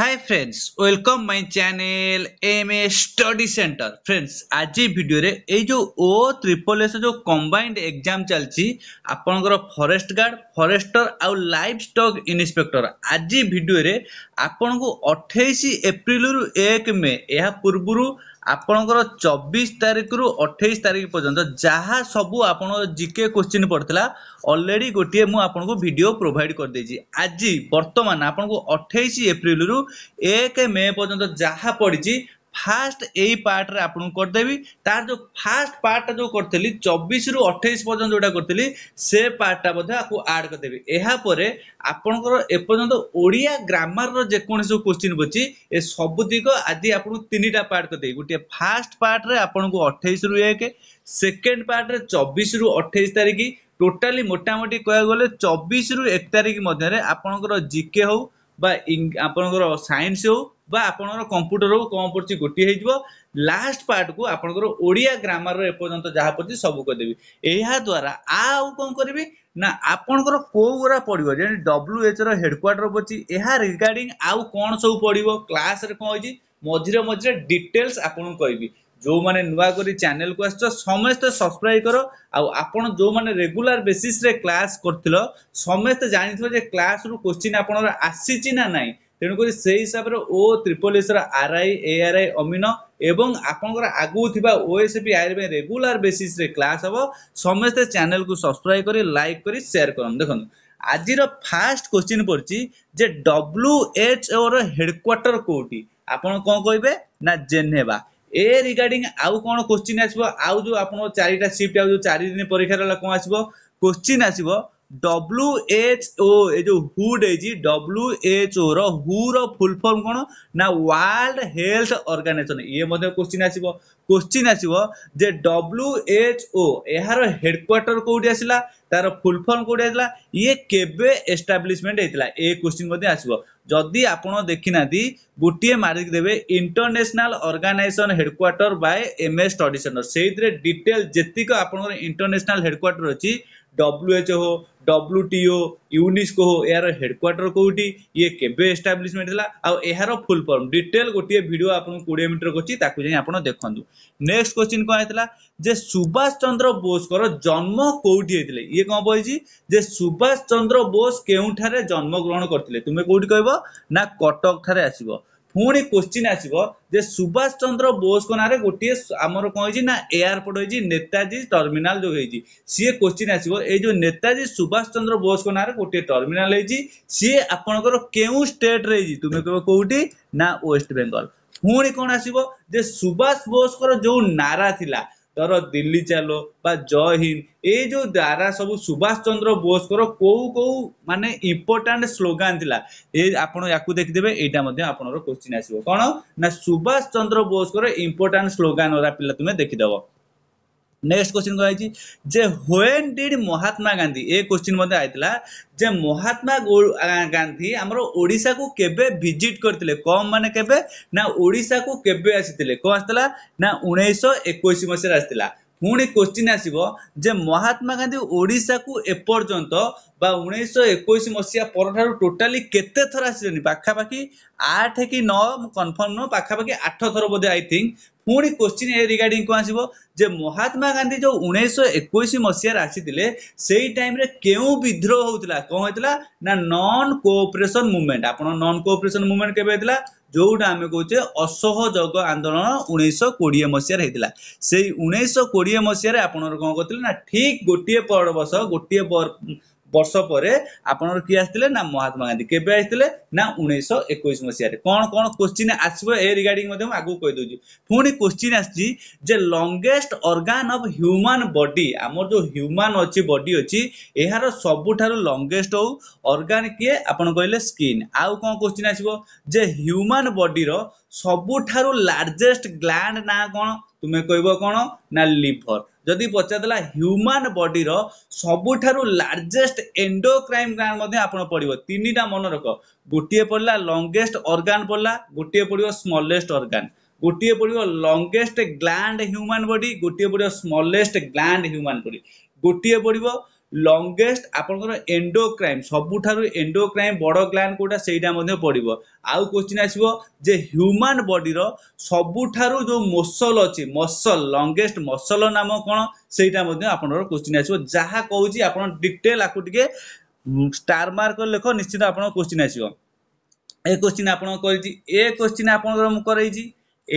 High friends welcome my channel M A study centre friends আজি ভিডিওরে এই যে ও ত্রিপল এস যে কম্বাইন্ড এক্সাম চালছি আপনার ফরেস্ট গার্ড ফরেস্টর আউ লাইফ স্টক ইন্সপেক্টর আজি ভিডিওরে আপনার অঠেইশ এপ্রিল এক মে এর পূর্বর ଆପଣଙ୍କର ଚବିଶ ତାରିଖରୁ ଅଠେଇଶ ତାରିଖ ପର୍ଯ୍ୟନ୍ତ ଯାହା ସବୁ ଆପଣ ଜିକେ କ୍ୱେଶ୍ଚିନ୍ ପଡ଼ିଥିଲା ଅଲରେଡ଼ି ଗୋଟିଏ ମୁଁ ଆପଣଙ୍କୁ ଭିଡ଼ିଓ ପ୍ରୋଭାଇଡ଼ କରିଦେଇଛି ଆଜି ବର୍ତ୍ତମାନ ଆପଣଙ୍କୁ ଅଠେଇଶ ଏପ୍ରିଲରୁ ଏକ ମେ ପର୍ଯ୍ୟନ୍ତ ଯାହା ପଡ଼ିଛି ফার্স্ট এই পার্টরে আপনার করেদেবি তার যে ফার্স্ট পার্টটা যে করলি চবিশ রু অঠেইশ পর্যন্ত যেটা করলি সে পার্টটা বোধহয় আকু আড করেদেবি এরপরে আপনার এপর্যন্ত ওড়িয়া গ্রামারর যেকোন সব কোশ্চিন বলছি এ সবুদিক আজ আপনার তিনটা পার্ট করেদেবি গোটিয়ে ফার্স্ট পার্টরে আপনার অঠেইশ রু এক সেকেন্ড পার্টরে চবিশ রু অঠেইশ তারিখ টোটালি মোটামুটি কহ গেলে চবিশ রু এক তারিখ মধ্যে আপনার জিকে হোক ବା ଆପଣଙ୍କର ସାଇନ୍ସ ହେଉ ବା ଆପଣଙ୍କର କମ୍ପ୍ୟୁଟର ହେଉ କ'ଣ ପଡ଼ୁଛି ଗୋଟିଏ ହେଇଯିବ ଲାଷ୍ଟ ପାର୍ଟକୁ ଆପଣଙ୍କର ଓଡ଼ିଆ ଗ୍ରାମାରର ଏପର୍ଯ୍ୟନ୍ତ ଯାହା ପଡ଼ୁଛି ସବୁ କରିଦେବି ଏହାଦ୍ୱାରା ଆଉ କ'ଣ କରିବି ନା ଆପଣଙ୍କର କେଉଁ ଗୁରା ପଡ଼ିବ ଯେମିତି ଡବ୍ଲ୍ୟୁ ଏଚ୍ର ହେଡ଼କ୍ୱାର୍ଟର ପଡ଼ୁଛି ଏହା ରିଗାର୍ଡ଼ିଂ ଆଉ କ'ଣ ସବୁ ପଡ଼ିବ କ୍ଲାସ୍ରେ କ'ଣ ହେଇଛି ମଝିରେ ମଝିରେ ଡିଟେଲ୍ସ ଆପଣଙ୍କୁ କହିବି ଯେଉଁମାନେ ନୂଆ କରି ଚ୍ୟାନେଲକୁ ଆସିଛ ସମସ୍ତେ ସବସ୍କ୍ରାଇବ୍ କର ଆଉ ଆପଣ ଯେଉଁମାନେ ରେଗୁଲାର ବେସିସ୍ରେ କ୍ଲାସ୍ କରିଥିଲ ସମସ୍ତେ ଜାଣିଥିବ ଯେ କ୍ଲାସ୍ରୁ କୋଶ୍ଚିନ୍ ଆପଣଙ୍କର ଆସିଛି ନା ନାହିଁ ତେଣୁକରି ସେଇ ହିସାବରେ ଓ R I A R I ଅମିନ ଏବଂ ଆପଣଙ୍କର ଆଗକୁ ଥିବା ଓ ଏସ୍ ପି ଆଇ ପାଇଁ ରେଗୁଲାର ବେସିସ୍ରେ କ୍ଲାସ୍ ହେବ ସମସ୍ତେ ଚ୍ୟାନେଲକୁ ସବସ୍କ୍ରାଇବ୍ କରି ଲାଇକ୍ କରି ସେୟାର କରନ୍ତୁ ଦେଖନ୍ତୁ ଆଜିର ଫାଷ୍ଟ କ୍ୱେଶ୍ଚିନ୍ ପଡ଼ିଛି ଯେ ଡବ୍ଲୁ ଡବ୍ଲ୍ୟୁଏଚ୍ଓର ହେଡ଼କ୍ୱାର୍ଟର କେଉଁଠି ଆପଣ କ'ଣ କହିବେ ନା ଜେନେଭା ଏ ରିଗାର୍ଡିଂ ଆଉ କ'ଣ କୋଶ୍ଚିନ୍ ଆସିବ ଆଉ ଯେଉଁ ଆପଣଙ୍କ ଚାରିଟା ସିଫ୍ଟ ଆଉ ଯେଉଁ ଚାରି ଦିନ ପରୀକ୍ଷାର କ'ଣ ଆସିବ କୋଶ୍ଚିନ୍ ଆସିବ ଡବ୍ଲୁ ଏଚ୍ ଓ ଏ ଯେଉଁ ହୁ ଡେଜି ଡବ୍ଲୁ ଏଚ୍ ଓ ର ହୁର ଫୁଲ୍ ଫର୍ମ କ'ଣ ନା ୱାର୍ଲଡ ହେଲ୍ଥ ଅର୍ଗାନାଇଜେସନ୍ ଇଏ ମଧ୍ୟ କୋଶ୍ଚିନ୍ ଆସିବ କୋଶ୍ଚିନ୍ ଆସିବ ଯେ ଡବ୍ଲୁ ଏଚ୍ ଓ ଏହାର ହେଡ଼କ୍ୱାର୍ଟର କେଉଁଠି ଆସିଲା ତାର ଫୁଲ୍ ଫର୍ମ କେଉଁଠି ଆସିଲା ଇଏ କେବେ ଏଷ୍ଟାବ୍ଲିଶମେଣ୍ଟ ହେଇଥିଲା ଏ କୋଶ୍ଚିନ୍ ମଧ୍ୟ ଆସିବ ଯଦି ଆପଣ ଦେଖିନାହାନ୍ତି ଗୋଟିଏ ମାରିକି ଦେବେ international organisation headquarter by M A study centre ସେଇଥିରେ ଡିଟେଲ ଯେତିକ ଆପଣଙ୍କର ଇଣ୍ଟରନ୍ୟାସନାଲ ହେଡ଼କ୍ୱାର୍ଟର ଅଛି ଡବ୍ଲୁଏଚ୍ଓ ଡବ୍ଲ୍ୟୁଟିଓ ୟୁନିସ୍କୋ ଏହାର ହେଡ଼କ୍ୱାର୍ଟର କେଉଁଠି ଇଏ କେବେ ଏଷ୍ଟାବ୍ଲିଶମେଣ୍ଟ ହେଲା ଆଉ ଏହାର ଫୁଲ୍ ଫର୍ମ ଡିଟେଲ ଗୋଟିଏ ଭିଡ଼ିଓ ଆପଣଙ୍କୁ କୋଡ଼ିଏ ମିନିଟର ଅଛି ତାକୁ ଯାଇ ଆପଣ ଦେଖନ୍ତୁ ନେକ୍ସଟ କ୍ୱେଶ୍ଚିନ୍ କ'ଣ ହେଇଥିଲା ଯେ ସୁଭାଷ ଚନ୍ଦ୍ର ବୋଷଙ୍କର ଜନ୍ମ କେଉଁଠି ହେଇଥିଲେ ଇଏ କ'ଣ କହିଛି ଯେ ସୁଭାଷ ଚନ୍ଦ୍ର ବୋଷ କେଉଁଠାରେ ଜନ୍ମଗ୍ରହଣ କରିଥିଲେ ତୁମେ କେଉଁଠି କହିବ ନା କଟକ ଠାରେ ଆସିବ ପୁଣି କୋଶ୍ଚିନ୍ ଆସିବ ଯେ ସୁଭାଷ ଚନ୍ଦ୍ର ବୋଷଙ୍କ ନାଁରେ ଗୋଟିଏ ଆମର କ'ଣ ହେଇଛି ନା ଏୟାରପୋର୍ଟ ହେଇଛି ନେତାଜୀ ଟର୍ମିନାଲ ଯେଉଁ ହେଇଛି ସିଏ କୋଶ୍ଚିନ୍ ଆସିବ ଏଇ ଯେଉଁ ନେତାଜୀ ସୁଭାଷ ଚନ୍ଦ୍ର ବୋଷଙ୍କ ନାଁରେ ଗୋଟିଏ ଟର୍ମିନାଲ ହେଇଛି ସିଏ ଆପଣଙ୍କର କେଉଁ ଷ୍ଟେଟ୍ରେ ହେଇଛି ତୁମେ କହିବ କେଉଁଠି ନା ୱେଷ୍ଟ ବେଙ୍ଗଲ ପୁଣି କ'ଣ ଆସିବ ଯେ ସୁଭାଷ ବୋଷଙ୍କର ଯେଉଁ ନାରା ଥିଲା ଧର ଦିଲ୍ଲୀ ଚାଲ ବା ଜୟ ହିନ୍ଦ ଏଇ ଯେଉଁ ଦ୍ୱାରା ସବୁ ସୁଭାଷ ଚନ୍ଦ୍ର ବୋଷଙ୍କର କେଉଁ କେଉଁ ମାନେ ଇମ୍ପୋର୍ଟାଣ୍ଟ ସ୍ଲୋଗାନ ଥିଲା ଏ ଆପଣ ୟାକୁ ଦେଖିଦେବେ ଏଇଟା ମଧ୍ୟ ଆପଣଙ୍କର କୋଶ୍ଚିନ୍ ଆସିବ କ'ଣ ନା ସୁଭାଷ ଚନ୍ଦ୍ର ବୋଷଙ୍କର ଇମ୍ପୋର୍ଟାଣ୍ଟ ସ୍ଲୋଗାନ ଗୁରା ପିଲା ତୁମେ ଦେଖିଦେବ ନେକ୍ସଟ କ୍ୱେଶ୍ଚିନ୍ କ'ଣ ହେଇଛି ଯେ ହ୍ୱେନ୍ ଡିଡ୍ ମହାତ୍ମା ଗାନ୍ଧୀ ଏ କ୍ୱେଶ୍ଚିନ୍ ମଧ୍ୟ ଆସିଥିଲା ଯେ ମହାତ୍ମା ଗାନ୍ଧୀ ଆମର ଓଡ଼ିଶାକୁ କେବେ ଭିଜିଟ୍ କରିଥିଲେ କମ୍ ମାନେ କେବେ ନା ଓଡ଼ିଶାକୁ କେବେ ଆସିଥିଲେ କ'ଣ ଆସିଥିଲା ନା ଉଣେଇଶହ ଏକୋଇଶ ମସିହାରେ ଆସିଥିଲା ପୁଣି କୋଶ୍ଚିନ୍ ଆସିବ ଯେ ମହାତ୍ମା ଗାନ୍ଧୀ ଓଡ଼ିଶାକୁ ଏପର୍ଯ୍ୟନ୍ତ ବା ଉଣେଇଶହ ଏକୋଇଶ ମସିହା ପରଠାରୁ ଟୋଟାଲି କେତେ ଥର ଆସିଲେଣି ପାଖାପାଖି ଆଠ କି ନଅ ମୁଁ କନଫର୍ମ ନୁହଁ ପାଖାପାଖି ଆଠ ଥର ବୋଧେ ଆଇ ଥିଙ୍କ ପୁଣି କୋଶ୍ଚିନ୍ ଏ ରିଗାର୍ଡିଂ କ'ଣ ଆସିବ ଯେ ମହାତ୍ମା ଗାନ୍ଧୀ ଯେଉଁ ଉଣେଇଶହ ଏକୋଇଶ ମସିହାରେ ଆସିଥିଲେ ସେଇ ଟାଇମ୍ରେ କେଉଁ ବିଦ୍ରୋହ ହେଉଥିଲା କ'ଣ ହେଇଥିଲା ନା ନନ୍ କୋଅପରେସନ୍ ମୁଭମେଣ୍ଟ ଆପଣ ନନ୍ କୋଅପରେସନ୍ ମୁଭମେଣ୍ଟ କେବେ ହେଇଥିଲା ଯେଉଁଟା ଆମେ କହୁଛେ ଅସହଯୋଗ ଆନ୍ଦୋଳନ ଉଣେଇଶହ କୋଡ଼ିଏ ମସିହାରେ ହେଇଥିଲା ସେଇ ଉଣେଇଶହ କୋଡ଼ିଏ ମସିହାରେ ଆପଣଙ୍କର କ'ଣ କରିଥିଲେ ନା ଠିକ୍ ଗୋଟିଏ ପର ବର୍ଷ ଗୋଟିଏ ବର୍ଷ ପରେ ଆପଣଙ୍କର କିଏ ଆସିଥିଲେ ନା ମହାତ୍ମା ଗାନ୍ଧୀ କେବେ ଆସିଥିଲେ ନା ଉଣେଇଶହ ଏକୋଇଶ ମସିହାରେ କ'ଣ କ'ଣ କୋଶ୍ଚିନ୍ ଆସିବ ଏ ରିଗାର୍ଡିଂ ମଧ୍ୟ ମୁଁ ଆଗକୁ କହିଦେଉଛି ପୁଣି କୋଶ୍ଚିନ୍ ଆସିଛି ଯେ longest organ of human body ଆମର ଯେଉଁ ହ୍ୟୁମାନ ଅଛି ବଡି ଅଛି ଏହାର ସବୁଠାରୁ ଲଙ୍ଗେଷ୍ଟ ହଉ ଅର୍ଗାନ କିଏ ଆପଣ କହିଲେ ସ୍କିନ୍ ଆଉ କ'ଣ କୋଶ୍ଚିନ୍ ଆସିବ ଯେ ହ୍ୟୁମାନ ବଡିର ସବୁଠାରୁ ଲାର୍ଜେଷ୍ଟ ଗ୍ଲାଣ୍ଡ ନାଁ କ'ଣ ତୁମେ କହିବ କ'ଣ ନା ଲିଭର ଯଦି ପଚାରିଦେଲା ହ୍ୟୁମାନ ବଡିର ସବୁଠାରୁ ଲାର୍ଜେଷ୍ଟ ଏଣ୍ଡୋକ୍ରାଇମ ଗ୍ରାଣ୍ଡ ମଧ୍ୟ ଆପଣ ପଡିବ ତିନିଟା ମନେ ରଖ ଗୋଟିଏ ପଡିଲା ଲଙ୍ଗେଷ୍ଟ ଅର୍ଗାନ ପଡିଲା ଗୋଟିଏ ପଡିବ ସ୍ମଲେଷ୍ଟ ଅର୍ଗାନ ଗୋଟିଏ ପଡିବ ଲଙ୍ଗେଷ୍ଟ ଗ୍ଲାଣ୍ଡ ହ୍ୟୁମାନ ବଡି ଗୋଟିଏ ପଡିବ ସ୍ମଲେଷ୍ଟ ଗ୍ଲାଣ୍ଡ ହ୍ୟୁମାନ ବଡି ଗୋଟିଏ ପଡିବ ଲଙ୍ଗେଷ୍ଟ ଆପଣଙ୍କର ଏଣ୍ଡୋକ୍ରାଇମ୍ ସବୁଠାରୁ ଏଣ୍ଡୋକ୍ରାଇମ୍ ବଡ଼ ଗ୍ଲାଣ୍ଡ କେଉଁଟା ସେଇଟା ମଧ୍ୟ ପଡ଼ିବ ଆଉ କ୍ୱେଶ୍ଚିନ୍ ଆସିବ ଯେ ହ୍ୟୁମାନ ବଡ଼ିର ସବୁଠାରୁ ଯେଉଁ ମସଲ ଅଛି ମସଲ ଲଙ୍ଗେଷ୍ଟ ମସଲ ନାମ କ'ଣ ସେଇଟା ମଧ୍ୟ ଆପଣଙ୍କର କ୍ୱେଶ୍ଚିନ୍ ଆସିବ ଯାହା କହୁଛି ଆପଣ ଡିଟେଲ୍ ଆକୁ ଟିକେ ଷ୍ଟାର ମାର୍କ ଲେଖ ନିଶ୍ଚିତ ଆପଣଙ୍କ କ୍ୱେଶ୍ଚିନ୍ ଆସିବ ଏ କ୍ୱେଶ୍ଚିନ୍ ଆପଣଙ୍କ କରିଛି ଏ କ୍ୱେଶ୍ଚିନ୍ ଆପଣଙ୍କର ମୁଁ କରେଇଛି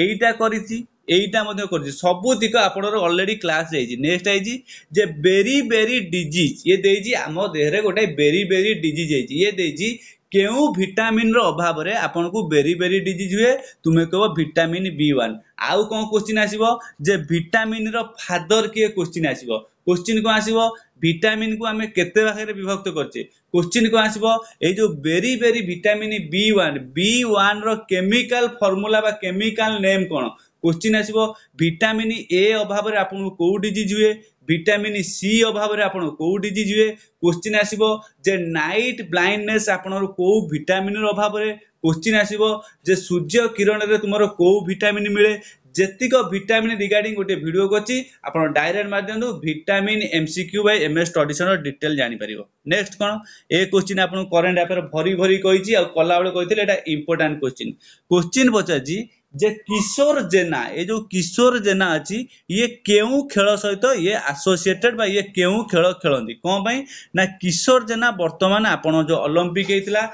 ଏଇଟା କରିଛି ଏଇଟା ମଧ୍ୟ କରିଛି ସବୁ ଦିଗ ଆପଣଙ୍କର ଅଲରେଡ଼ି କ୍ଲାସ୍ ହେଇଛି ନେକ୍ସଟ ହେଇଛି ଯେ ବେରି ବେରି ଡିଜିଜ୍ ଇଏ ଦେଇଛି ଆମ ଦେହରେ ଗୋଟେ ବେରି ବେରି ଡିଜିଜ୍ ହେଇଛି ଇଏ ଦେଇଛି କେଉଁ ଭିଟାମିନ୍ର ଅଭାବରେ ଆପଣଙ୍କୁ ବେରି ବେରି ଡିଜିଜ୍ ହୁଏ ତୁମେ କହିବ ଭିଟାମିନ୍ ବି ୱାନ୍ ଆଉ କ'ଣ କୋଶ୍ଚିନ୍ ଆସିବ ଯେ ଭିଟାମିନ୍ର ଫାଦର କିଏ କୋଶ୍ଚିନ୍ ଆସିବ କୋଶ୍ଚିନ୍ କ'ଣ ଆସିବ ଭିଟାମିନ୍କୁ ଆମେ କେତେ ଭାଗରେ ବିଭକ୍ତ କରିଛେ କୋଶ୍ଚିନ୍ କ'ଣ ଆସିବ ଏଇ ଯେଉଁ beriberi vitamin B one B ୱାନ୍ର କେମିକାଲ ଫର୍ମୁଲା ବା କେମିକାଲ ନେମ୍ କ'ଣ কোশ্চিন আসব ভিটামিন এ অভাবে আপনার কেউ ডিজিজ হুয়ে ভিটামিন সি অভাবে আপনার কেউ ডিজিজ হুয়ে কোশ্চিন আসব যে নাইট ব্লাইন্ডনেস আপনার কেউ ভিটামিন অভাবে কোশ্চিন আসব যে সূর্য কিরণরে তোমার কেউ ভিটামিন মিলে যেতিক ভিটামিন রিগার্ডিং গোটে ভিডিও করছি আপনার ডাইরেক্ট মাধ্যমে vitamin MCQ by M S টডিসন ডিটেল জাঁপার নেক্সট কোণ এ কোশ্চিন আপনার করেন্ট আফেয়ার ভরি ভরি কইছি আর কলা বেড়ে কইলে এটা ইম্পর্টাট কোশ্চিন কোশ্চিন পচারছি जे किशोर जेना ये जो किशोर जेना अच्छी ये क्यों खेल सहित तो ये आसोसीएटेड ये क्यों खेल खेलती कौन पाई ना किशोर जेना बर्तमान आप जो अलंपिक होता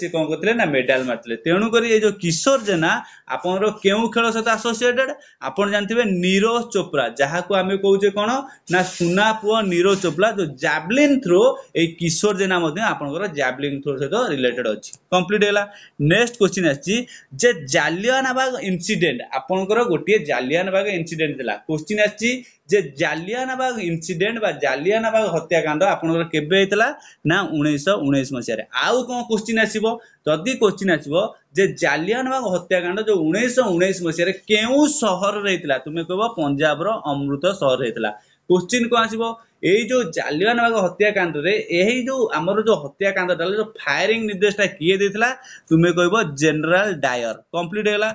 से कौन करते ना मेडाल मारे तेणुक ये जो किशोर जेना आपर क्यों खेल सहित आसोसीएटेड आपड़ जानते नीरज चोप्रा जहाँ को आम कहे कौन ना सुना पुह नीरज चोप्रा जो जाभलीन थ्रो ये किशोर जेना आपर जाभलीन थ्रो सहित रिलेटेड अच्छी कम्प्लीट है नेक्स्ट क्वेश्चन आज जालियान বা ইনসিডেন্ট আপনকৰ গটিে জালিয়ানবাগ ইনসিডেন্ট থিলা কুৱেচন আসচি যে জালিয়ানবাগ ইনসিডেন্ট বা জালিয়ানবাগ হত্যা কাণ্ড আপনকৰ কেবে হেইতলা না 1919 মছিয়ারে আউ কোৱেচন আসিবো যদি কুৱেচন আসিবো যে জালিয়ানবাগ হত্যা কাণ্ড যো 1919 মছিয়ারে কেউ সহর ৰেইতলা তুমি কব পঞ্জাবৰ অমৃত সহর ৰেইতলা କୋଶ୍ଚିନ୍ କ'ଣ ଆସିବ ଏଇ ଯେଉଁ ଜାଲିଆନବାଗ ହତ୍ୟାକାଣ୍ଡରେ ଏହି ଯେଉଁ ଆମର ଯେଉଁ ହତ୍ୟାକାଣ୍ଡଟା ଯେଉଁ ଫାୟାରିଂ ନିର୍ଦ୍ଦେଶଟା କିଏ ଦେଇଥିଲା ତୁମେ କହିବ ଜେନେରାଲ ଡାୟର କମ୍ପ୍ଲିଟ୍ ହେଇଗଲା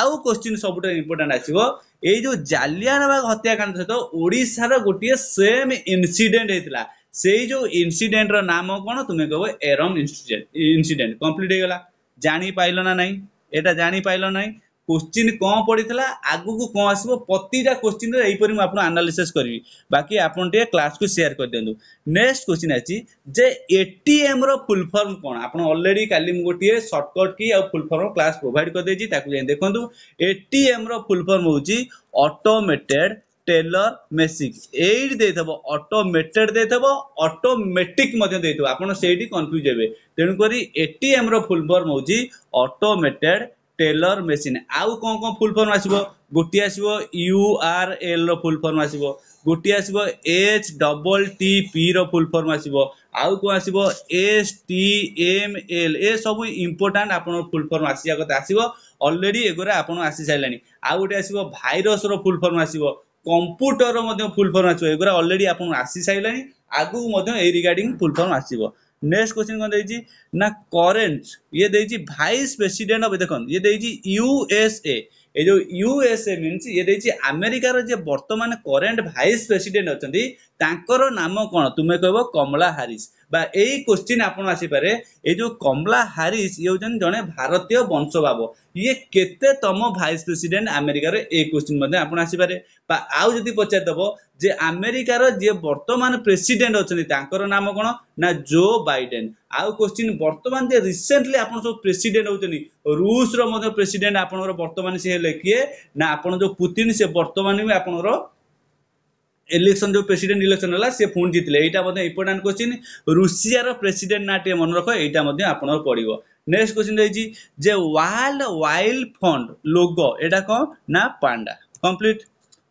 ଆଉ କୋଶ୍ଚିନ୍ ସବୁଠାରୁ ଇମ୍ପୋର୍ଟାଣ୍ଟ ଆସିବ ଏଇ ଯେଉଁ ଜାଲିଆନବାଗ ହତ୍ୟାକାଣ୍ଡ ସହିତ ଓଡ଼ିଶାର ଗୋଟିଏ ସେମ୍ ଇନସିଡେଣ୍ଟ ହେଇଥିଲା ସେଇ ଯେଉଁ ଇନସିଡେଣ୍ଟର ନାମ କ'ଣ ତୁମେ କହିବ ଏରମ୍ ଇନସିଡେଣ୍ଟ ଇନସିଡେଣ୍ଟ କମ୍ପ୍ଲିଟ୍ ହେଇଗଲା ଜାଣିପାଇଲ ନା ନାହିଁ ଏଇଟା ଜାଣିପାଇଲ ନାହିଁ কোশ্চিন কম পড়িলা আগুক কম আসব প্রতিটা কোশ্চিন্রে এইপরি মু আপনার আনালিসিস করবি বাকি আপনার টিকে ক্লাসকে সেয়ার করে দিও নেক্সট কোশ্চিন আছে যে এটিএম র ফুল ফর্ম কোণ আপনার অলরেডি কালি মু গোটিয়ে সর্টকট কি আর ফুল ফর্ম ক্লাস প্রোভাইড করে দিয়েছি তাকে যাই দেখুন এটিএম র ফুল ফর্ম হচ্ছে অটোমেটেড টেলর মেসিক এইটি ଦେଇଥିବ ଅଟୋମେଟେଡ୍ ଦେଇଥିବ ଅଟୋମେଟିକ୍ ମଧ୍ୟ ଦେଇଥିବ ଆପଣ ସେଇଠି କନଫ୍ୟୁଜ୍ ହେବେ ତେଣୁକରି ଏଟିଏମ୍ର ଫୁଲ୍ ଫର୍ମ ହେଉଛି ଅଟୋମେଟେଡ୍ টেলর মেସିନ୍ ଆଉ କ'ଣ କ'ଣ ଫୁଲ୍ ଫର୍ମ ଆସିବ ଗୋଟିଏ ଆସିବ ୟୁ ଆର୍ ଏଲ୍ର ଫୁଲ୍ ଫର୍ମ ଆସିବ ଗୋଟିଏ ଆସିବ ଏଚ୍ ଡବଲ୍ ଟି ପିର ଫୁଲ୍ ଫର୍ମ ଆସିବ ଆଉ କ'ଣ ଆସିବ ଏସ୍ ଟି ଏମ୍ ଏଲ୍ ଏ ସବୁ ଇମ୍ପୋର୍ଟାଣ୍ଟ ଆପଣଙ୍କ ଫୁଲ୍ ଫର୍ମ ଆସିବା କଥା ଆସିବ ଅଲରେଡ଼ି ଏଗୁରା ଆପଣ ଆସିସାରିଲାଣି ଆଉ ଗୋଟେ ଆସିବ ଭାଇରସ୍ର ଫୁଲ୍ ଫର୍ମ ଆସିବ କମ୍ପ୍ୟୁଟରର ମଧ୍ୟ ଫୁଲ୍ ଫର୍ମ ଆସିବ ଏଗୁରା ଅଲରେଡ଼ି ଆପଣଙ୍କୁ ଆସିସାରିଲାଣି ଆଗକୁ ମଧ୍ୟ ଏଇ ରିଗାର୍ଡିଂ ଫୁଲ୍ ଫର୍ମ ଆସିବ नेक्स्ट क्वेश्चन कौन देखी ना करेन्ट ये दे भाइस प्रेसिडेंट अफ देख ये दे यूएसए ये जो यूएसए मीन्स ये दे आमेरिकार जे बर्तमान करेन्ट भाइस प्रेसिडेंट अच्छा ତାଙ୍କର ନାମ କ'ଣ ତୁମେ କହିବ କମଳା ହାରିସ୍ ବା ଏଇ କୋଶ୍ଚିନ୍ ଆପଣ ଆସିପାରେ ଏଇ ଯେଉଁ କମଳା ହାରିସ୍ ଇଏ ହେଉଛନ୍ତି ଜଣେ ଭାରତୀୟ ବଂଶଭାବ ଇଏ କେତେ ତମ ଭାଇସ୍ ପ୍ରେସିଡେଣ୍ଟ ଆମେରିକାର ଏଇ କୋଶ୍ଚିନ୍ ମଧ୍ୟ ଆପଣ ଆସିପାରେ ବା ଆଉ ଯଦି ପଚାରିଦେବ ଯେ ଆମେରିକାର ଯିଏ ବର୍ତ୍ତମାନ ପ୍ରେସିଡେଣ୍ଟ ଅଛନ୍ତି ତାଙ୍କର ନାମ କ'ଣ ନା ଜୋ ବାଇଡେନ୍ ଆଉ କୋଶ୍ଚିନ୍ ବର୍ତ୍ତମାନ ଯେ ରିସେଣ୍ଟଲି ଆପଣ ସବୁ ପ୍ରେସିଡେଣ୍ଟ ହେଉଛନ୍ତି ରୁଷର ମଧ୍ୟ ପ୍ରେସିଡେଣ୍ଟ ଆପଣଙ୍କର ବର୍ତ୍ତମାନ ସିଏ ହେଲେ କିଏ ନା ଆପଣ ଯେଉଁ ପୁତିନ ସେ ବର୍ତ୍ତମାନ ବି ଆପଣଙ୍କର ଇଲେକ୍ସନ୍ ଯେଉଁ ପ୍ରେସିଡେଣ୍ଟ ଇଲେକ୍ସନ୍ ହେଲା ସେ ପୁଣି ଜିତିଲେ ଏଇଟା ମଧ୍ୟ ଇମ୍ପୋର୍ଟାଣ୍ଟ କ୍ୱେଶ୍ଚିନ୍ ରୁଷିଆର ପ୍ରେସିଡେଣ୍ଟ ନାଁ ଟିକେ ମନେ ରଖ ଏଇଟା ମଧ୍ୟ ଆପଣଙ୍କର ପଡ଼ିବ ନେକ୍ସଟ କ୍ୱେଶ୍ଚିନ୍ ରହିଛି ଯେ ୱାର୍ଲଡ ୱାଇଲ୍ଡ ଫଣ୍ଡ ଲୋଗୋ ଏଇଟା କ'ଣ ନା ପାଣ୍ଡା କମ୍ପ୍ଲିଟ୍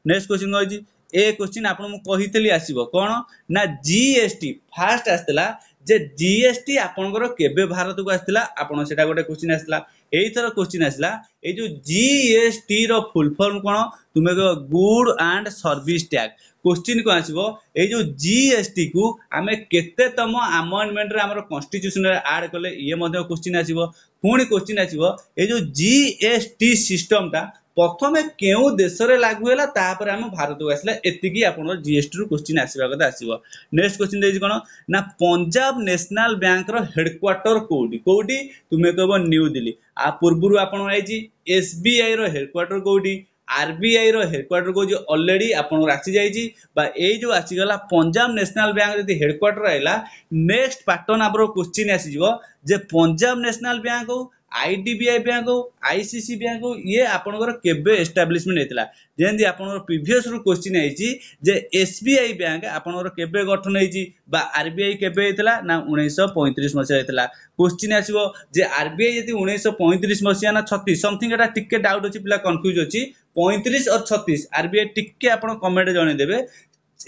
ନେକ୍ସଟ କ୍ୱେଶ୍ଚିନ୍ ରହିଛି ଏ କ୍ୱେଶ୍ଚିନ୍ ଆପଣ ମୁଁ କହିଥିଲି ଆସିବ କ'ଣ ନା ଜିଏସ୍ଟି ଫାର୍ଷ୍ଟ ଆସିଥିଲା ଯେ ଜିଏସ୍ଟି ଆପଣଙ୍କର କେବେ ଭାରତକୁ ଆସିଥିଲା ଆପଣ ସେଟା ଗୋଟେ କ୍ୱେଶ୍ଚିନ୍ ଆସିଲା ଏଇଥର କ୍ୱେଶ୍ଚିନ୍ ଆସିଲା ଏଇ ଯେଉଁ ଜିଏସ୍ଟିର ଫୁଲ୍ ଫର୍ମ କ'ଣ ତୁମେ କହିବ good and service tax question को आसो ये जो जीएसटी को आम केते तम आमेंडमेंट आम कन्स्टिट्यूशन आड कले ये क्वेश्चन आसो पुणी क्वेश्चन आसो ये जो जीएसटी सिस्टमटा ପ୍ରଥମେ କେଉଁ ଦେଶରେ ଲାଗୁ ହେଲା ତାପରେ ଆମ ଭାରତକୁ ଆସିଲା ଏତିକି ଆପଣଙ୍କର ଜିଏସ୍ଟିରୁ କୋଶ୍ଚିନ୍ ଆସିବା କଥା ଆସିବ ନେକ୍ସଟ କୋଶ୍ଚିନ୍ ଦେଇଛି କ'ଣ ନା ପଞ୍ଜାବ ନ୍ୟାସନାଲ ବ୍ୟାଙ୍କର ହେଡକ୍ୱାର୍ଟର କୋଉଠି କୋଉଠି ତୁମେ କହିବ ନ୍ୟୁ ଦିଲ୍ଲୀ ଆ ପୂର୍ବରୁ ଆପଣଙ୍କର ହେଇଛି ଏସ୍ବିଆଇର ହେଡକ୍ୱାର୍ଟର କୋଉଠି ଆର୍ବିଆଇର ହେଡ଼କ୍ୱାର୍ଟରକୁ ଯେଉଁ ଅଲରେଡ଼ି ଆପଣଙ୍କର ଆସିଯାଇଛି ବା ଏଇ ଯେଉଁ ଆସିଗଲା ପଞ୍ଜାବ ନ୍ୟାସନାଲ୍ ବ୍ୟାଙ୍କ ଯଦି ହେଡ଼କ୍ୱାର୍ଟର ହେଲା ନେକ୍ସଟ ପାଟର୍ନ ଆମର କ୍ୱେଶ୍ଚିନ୍ ଆସିଯିବ ଯେ Punjab national bank IDBI bank ହଉ ଆଇସିସି ବ୍ୟାଙ୍କ ହଉ ଇଏ ଆପଣଙ୍କର କେବେ ଏଷ୍ଟାବ୍ଲିଶମେଣ୍ଟ ହେଇଥିଲା ଯେମିତି ଆପଣଙ୍କର ପ୍ରିଭିୟସ୍ରୁ କ୍ୱେଶ୍ଚିନ୍ ହେଇଛି ଯେ ଏସ୍ବିଆଇ ବ୍ୟାଙ୍କ ଆପଣଙ୍କର କେବେ ଗଠନ ହେଇଛି ବା ଆର୍ବିଆଇ କେବେ ହେଇଥିଲା ନା ଉଣେଇଶହ ପଇଁତିରିଶ ମସିହା ହେଇଥିଲା କ୍ୱେଶ୍ଚିନ୍ ଆସିବ ଯେ ଆର୍ବିଆଇ ଯଦି ଉଣେଇଶହ ପଇଁତିରିଶ ମସିହା ନା ଛତିଶ ସମଥିଙ୍ଗ ଏଟା ଟିକେ ଡାଉଟ୍ ଅଛି ପିଲା କନଫ୍ୟୁଜ୍ ଅଛି ପଇଁତିରିଶ ଅର୍ ଛତିଶ ଆର୍ବିଆଇ ଟିକେ ଆପଣ କମେଣ୍ଟ ଜଣେଇଦେବେ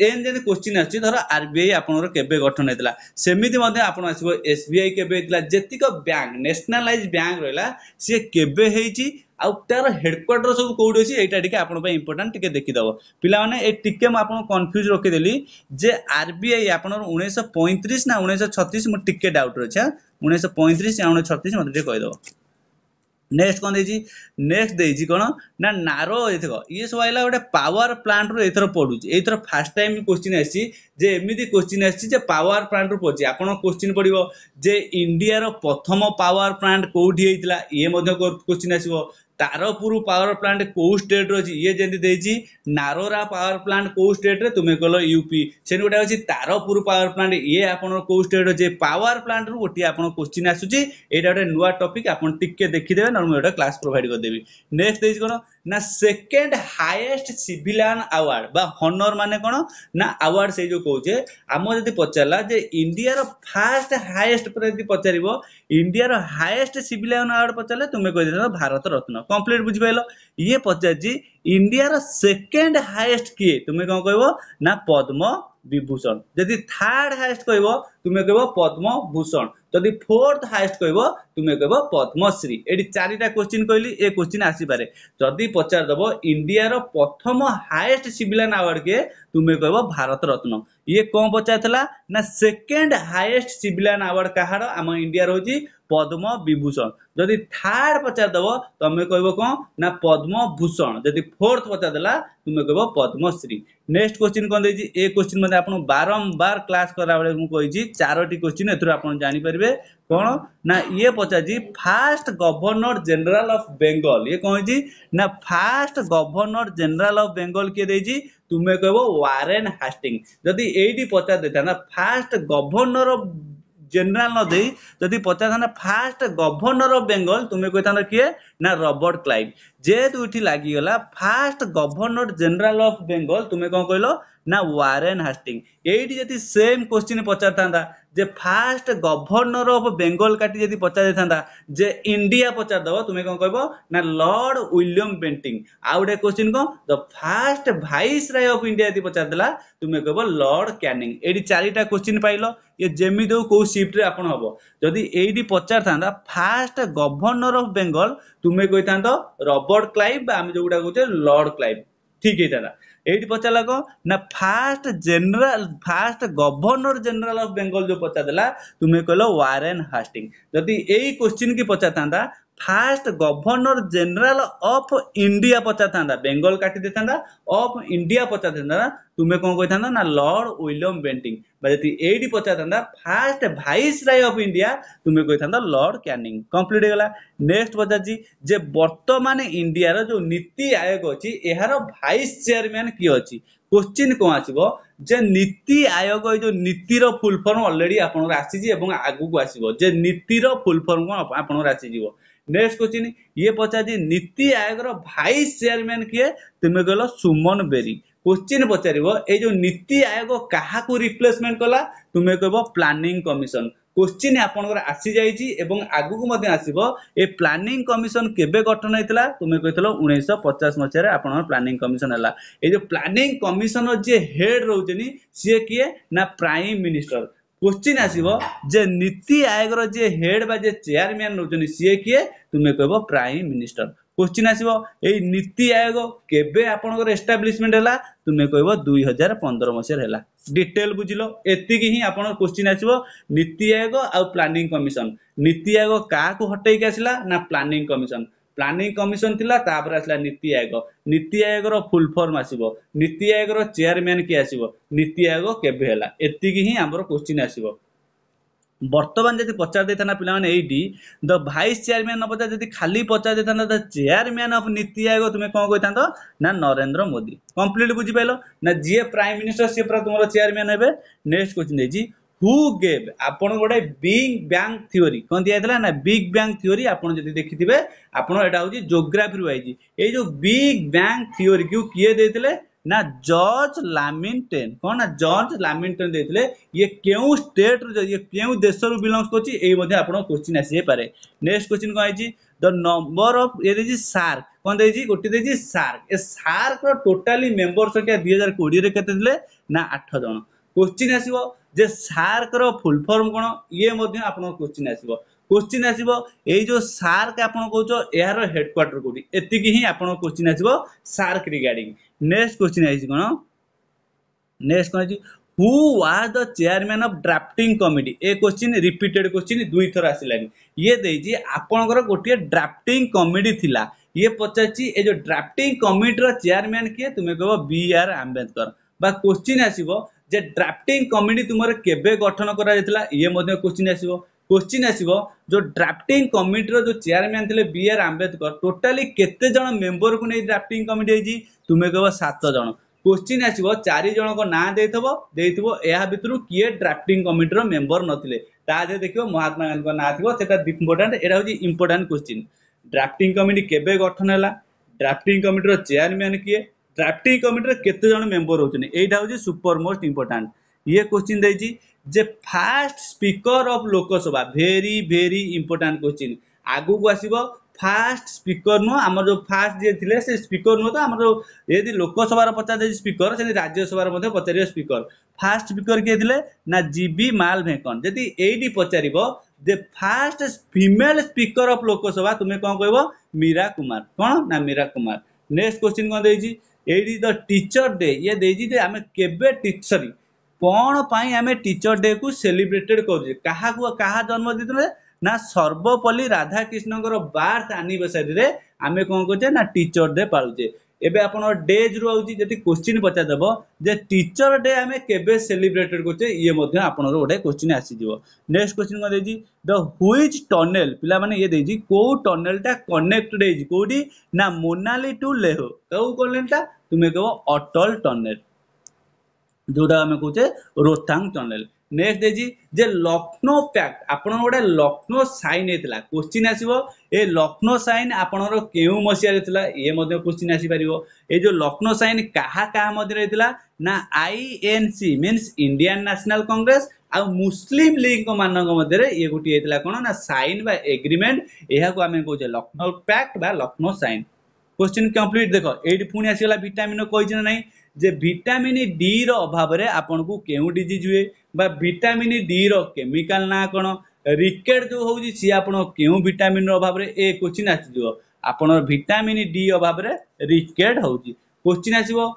ଏମିତି ଏମିତି କୋଶ୍ଚିନ୍ ଆସୁଛି ଧର ଆର୍ବିଆଇ ଆପଣଙ୍କର କେବେ ଗଠନ ହେଇଥିଲା ସେମିତି ମଧ୍ୟ ଆପଣ ଆସିବ ଏସ୍ବିଆଇ କେବେ ହେଇଥିଲା ଯେତିକ ବ୍ୟାଙ୍କ ନ୍ୟାସନାଲାଇଜ୍ ବ୍ୟାଙ୍କ ରହିଲା ସିଏ କେବେ ହେଇଛି ଆଉ ତାର ହେଡ଼କ୍ୱାର୍ଟର ସବୁ କେଉଁଠି ଅଛି ଏଇଟା ଟିକେ ଆପଣଙ୍କ ପାଇଁ ଇମ୍ପୋର୍ଟାଣ୍ଟ ଟିକେ ଦେଖିଦେବ ପିଲାମାନେ ଏ ଟିକେ ମୁଁ ଆପଣଙ୍କୁ କନଫ୍ୟୁଜ୍ ରଖିଦେଲି ଯେ ଆର୍ବିଆଇ ଆପଣଙ୍କର ଉଣେଇଶହ ପଇଁତିରିଶ ନା ଉଣେଇଶହ ଛତିଶ ମୁଁ ଟିକେ ଡାଉଟ୍ରେ ଅଛି ଉଣେଇଶହ ପଇଁତିରିଶ ଉଣେଇଶହ ଛତିଶ ମୋତେ ଟିକେ କହିଦେବ ନେକ୍ସଟ କ'ଣ ଦେଇଛି ନେକ୍ସଟ ଦେଇଛି କ'ଣ ନା ନାରୋ ଏଥର ଇଏ ସବୁ ଆଇଲା ଗୋଟେ ପାୱାର ପ୍ଲାଣ୍ଟରୁ ଏଥର ପଡ଼ୁଛି ଏଇଥର ଫାର୍ଷ୍ଟ ଟାଇମ୍ କୋଶ୍ଚିନ୍ ଆସିଛି ଯେ ଏମିତି କୋଶ୍ଚିନ୍ ଆସିଛି ଯେ ପାୱାର ପ୍ଲାଣ୍ଟରୁ ପଡ଼ୁଛି ଆପଣଙ୍କ କୋଶ୍ଚିନ୍ ପଡ଼ିବ ଯେ ଇଣ୍ଡିଆର ପ୍ରଥମ ପାୱାର ପ୍ଲାଣ୍ଟ କେଉଁଠି ହେଇଥିଲା ଇଏ ମଧ୍ୟ କୋଶ୍ଚିନ୍ ଆସିବ ତାରପୁର ପାୱାର ପ୍ଲାଣ୍ଟ କେଉଁ ଷ୍ଟେଟ୍ର ଅଛି ଇଏ ଯେମିତି ଦେଇଛି ନାରୋରା ପାୱାର ପ୍ଲାଣ୍ଟ କେଉଁ ଷ୍ଟେଟ୍ରେ ତୁମେ କହିଲ ୟୁପି ସେମିତି ଗୋଟେ ଅଛି ତାରପୁର ପାୱାର ପ୍ଲାଣ୍ଟ ଇଏ ଆପଣଙ୍କର କେଉଁ ଷ୍ଟେଟ୍ ଅଛି ପାୱାର ପ୍ଲାଣ୍ଟରୁ ଗୋଟିଏ ଆପଣ କୋଶ୍ଚିନ୍ ଆସୁଛି ଏଇଟା ଗୋଟେ ନୂଆ ଟପିକ୍ ଆପଣ ଟିକେ ଦେଖିଦେବେ ନହେଲେ ମୁଁ ଏଇଟା କ୍ଲାସ୍ ପ୍ରୋଭାଇଡ଼ କରିଦେବି ନେକ୍ସଟ ଦେଇଛି କ'ଣ ନା ସେକେଣ୍ଡ ହାଏଷ୍ଟ ସିଭିଲିଆନ୍ ଆୱାର୍ଡ ବା ହନର ମାନେ କ'ଣ ନା ଆୱାର୍ଡ ସେଇ ଯେଉଁ କହୁଛେ ଆମ ଯଦି ପଚାରିଲା ଯେ ଇଣ୍ଡିଆର ଫାଷ୍ଟ ହାଏଷ୍ଟ ପରେ ଯଦି ପଚାରିବ ଇଣ୍ଡିଆର ହାଏଷ୍ଟ ସିଭିଲିଆନ୍ ଆୱାର୍ଡ ପଚାରିଲେ ତୁମେ କହିଦେଇଥାନ୍ତ ଭାରତ ରତ୍ନ କମ୍ପ୍ଲିଟ ବୁଝିପାରିଲ ଇଏ ପଚାରିଛି ଇଣ୍ଡିଆର ସେକେଣ୍ଡ ହାଏଷ୍ଟ କିଏ ତୁମେ କ'ଣ କହିବ ନା ପଦ୍ମ ବିଭୂଷଣ ଯଦି ଥାର୍ଡ ହାଏଷ୍ଟ କହିବ তুমি কব পদ্মভূষণ যদি ফোর্থ হাইয়েস্ট কব তুমি কব পদ্মশ্রী এটি চারিটা কোশ্চিন কহিলি এ কোশ্চিন আসিপারে যদি পচারিদেব ইন্ডিয়ার প্রথম হাইয়েস্ট সিভিলিয়ান আওয়ার্ড কে তুমি কব ভারত রত্ন ইয়ে কম পচারিলা না সেকেন্ড হাইয়েস্ট সিভিলিয়ান আওয়ার্ড কাহার আম ইন্ডিয়ার হচ্ছে পদ্ম বিভূষণ যদি থার্ড পচারিদেব তুমি কব কম না পদ্মভূষণ যদি ফোর্থ পচারিদেলা তুমি কব পদ্মশ্রী নেক্সট কোশ্চিন কম দিয়েছি এ কোশ্চিন মধ্যে আপনার বারম্বার ক্লাস করা বেড়ে কইছি ଚାରୋଟି କୋଶ୍ଚିନ୍ ଏଥିରୁ ଆପଣ ଜାଣିପାରିବେ କ'ଣ ନା ଇଏ ପଚାରିଛି first governor general of Bengal ଇଏ କ'ଣ ହେଇଛି ନା first governor general of Bengal କିଏ ଦେଇଛି ତୁମେ କହିବ ୱାରେନ୍ ହାଷ୍ଟିଂ ଯଦି ଏଇଠି ପଚାରି ଦେଇଥାନ୍ତା ଫାଷ୍ଟ ଗଭର୍ଣ୍ଣର ଅଫ୍ জেনারেল নদেই যদি পচাইথান্তা ফার্স্ট গভর্নর অফ বেঙ্গল তুমি কইথান্ত কিয়ে না রবর্ট ক্লাইভ যেহেতু এটি লাগিগলা first governor general of Bengal তুমি কম কইল না ওয়ারেন হাস্টিং এইটি যদি সেম কোশ্চিন পচারিথান্তা যে ফার্স্ট ଗଭର୍ଣ୍ଣର ଅଫ୍ ବେଙ୍ଗଲ କାଟି ଯଦି ପଚାରିଥାନ୍ତା ଯେ ଇଣ୍ଡିଆ ପଚାରିଦେବ ତୁମେ କ'ଣ କହିବ ନା ଲର୍ଡ ୱିଲିୟମ୍ ବେଣ୍ଟିଂ ଆଉ ଗୋଟେ କ୍ୱେଶ୍ଚିନ୍ କ'ଣ the first viceroy of India ଯଦି ପଚାରିଦେଲା ତୁମେ କହିବ ଲର୍ଡ କ୍ୟାନିଂ ଏଇଠି ଚାରିଟା କ୍ୱେଶ୍ଚିନ୍ ପାଇଲ ଇଏ ଯେମିତି ହଉ କୋଉ ସିଫ୍ଟରେ ଆପଣ ହବ ଯଦି ଏଇଠି ପଚାରିଥାନ୍ତା ଫାର୍ଷ୍ଟ ଗଭର୍ଣ୍ଣର ଅଫ୍ ବେଙ୍ଗଲ ତୁମେ କହିଥାନ୍ତ ରବର୍ଟ କ୍ଲାଇଭ୍ ବା ଆମେ ଯୋଉଗୁଟା କହୁଛେ ଲର୍ଡ କ୍ଲାଇଭ୍ ଠିକ୍ ହେଇଥାନ୍ତା ଏଇଠି ପଚାରିଲା କ'ଣ ନା first general first governor general of Bengal ଯୋଉ ପଚାରିଦେଲା ତୁମେ କହିଲ ୱାରେନ୍ ହାଷ୍ଟିଂ ଯଦି ଏଇ କ୍ୱେଶ୍ଚିନ୍ କି ପଚାରିଥାନ୍ତା first governor general of India ପଚାରିଥାନ୍ତା ବେଙ୍ଗଲ କାଟି ଦେଇଥାନ୍ତା ଅଫ୍ ଇଣ୍ଡିଆ ପଚାରିଥାନ୍ତା ତୁମେ କ'ଣ କହିଥାନ୍ତା ନା ଲର୍ଡ ୱିଲିୟମ ବେଣ୍ଟିଂ ବା ଯଦି ଏଇଠି ପଚାରିଥାନ୍ତା first viceroy of India ତୁମେ କହିଥାନ୍ତା ଲର୍ଡ କ୍ୟାନିଂ କମ୍ପ୍ଲିଟ ହେଇଗଲା ନେକ୍ସଟ ପଚାରିଛି ଯେ ବର୍ତ୍ତମାନ ଇଣ୍ଡିଆର ଯୋଉ ନୀତି ଆୟୋଗ ଅଛି ଏହାର ଭାଇସ୍ ଚେୟାରମ୍ୟାନ୍ କିଏ ଅଛି କୋଶ୍ଚିନ୍ କ'ଣ ଆସିବ ଯେ ନୀତି ଆୟୋଗ ଏଇ ଯୋଉ ନୀତିର ଫୁଲ ଫର୍ମ ଅଲରେଡି ଆପଣଙ୍କର ଆସିଛି ଏବଂ ଆଗକୁ ଆସିବ ଯେ ନୀତିର ଫୁଲ ଫର୍ମ କ'ଣ ଆପଣଙ୍କର ଆସିଯିବ नेक्स्ट क्वेश्चन ये पचार नीति आयोग भाइस चेयरमैन किए तुम्हें कहल सुमन बेरी क्वेश्चन पचार ये जो नीति आयोग क्या रिप्लेसमेंट कला तुम्हें कह प्लानिंग कमिशन क्वेश्चन आपंकर आसी जाइए आगक आसब ए प्लानिंग कमिशन केवे गठन होता तुम्हें कही उन्नीस पचास मसीह आप प्लानिंग कमिशन है ये प्लानिंग कमिशन जी हेड रोचे सीए किए ना प्राइम मिनिस्टर क्वेश्चन आसो जे नीति आयोग रेड बा चेयरमैन रोज सी किए तुम्हें कह प्राइम मिनिस्टर क्वेश्चन आसो यही नीति आयोग केवे आपंकर एस्टाब्लीशमेंट है तुम्हें कह दुई हजार पंदर मसीह डिटेल बुझल एति ही क्वेश्चन आसो नीति आयोग आ प्लानिंग कमिशन नीति आयोग क्या हटे आसला ना प्लानिंग कमिशन ପ୍ଲାନିଂ କମିଶନ ଥିଲା ତାପରେ ଆସିଲା ନୀତି ଆୟୋଗ ନୀତି ଆୟୋଗର ଫୁଲ ଫର୍ମ ଆସିବ ନୀତି ଆୟୋଗର ଚେୟାରମ୍ୟାନ୍ କିଏ ଆସିବ ନୀତି ଆୟୋଗ କେବେ ହେଲା ଏତିକି ହିଁ ଆମର କୋଶ୍ଚିନ୍ ଆସିବ ବର୍ତ୍ତମାନ ଯଦି ପଚାରି ଦେଇଥାନ୍ତା ପିଲାମାନେ ଏଇଠି ଦ ଭାଇସ୍ ଚେୟାରମ୍ୟାନ୍ ନ ପଚାର ଯଦି ଖାଲି ପଚାରି ଦେଇଥାନ୍ତା ଦ ଚେୟାରମ୍ୟାନ୍ ଅଫ୍ ନୀତି ଆୟୋଗ ତୁମେ କ'ଣ କହିଥାନ୍ତ ନା ନରେନ୍ଦ୍ର ମୋଦି କମ୍ପ୍ଲିଟ୍ ବୁଝିପାରିଲ ନା ଯିଏ ପ୍ରାଇମ୍ ମିନିଷ୍ଟର ସିଏ ପୁରା ତୁମର ଚେୟାରମ୍ୟାନ୍ ହେବେ ନେକ୍ସଟ କୋଶ୍ଚିନ୍ ଦେଇଛି হু গেভ আপনার গোটে বিগ ব্যাং থিওরি কম দিয়া না বিগ ব্যাং থিওরি আপনার যদি দেখিবে আপনার এটা হচ্ছে জোগ্রাফি আইছি এই যে বিগ ব্যাং থিওরি কু কিয়ে ना जॉर्ज लामिनटेन कौन ना जॉर्ज लामिनटेन देते ये क्यों स्टेट रू ये क्यों देश रू बिलंगस कर क्वेश्चन आसी पारे नेक्स्ट क्वेश्चन कौन आई द नंबर ऑफ ये सार्क कौन देखिए गोटे देखिए सार्क ए सार्क टोटाली मेम्बर संख्या दुई हजार कोड़े के आठ जन क्वेश्चन आसो ଯେ ସାର୍କର ଫୁଲ୍ ଫର୍ମ କ'ଣ ଇଏ ମଧ୍ୟ ଆପଣଙ୍କ କୋଶ୍ଚିନ୍ ଆସିବ କୋଶ୍ଚିନ୍ ଆସିବ ଏଇ ଯେଉଁ ସାର୍କ ଆପଣ କହୁଛ ଏହାର ହେଡ଼କ୍ୱାର୍ଟର କୋଉଠି ଏତିକି ହିଁ ଆପଣଙ୍କ କୋଶ୍ଚିନ୍ ଆସିବ ସାର୍କ ରିଗାର୍ଡିଂ ନେକ୍ସଟ କୋଶ୍ଚିନ୍ ଆସିଛି କ'ଣ ନେକ୍ସଟ କ'ଣ ଅଛି who was the chairman of drafting committee এ কোশ্চিন রিপিটেড কোশ্চিন দুইথর আসলানি ইয়ে দেইছি আপনার গোটিয়ে ড্রাফটিং কমিটি লা ইয়ে পচারছি এ যে ড্রাফটিং কমিটির চেয়ারম্যান কিয়ে তুমি কব বি আর আম্বেদকর বা কোশ্চিন আসব ଯେ ଡ୍ରାଫ୍ଟିଂ କମିଟି ତୁମର କେବେ ଗଠନ କରାଯାଇଥିଲା ଇଏ ମଧ୍ୟ କୋଶ୍ଚିନ୍ ଆସିବ କୋଶ୍ଚିନ୍ ଆସିବ ଯେଉଁ ଡ୍ରାଫ୍ଟିଂ କମିଟିର ଯେଉଁ ଚେୟାରମ୍ୟାନ୍ ଥିଲେ ବି ଆର୍ ଆମ୍ବେଦକର ଟୋଟାଲି କେତେ ଜଣ ମେମ୍ବରକୁ ନେଇ ଡ୍ରାଫ୍ଟିଂ କମିଟି ହେଇଛି ତୁମେ କହିବ ସାତ ଜଣ କୋଶ୍ଚିନ୍ ଆସିବ ଚାରି ଜଣଙ୍କ ନାଁ ଦେଇଥିବ ଦେଇଥିବ ଏହା ଭିତରୁ କିଏ ଡ୍ରାଫ୍ଟିଂ କମିଟିର ମେମ୍ବର ନଥିଲେ ତା ଦେହରେ ଦେଖିବ ମହାତ୍ମା ଗାନ୍ଧୀଙ୍କ ନାଁ ଥିବ ସେଟା ଇମ୍ପୋର୍ଟାଣ୍ଟ ଏଇଟା ହେଉଛି ଇମ୍ପୋର୍ଟାଣ୍ଟ କୋଶ୍ଚିନ୍ ଡ୍ରାଫ୍ଟିଂ କମିଟି କେବେ ଗଠନ ହେଲା ଡ୍ରାଫ୍ଟିଂ କମିଟିର ଚେୟାରମ୍ୟାନ୍ କିଏ ট্রাফটিং কমিটির কেতে জন মেম্বর হচ্ছেন এইটা হচ্ছে সুপর মোস্ট ইম্পর্টাট ইয়ে কোশ্চিন দিয়েছি যে first speaker of Lok Sabha very very important question আগুক আসব ফার্স্ট স্পিকর নুহ আমার যে ফার্স্ট যে লে সে স্পিকর নুহ তো আমার যদি লোকসভার পচারিছে স্পিকর সেটি রাজ্যসভার মধ্যে পচারিব স্পিকর ফার্স্ট স্পিকর কিয়ে লে না জিবি মাল ভেঙ্কন যদি এইটি পচারিব যে first female speaker of Lok Sabha তুমি কম কহব মীরা কুমার কোণ না মীরা কুমার নেক্সট কোশ্চিন কম দিয়েছি ଏଇଠି ଦ ଟିଚର୍ ଡେ ଇଏ ଦେଇଛି ଯେ ଆମେ କେବେ ଟିଚର୍ କ'ଣ ପାଇଁ ଆମେ ଟିଚର୍ ଡେକୁ ସେଲିବ୍ରେଟେଡ଼୍ କରୁଛେ କାହାକୁ କାହା ଜନ୍ମଦିନରେ ନା ସର୍ବପଲ୍ଲୀ ରାଧାକ୍ରିଷ୍ଣଙ୍କର ବାର୍ଥ ଆନିଭର୍ସରୀରେ ଆମେ କ'ଣ କରୁଛେ ନା ଟିଚର୍ ଡେ ପାଳୁଛେ ଏବେ ଆପଣଙ୍କ ଡେଜ୍ରୁ ଆଉଛି ଯଦି କୋଶ୍ଚିନ୍ ପଚାରିଦେବ ଯେ ଟିଚର୍ ଡେ ଆମେ କେବେ ସେଲିବ୍ରେଟେଡ୍ କରୁଛେ ଇଏ ମଧ୍ୟ ଆପଣଙ୍କର ଗୋଟେ କୋଶ୍ଚିନ୍ ଆସିଯିବ ନେକ୍ସଟ କୋଶ୍ଚିନ୍ କ'ଣ ଦେଇଛି ଦ ହୁଇଜ୍ ଟନେଲ୍ ପିଲାମାନେ ଇଏ ଦେଇଛି କେଉଁ ଟନେଲ୍ଟା କନେକ୍ଟେଡ୍ ହେଇଛି କେଉଁଠି ନା ମୋନାଲି ଟୁ ଲେହୋ କେଉଁ ଟନେଲ୍ଟା ତୁମେ କହିବ ଅଟଲ ଟନେଲ ଯୋଉଟା ଆମେ କହୁଛେ ରୋଥାଙ୍ଗ ଟନେଲ ନେକ୍ସଟ ଦେଇଛି ଯେ ଲକ୍ଷ୍ନୌ ପ୍ୟାକ୍ଟ ଆପଣଙ୍କର ଗୋଟେ ଲକ୍ଷ୍ନୌ ସାଇନ୍ ହେଇଥିଲା କୋଶ୍ଚିନ୍ ଆସିବ ଏ ଲକ୍ଷ୍ନୌ ସାଇନ୍ ଆପଣଙ୍କର କେଉଁ ମସିହାରେ ଥିଲା ଏ ମଧ୍ୟ କୋଶ୍ଚିନ୍ ଆସିପାରିବ ଏ ଯେଉଁ ଲକ୍ଷ୍ନୌ ସାଇନ୍ କାହା କାହା ମଧ୍ୟରେ ହେଇଥିଲା ନା INC means Indian National Congress ଆଉ ମୁସଲିମ ଲିଗ୍ଙ୍କ ମାନଙ୍କ ମଧ୍ୟରେ ଇଏ ଗୋଟିଏ ହେଇଥିଲା କ'ଣ ନା ସାଇନ୍ ବା ଏଗ୍ରିମେଣ୍ଟ ଏହାକୁ ଆମେ କହୁଛେ ଲକ୍ଷ୍ନୌ ପ୍ୟାକ୍ଟ ବା ଲକ୍ଷ୍ନୌ ସାଇନ୍ क्वेश्चन कम्प्लीट देख ये पुणी आसगला भिटामिन कही ना जे भिटामिन डी रभाव में आपन को क्यों डिज हुए भिटामिन डी रेमिकाल ना कौन रिकेट जो हूँ सी आप क्यों भिटामिन अभाव ए क्वेश्चन आसज भिटामिन डी अभाव में रिकेट हूँ क्वेश्चन आसो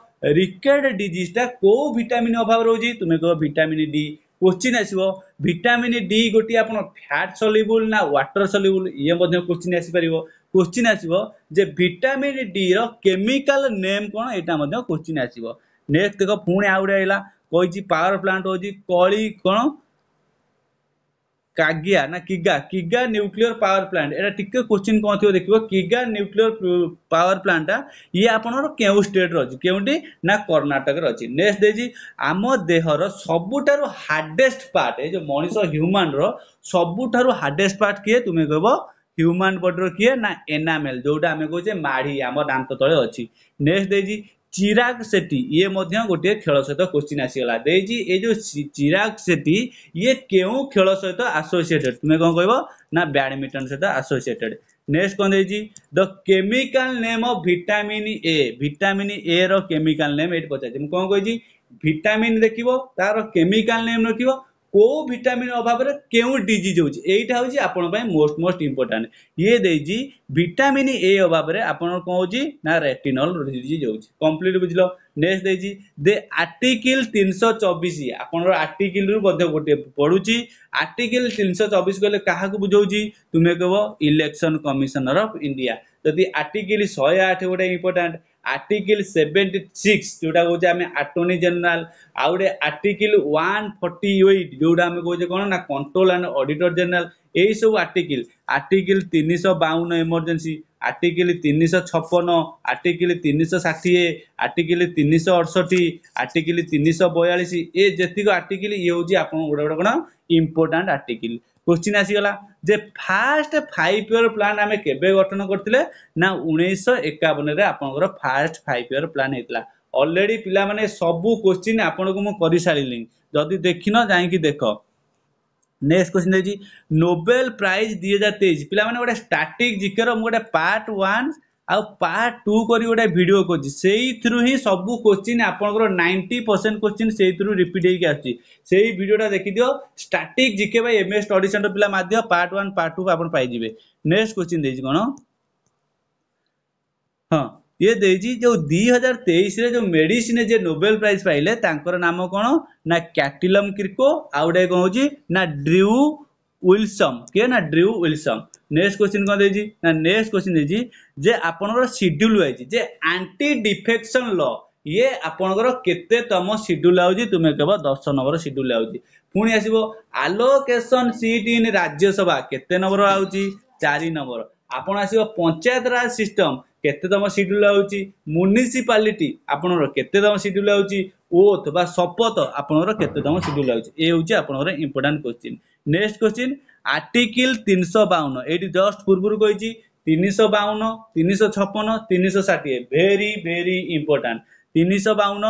रिकेट डीजा कौ भिटामिन अभाव रोज तुम्हें कह भिटामिन डी क्वेश्चन आसो भिटामिन डी गोटे आप फैट सल्युबल ना वाटर सल्युबल ये क्वेश्चन आसपार কোশ্চিন আসব যে ভিটামিন ডি র কেমিকাল নেম কোণ এটা মধ্যে কোশ্চিন আসব নেক্সট দেখ পুଣି ଆଉ ଗୋଟେ ହେଲା କହିଛି ପାୱାର ପ୍ଲାଣ୍ଟ ହେଉଛି କଳି କ'ଣ କାଗିଆ ନା କିଗା କିଗା ନ୍ୟୁକ୍ଲିୟର ପାୱାର ପ୍ଲାଣ୍ଟ ଏଇଟା ଟିକେ କୋଶ୍ଚିନ୍ କ'ଣ ଥିବ ଦେଖିବ କିଗା ନ୍ୟୁକ୍ଲିୟର ପାୱାର ପ୍ଲାଣ୍ଟଟା ଇଏ ଆପଣଙ୍କର କେଉଁ ଷ୍ଟେଟ୍ର ଅଛି କେଉଁଠି ନା କର୍ଣ୍ଣାଟକରେ ଅଛି ନେକ୍ସଟ ଦେଇଛି ଆମ ଦେହର ସବୁଠାରୁ ହାର୍ଡେଷ୍ଟ ପାର୍ଟ ଏ ଯେଉଁ ମଣିଷ ହ୍ୟୁମାନର ସବୁଠାରୁ ହାର୍ଡେଷ୍ଟ ପାର୍ଟ କିଏ ତୁମେ କହିବ ହ୍ୟୁମାନ ବଡିର କିଏ ନା ଏନାମେଲ ଯୋଉଟା ଆମେ କହୁଛେ ମାଢି ଆମ ଦାନ୍ତ ତଳେ ଅଛି ନେକ୍ସଟ ଦେଇଛି ଚିରାଗ ସେଟ୍ଟି ଇଏ ମଧ୍ୟ ଗୋଟିଏ ଖେଳ ସହିତ କୋଶ୍ଚିନ୍ ଆସିଗଲା ଦେଇଛି ଏ ଯୋଉ ଚିରାଗ ସେଟ୍ଟି ଇଏ କେଉଁ ଖେଳ ସହିତ ଆସୋସିଏଟେଡ୍ ତୁମେ କ'ଣ କହିବ ନା ବ୍ୟାଡମିଣ୍ଟନ ସହିତ ଆସୋସିଏଟେଡ୍ ନେକ୍ସଟ କ'ଣ ଦେଇଛି the chemical name of vitamin A vitamin A ର କେମିକାଲ ନେମ୍ ଏଇଠି ପଚାରିଛି ମୁଁ କ'ଣ କହିଛି ଭିଟାମିନ୍ ଦେଖିବ ତାର କେମିକାଲ ନେମ୍ ରଖିବ କେଉଁ ଭିଟାମିନ୍ ଅଭାବରେ କେଉଁ ଡିଜିଜ୍ ହେଉଛି ଏଇଟା ହେଉଛି ଆପଣଙ୍କ ପାଇଁ ମୋଷ୍ଟ ମୋଷ୍ଟ ଇମ୍ପୋର୍ଟାଣ୍ଟ ଇଏ ଦେଇଛି ଭିଟାମିନ୍ ଏ ଅଭାବରେ ଆପଣଙ୍କର କ'ଣ ହେଉଛି ନା ରେଟିନଲ୍ ଡିଜିଜ୍ ହେଉଛି କମ୍ପ୍ଲିଟ୍ ବୁଝିଲ ନେକ୍ସଟ ଦେଇଛି ଦେ ଆର୍ଟିକିଲ୍ ତିନିଶହ ଚବିଶ ଆପଣଙ୍କର ଆର୍ଟିକିଲ୍ରୁ ମଧ୍ୟ ଗୋଟିଏ ପଡ଼ୁଛି ଆର୍ଟିକିଲ୍ ତିନିଶହ ଚବିଶ କହିଲେ କାହାକୁ ବୁଝାଉଛି ତୁମେ କହିବ ଇଲେକ୍ସନ୍ କମିଶନର ଅଫ୍ ଇଣ୍ଡିଆ ଯଦି ଆର୍ଟିକିଲ୍ ଶହେ ଆଠ ଗୋଟେ ଇମ୍ପୋର୍ଟାଣ୍ଟ ଆର୍ଟିକିଲ୍ ସେଭେଣ୍ଟି ସିକ୍ସ ଯେଉଁଟା କହୁଛେ ଆମେ ଆଟର୍ଣ୍ଣି ଜେନେରାଲ୍ ଆଉ ଗୋଟେ ଆର୍ଟିକିଲ୍ ୱାନ୍ ଫର୍ଟି ଏଇଟ୍ ଯେଉଁଟା ଆମେ କହୁଛେ କ'ଣ ନା କଣ୍ଟ୍ରୋଲ୍ ଆଣ୍ଡ ଅଡ଼ିଟର ଜେନେରାଲ୍ ଏଇସବୁ ଆର୍ଟିକିଲ୍ ଆର୍ଟିକିଲ୍ ତିନିଶହ ବାଉନ ଏମର୍ଜେନ୍ସି ଆର୍ଟିକିଲ୍ ତିନିଶହ ଛପନ ଆର୍ଟିକିଲ୍ ତିନିଶହ ଷାଠିଏ ଆର୍ଟିକିଲ୍ ତିନିଶହ ଅଠଷଠି ଆର୍ଟିକିଲ୍ ତିନିଶହ ବୟାଳିଶ ଏ ଯେତିକ ଆର୍ଟିକିଲ୍ ଇଏ ହେଉଛି ଆପଣଙ୍କ ଗୋଟେ ଗୋଟେ କ'ଣ ଇମ୍ପୋର୍ଟାଣ୍ଟ ଆର୍ଟିକିଲ୍ কোশ্চিন আসিগলা যে ফার্স্ট ফাইভ ইয়র প্লান আমি কেবে গঠন করলে না উনিশশো একাবনরে আপনার ফার্স্ট ফাইভ ইয়র প্লান হয়েছিল অলরেডি পিলামানে সবু কোশ্চিন আপনার মু করে সারি যদি দেখিন যাইকি দেখ নেক্সট কোশ্চিন দেছি নোবেল প্রাইজ দুই হাজার তেইশ পিলামানে গোটে স্টাটিক জিকের মু গোটে পার্ট ওয়ান ଆଉ ପାର୍ଟ ଟୁ କରି ଗୋଟେ ଭିଡ଼ିଓ କରୁଛି ସେଇଥିରୁ ହିଁ ସବୁ କୋଶ୍ଚିନ୍ ଆପଣଙ୍କର ନାଇଣ୍ଟି ପରସେଣ୍ଟ କୋଶ୍ଚିନ୍ ସେଇଥିରୁ ରିପିଟ୍ ହେଇକି ଆସୁଛି ସେଇ ଭିଡ଼ିଓଟା ଦେଖିଦିଅ static GK by M A study centre ପିଲା ମଧ୍ୟ ପାର୍ଟ ୱାନ୍ ପାର୍ଟ ଟୁ ଆପଣ ପାଇଯିବେ ନେକ୍ସଟ କୋଶ୍ଚିନ୍ ଦେଇଛି କ'ଣ ହଁ ଇଏ ଦେଇଛି ଯେଉଁ ଦୁଇ ହଜାର ତେଇଶରେ ଯେଉଁ ମେଡିସିନ ଯିଏ ନୋବେଲ ପ୍ରାଇଜ ପାଇଲେ ତାଙ୍କର ନାମ କ'ଣ ନା କ୍ୟାଟିଲମ୍ କ୍ରିକୋ ଆଉ ଗୋଟେ କ'ଣ ହେଉଛି ନା ଡ୍ରିଉ ୱିଲସମ୍ କିଏ ନା ଡ୍ରିଉ ୱିଲସମ୍ ନେକ୍ସଟ କ୍ୱେଶ୍ଚିନ୍ କ'ଣ ଦେଇଛି ନା ନେକ୍ସଟ କ୍ୱେଶ୍ଚିନ୍ ଦେଇଛି ଯେ ଆପଣଙ୍କର ସିଡ୍ୟୁଲ ୱାଇଜ୍ ଯେ ଆଣ୍ଟି ଡିଫେକ୍ସନ୍ ଲ ଇଏ ଆପଣଙ୍କର କେତେ ତମ ସିଡ୍ୟୁଲ ଆଉଛି ତୁମେ କହିବ ଦଶ ନମ୍ବର ସିଡ୍ୟୁଲ ଆଉଛି ପୁଣି ଆସିବ ଆଲୋକେସନ୍ ସିଟ୍ ଇନ୍ ରାଜ୍ୟସଭା କେତେ ନମ୍ବର ଆଉଛି ଚାରି ନମ୍ବର ଆପଣ ଆସିବ ପଞ୍ଚାୟତରାଜ ସିଷ୍ଟମ କେତେତମ ସିଡ୍ୟୁଲ୍ ହେଉଛି ମ୍ୟୁନିସିପାଲିଟି ଆପଣଙ୍କର କେତେତମ ସିଡ୍ୟୁଲ୍ ହେଉଛି ଓଥ୍ ବା ଶପଥ ଆପଣଙ୍କର କେତେତମ ସିଡ୍ୟୁଲ୍ ହେଉଛି ଏ ହେଉଛି ଆପଣଙ୍କର important question next question article ତିନିଶହ ବାଉନ ଏଇଠି ଜଷ୍ଟ ପୂର୍ବରୁ କହିଛି ତିନିଶହ ବାଉନ ତିନିଶହ ଛପନ ତିନିଶହ ଷାଠିଏ ଭେରି ଭେରି ଇମ୍ପୋର୍ଟାଣ୍ଟ ତିନିଶହ ବାଉନ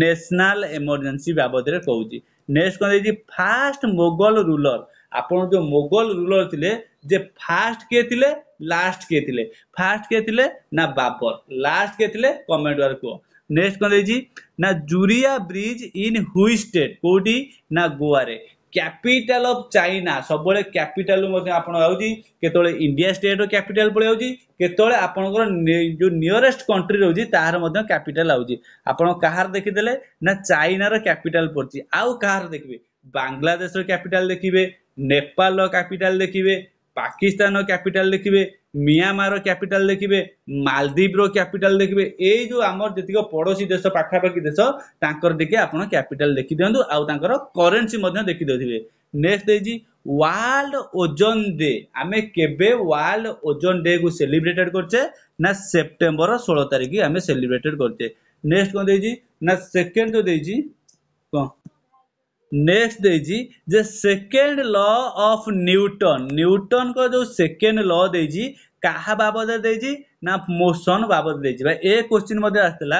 ନ୍ୟାସନାଲ୍ ଏମର୍ଜେନ୍ସି ବାବଦରେ କହୁଛି ନେକ୍ସଟ କ'ଣ ଦେଇଛି ଫାଷ୍ଟ ମୋଗଲ ରୁଲର ଆପଣ ଯୋଉ ମୋଗଲ ରୁଲର ଥିଲେ ଯେ ଫାଷ୍ଟ କିଏ ଥିଲେ ଲାଷ୍ଟ କିଏ ଥିଲେ ଫାଷ୍ଟ କିଏ ଥିଲେ ନା ବାବର ଲାଷ୍ଟ କିଏ ଥିଲେ କମେଣ୍ଟ ଦ୍ୱାରା କୁହ ନେକ୍ସଟ କ'ଣ ଦେଇଛି ନା Zuari bridge in which state କୋଉଠି ନା ଗୋଆରେ କ୍ୟାପିଟାଲ ଅଫ ଚାଇନା ସବୁବେଳେ କ୍ୟାପିଟାଲ ମଧ୍ୟ ଆପଣ ଆଉଛି କେତେବେଳେ ଇଣ୍ଡିଆ ଷ୍ଟେଟ୍ର କ୍ୟାପିଟାଲ ପଳେଇ ଆଉଛି କେତେବେଳେ ଆପଣଙ୍କର ଯୋଉ ନିୟରେଷ୍ଟ କଣ୍ଟ୍ରି ରହୁଛି ତାହାର ମଧ୍ୟ କ୍ୟାପିଟାଲ ଆଉଛି ଆପଣ କାହାର ଦେଖିଦେଲେ ନା ଚାଇନାର କ୍ୟାପିଟାଲ ପଡୁଛି ଆଉ କାହାର ଦେଖିବେ ବାଂଲାଦେଶର କ୍ୟାପିଟାଲ ଦେଖିବେ ନେପାଳର କ୍ୟାପିଟାଲ ଦେଖିବେ ପାକିସ୍ତାନର କ୍ୟାପିଟାଲ ଦେଖିବେ ମିଆଁମାର କ୍ୟାପିଟାଲ ଦେଖିବେ ମାଲଦ୍ୱୀପର କ୍ୟାପିଟାଲ ଦେଖିବେ ଏଇ ଯେଉଁ ଆମର ଯେତିକ ପଡ଼ୋଶୀ ଦେଶ ପାଖାପାଖି ଦେଶ ତାଙ୍କର ଟିକେ ଆପଣ କ୍ୟାପିଟାଲ ଦେଖିଦିଅନ୍ତୁ ଆଉ ତାଙ୍କର କରେନ୍ସି ମଧ୍ୟ ଦେଖିଦେଉଥିବେ ନେକ୍ସଟ ହେଇଛି ওয়ার্ল্ড ওজন ডে আমি কেবে ওয়ার্ল্ড ওজন ডে কু সেলিব্রেটেড করছে না সেপ্টেম্বর ষোলো তারিখ আমি সেলিব্রেটেড করছে নেক্সট কোন দিয়েছি না সেকেন্ড দিয়েছি কোন next the second law of Newton Newton को जो सेकेंड लॉ दे କାହା ବାବଦରେ ଦେଇଛି ନା ମୋସନ ବାବଦ ଦେଇଛି ବା ଏ କ୍ୱେଶ୍ଚିନ୍ ମଧ୍ୟ ଆସିଥିଲା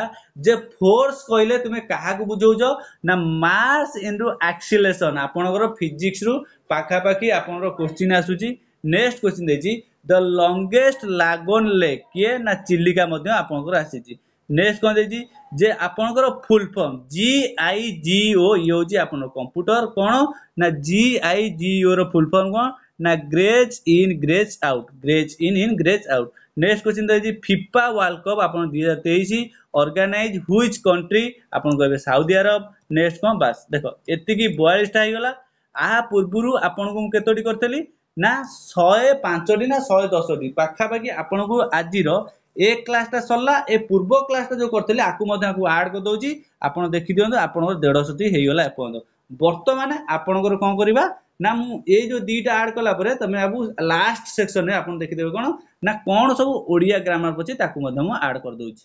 ଯେ ଫୋର୍ସ କହିଲେ ତୁମେ କାହାକୁ ବୁଝଉଛ ନା ମାସ୍ ଇନ୍ରୁ ଆକ୍ସିଲେସନ୍ ଆପଣଙ୍କର ଫିଜିକ୍ସରୁ ପାଖାପାଖି ଆପଣଙ୍କର କ୍ୱେଶ୍ଚିନ୍ ଆସୁଛି ନେକ୍ସଟ କ୍ୱେଶ୍ଚିନ୍ ଦେଇଛି ଦ ଲଙ୍ଗେଷ୍ଟ ଲାଗୋନ୍ ଲେକ୍ କିଏ ନା ଚିଲିକା ମଧ୍ୟ ଆପଣଙ୍କର ଆସିଛି ନେକ୍ସଟ କ'ଣ ଦେଇଛି ଯେ ଆପଣଙ୍କର full form G I G O ଇଏ ହେଉଛି ଆପଣଙ୍କ କମ୍ପ୍ୟୁଟର କ'ଣ ନା ଜି ଆଇ ଜି ଓର ଫୁଲ ଫର୍ମ କ'ଣ ନା garbage in garbage out garbage in in garbage out next question ରହିଛି ଫିଫା ୱାର୍ଲଡ କପ୍ ଆପଣ ଦୁଇ ହଜାର ତେଇଶ ଅର୍ଗାନାଇଜ ହୁଇଚ୍ କଣ୍ଟ୍ରି ଆପଣ କହିବେ ସାଉଦି ଆରବ ନେକ୍ସଟ କ'ଣ ବାସ୍ ଦେଖ ଏତିକି ବୟାଳିଶଟା ହେଇଗଲା ଏହା ପୂର୍ବରୁ ଆପଣଙ୍କୁ ମୁଁ କେତୋଟି କରିଥିଲି ନା ଶହେ ପାଞ୍ଚଟି ନା ଶହେ ଦଶଟି ପାଖାପାଖି ଆପଣଙ୍କୁ ଆଜିର ଏ କ୍ଲାସଟା ସରିଲା ଏ ପୂର୍ବ କ୍ଲାସଟା ଯେଉଁ କରିଥିଲେ ଆକୁ ମଧ୍ୟ ଆକୁ ଆଡ୍ କରିଦେଉଛି ଆପଣ ଦେଖିଦିଅନ୍ତୁ ଆପଣଙ୍କର ଦେଢ଼ଶହଟି ହେଇଗଲା ଏପର୍ଯ୍ୟନ୍ତ ବର୍ତ୍ତମାନ ଆପଣଙ୍କର କ'ଣ କରିବା ନା ମୁଁ ଏଇ ଯେଉଁ ଦୁଇଟା ଆଡ୍ କଲା ପରେ ତମେ ଆକୁ ଲାଷ୍ଟ ସେକ୍ସନରେ ଆପଣ ଦେଖିଦେବେ କ'ଣ ନା କ'ଣ ସବୁ ଓଡ଼ିଆ ଗ୍ରାମାର ଅଛି ତାକୁ ମଧ୍ୟ ମୁଁ ଆଡ୍ କରିଦେଉଛି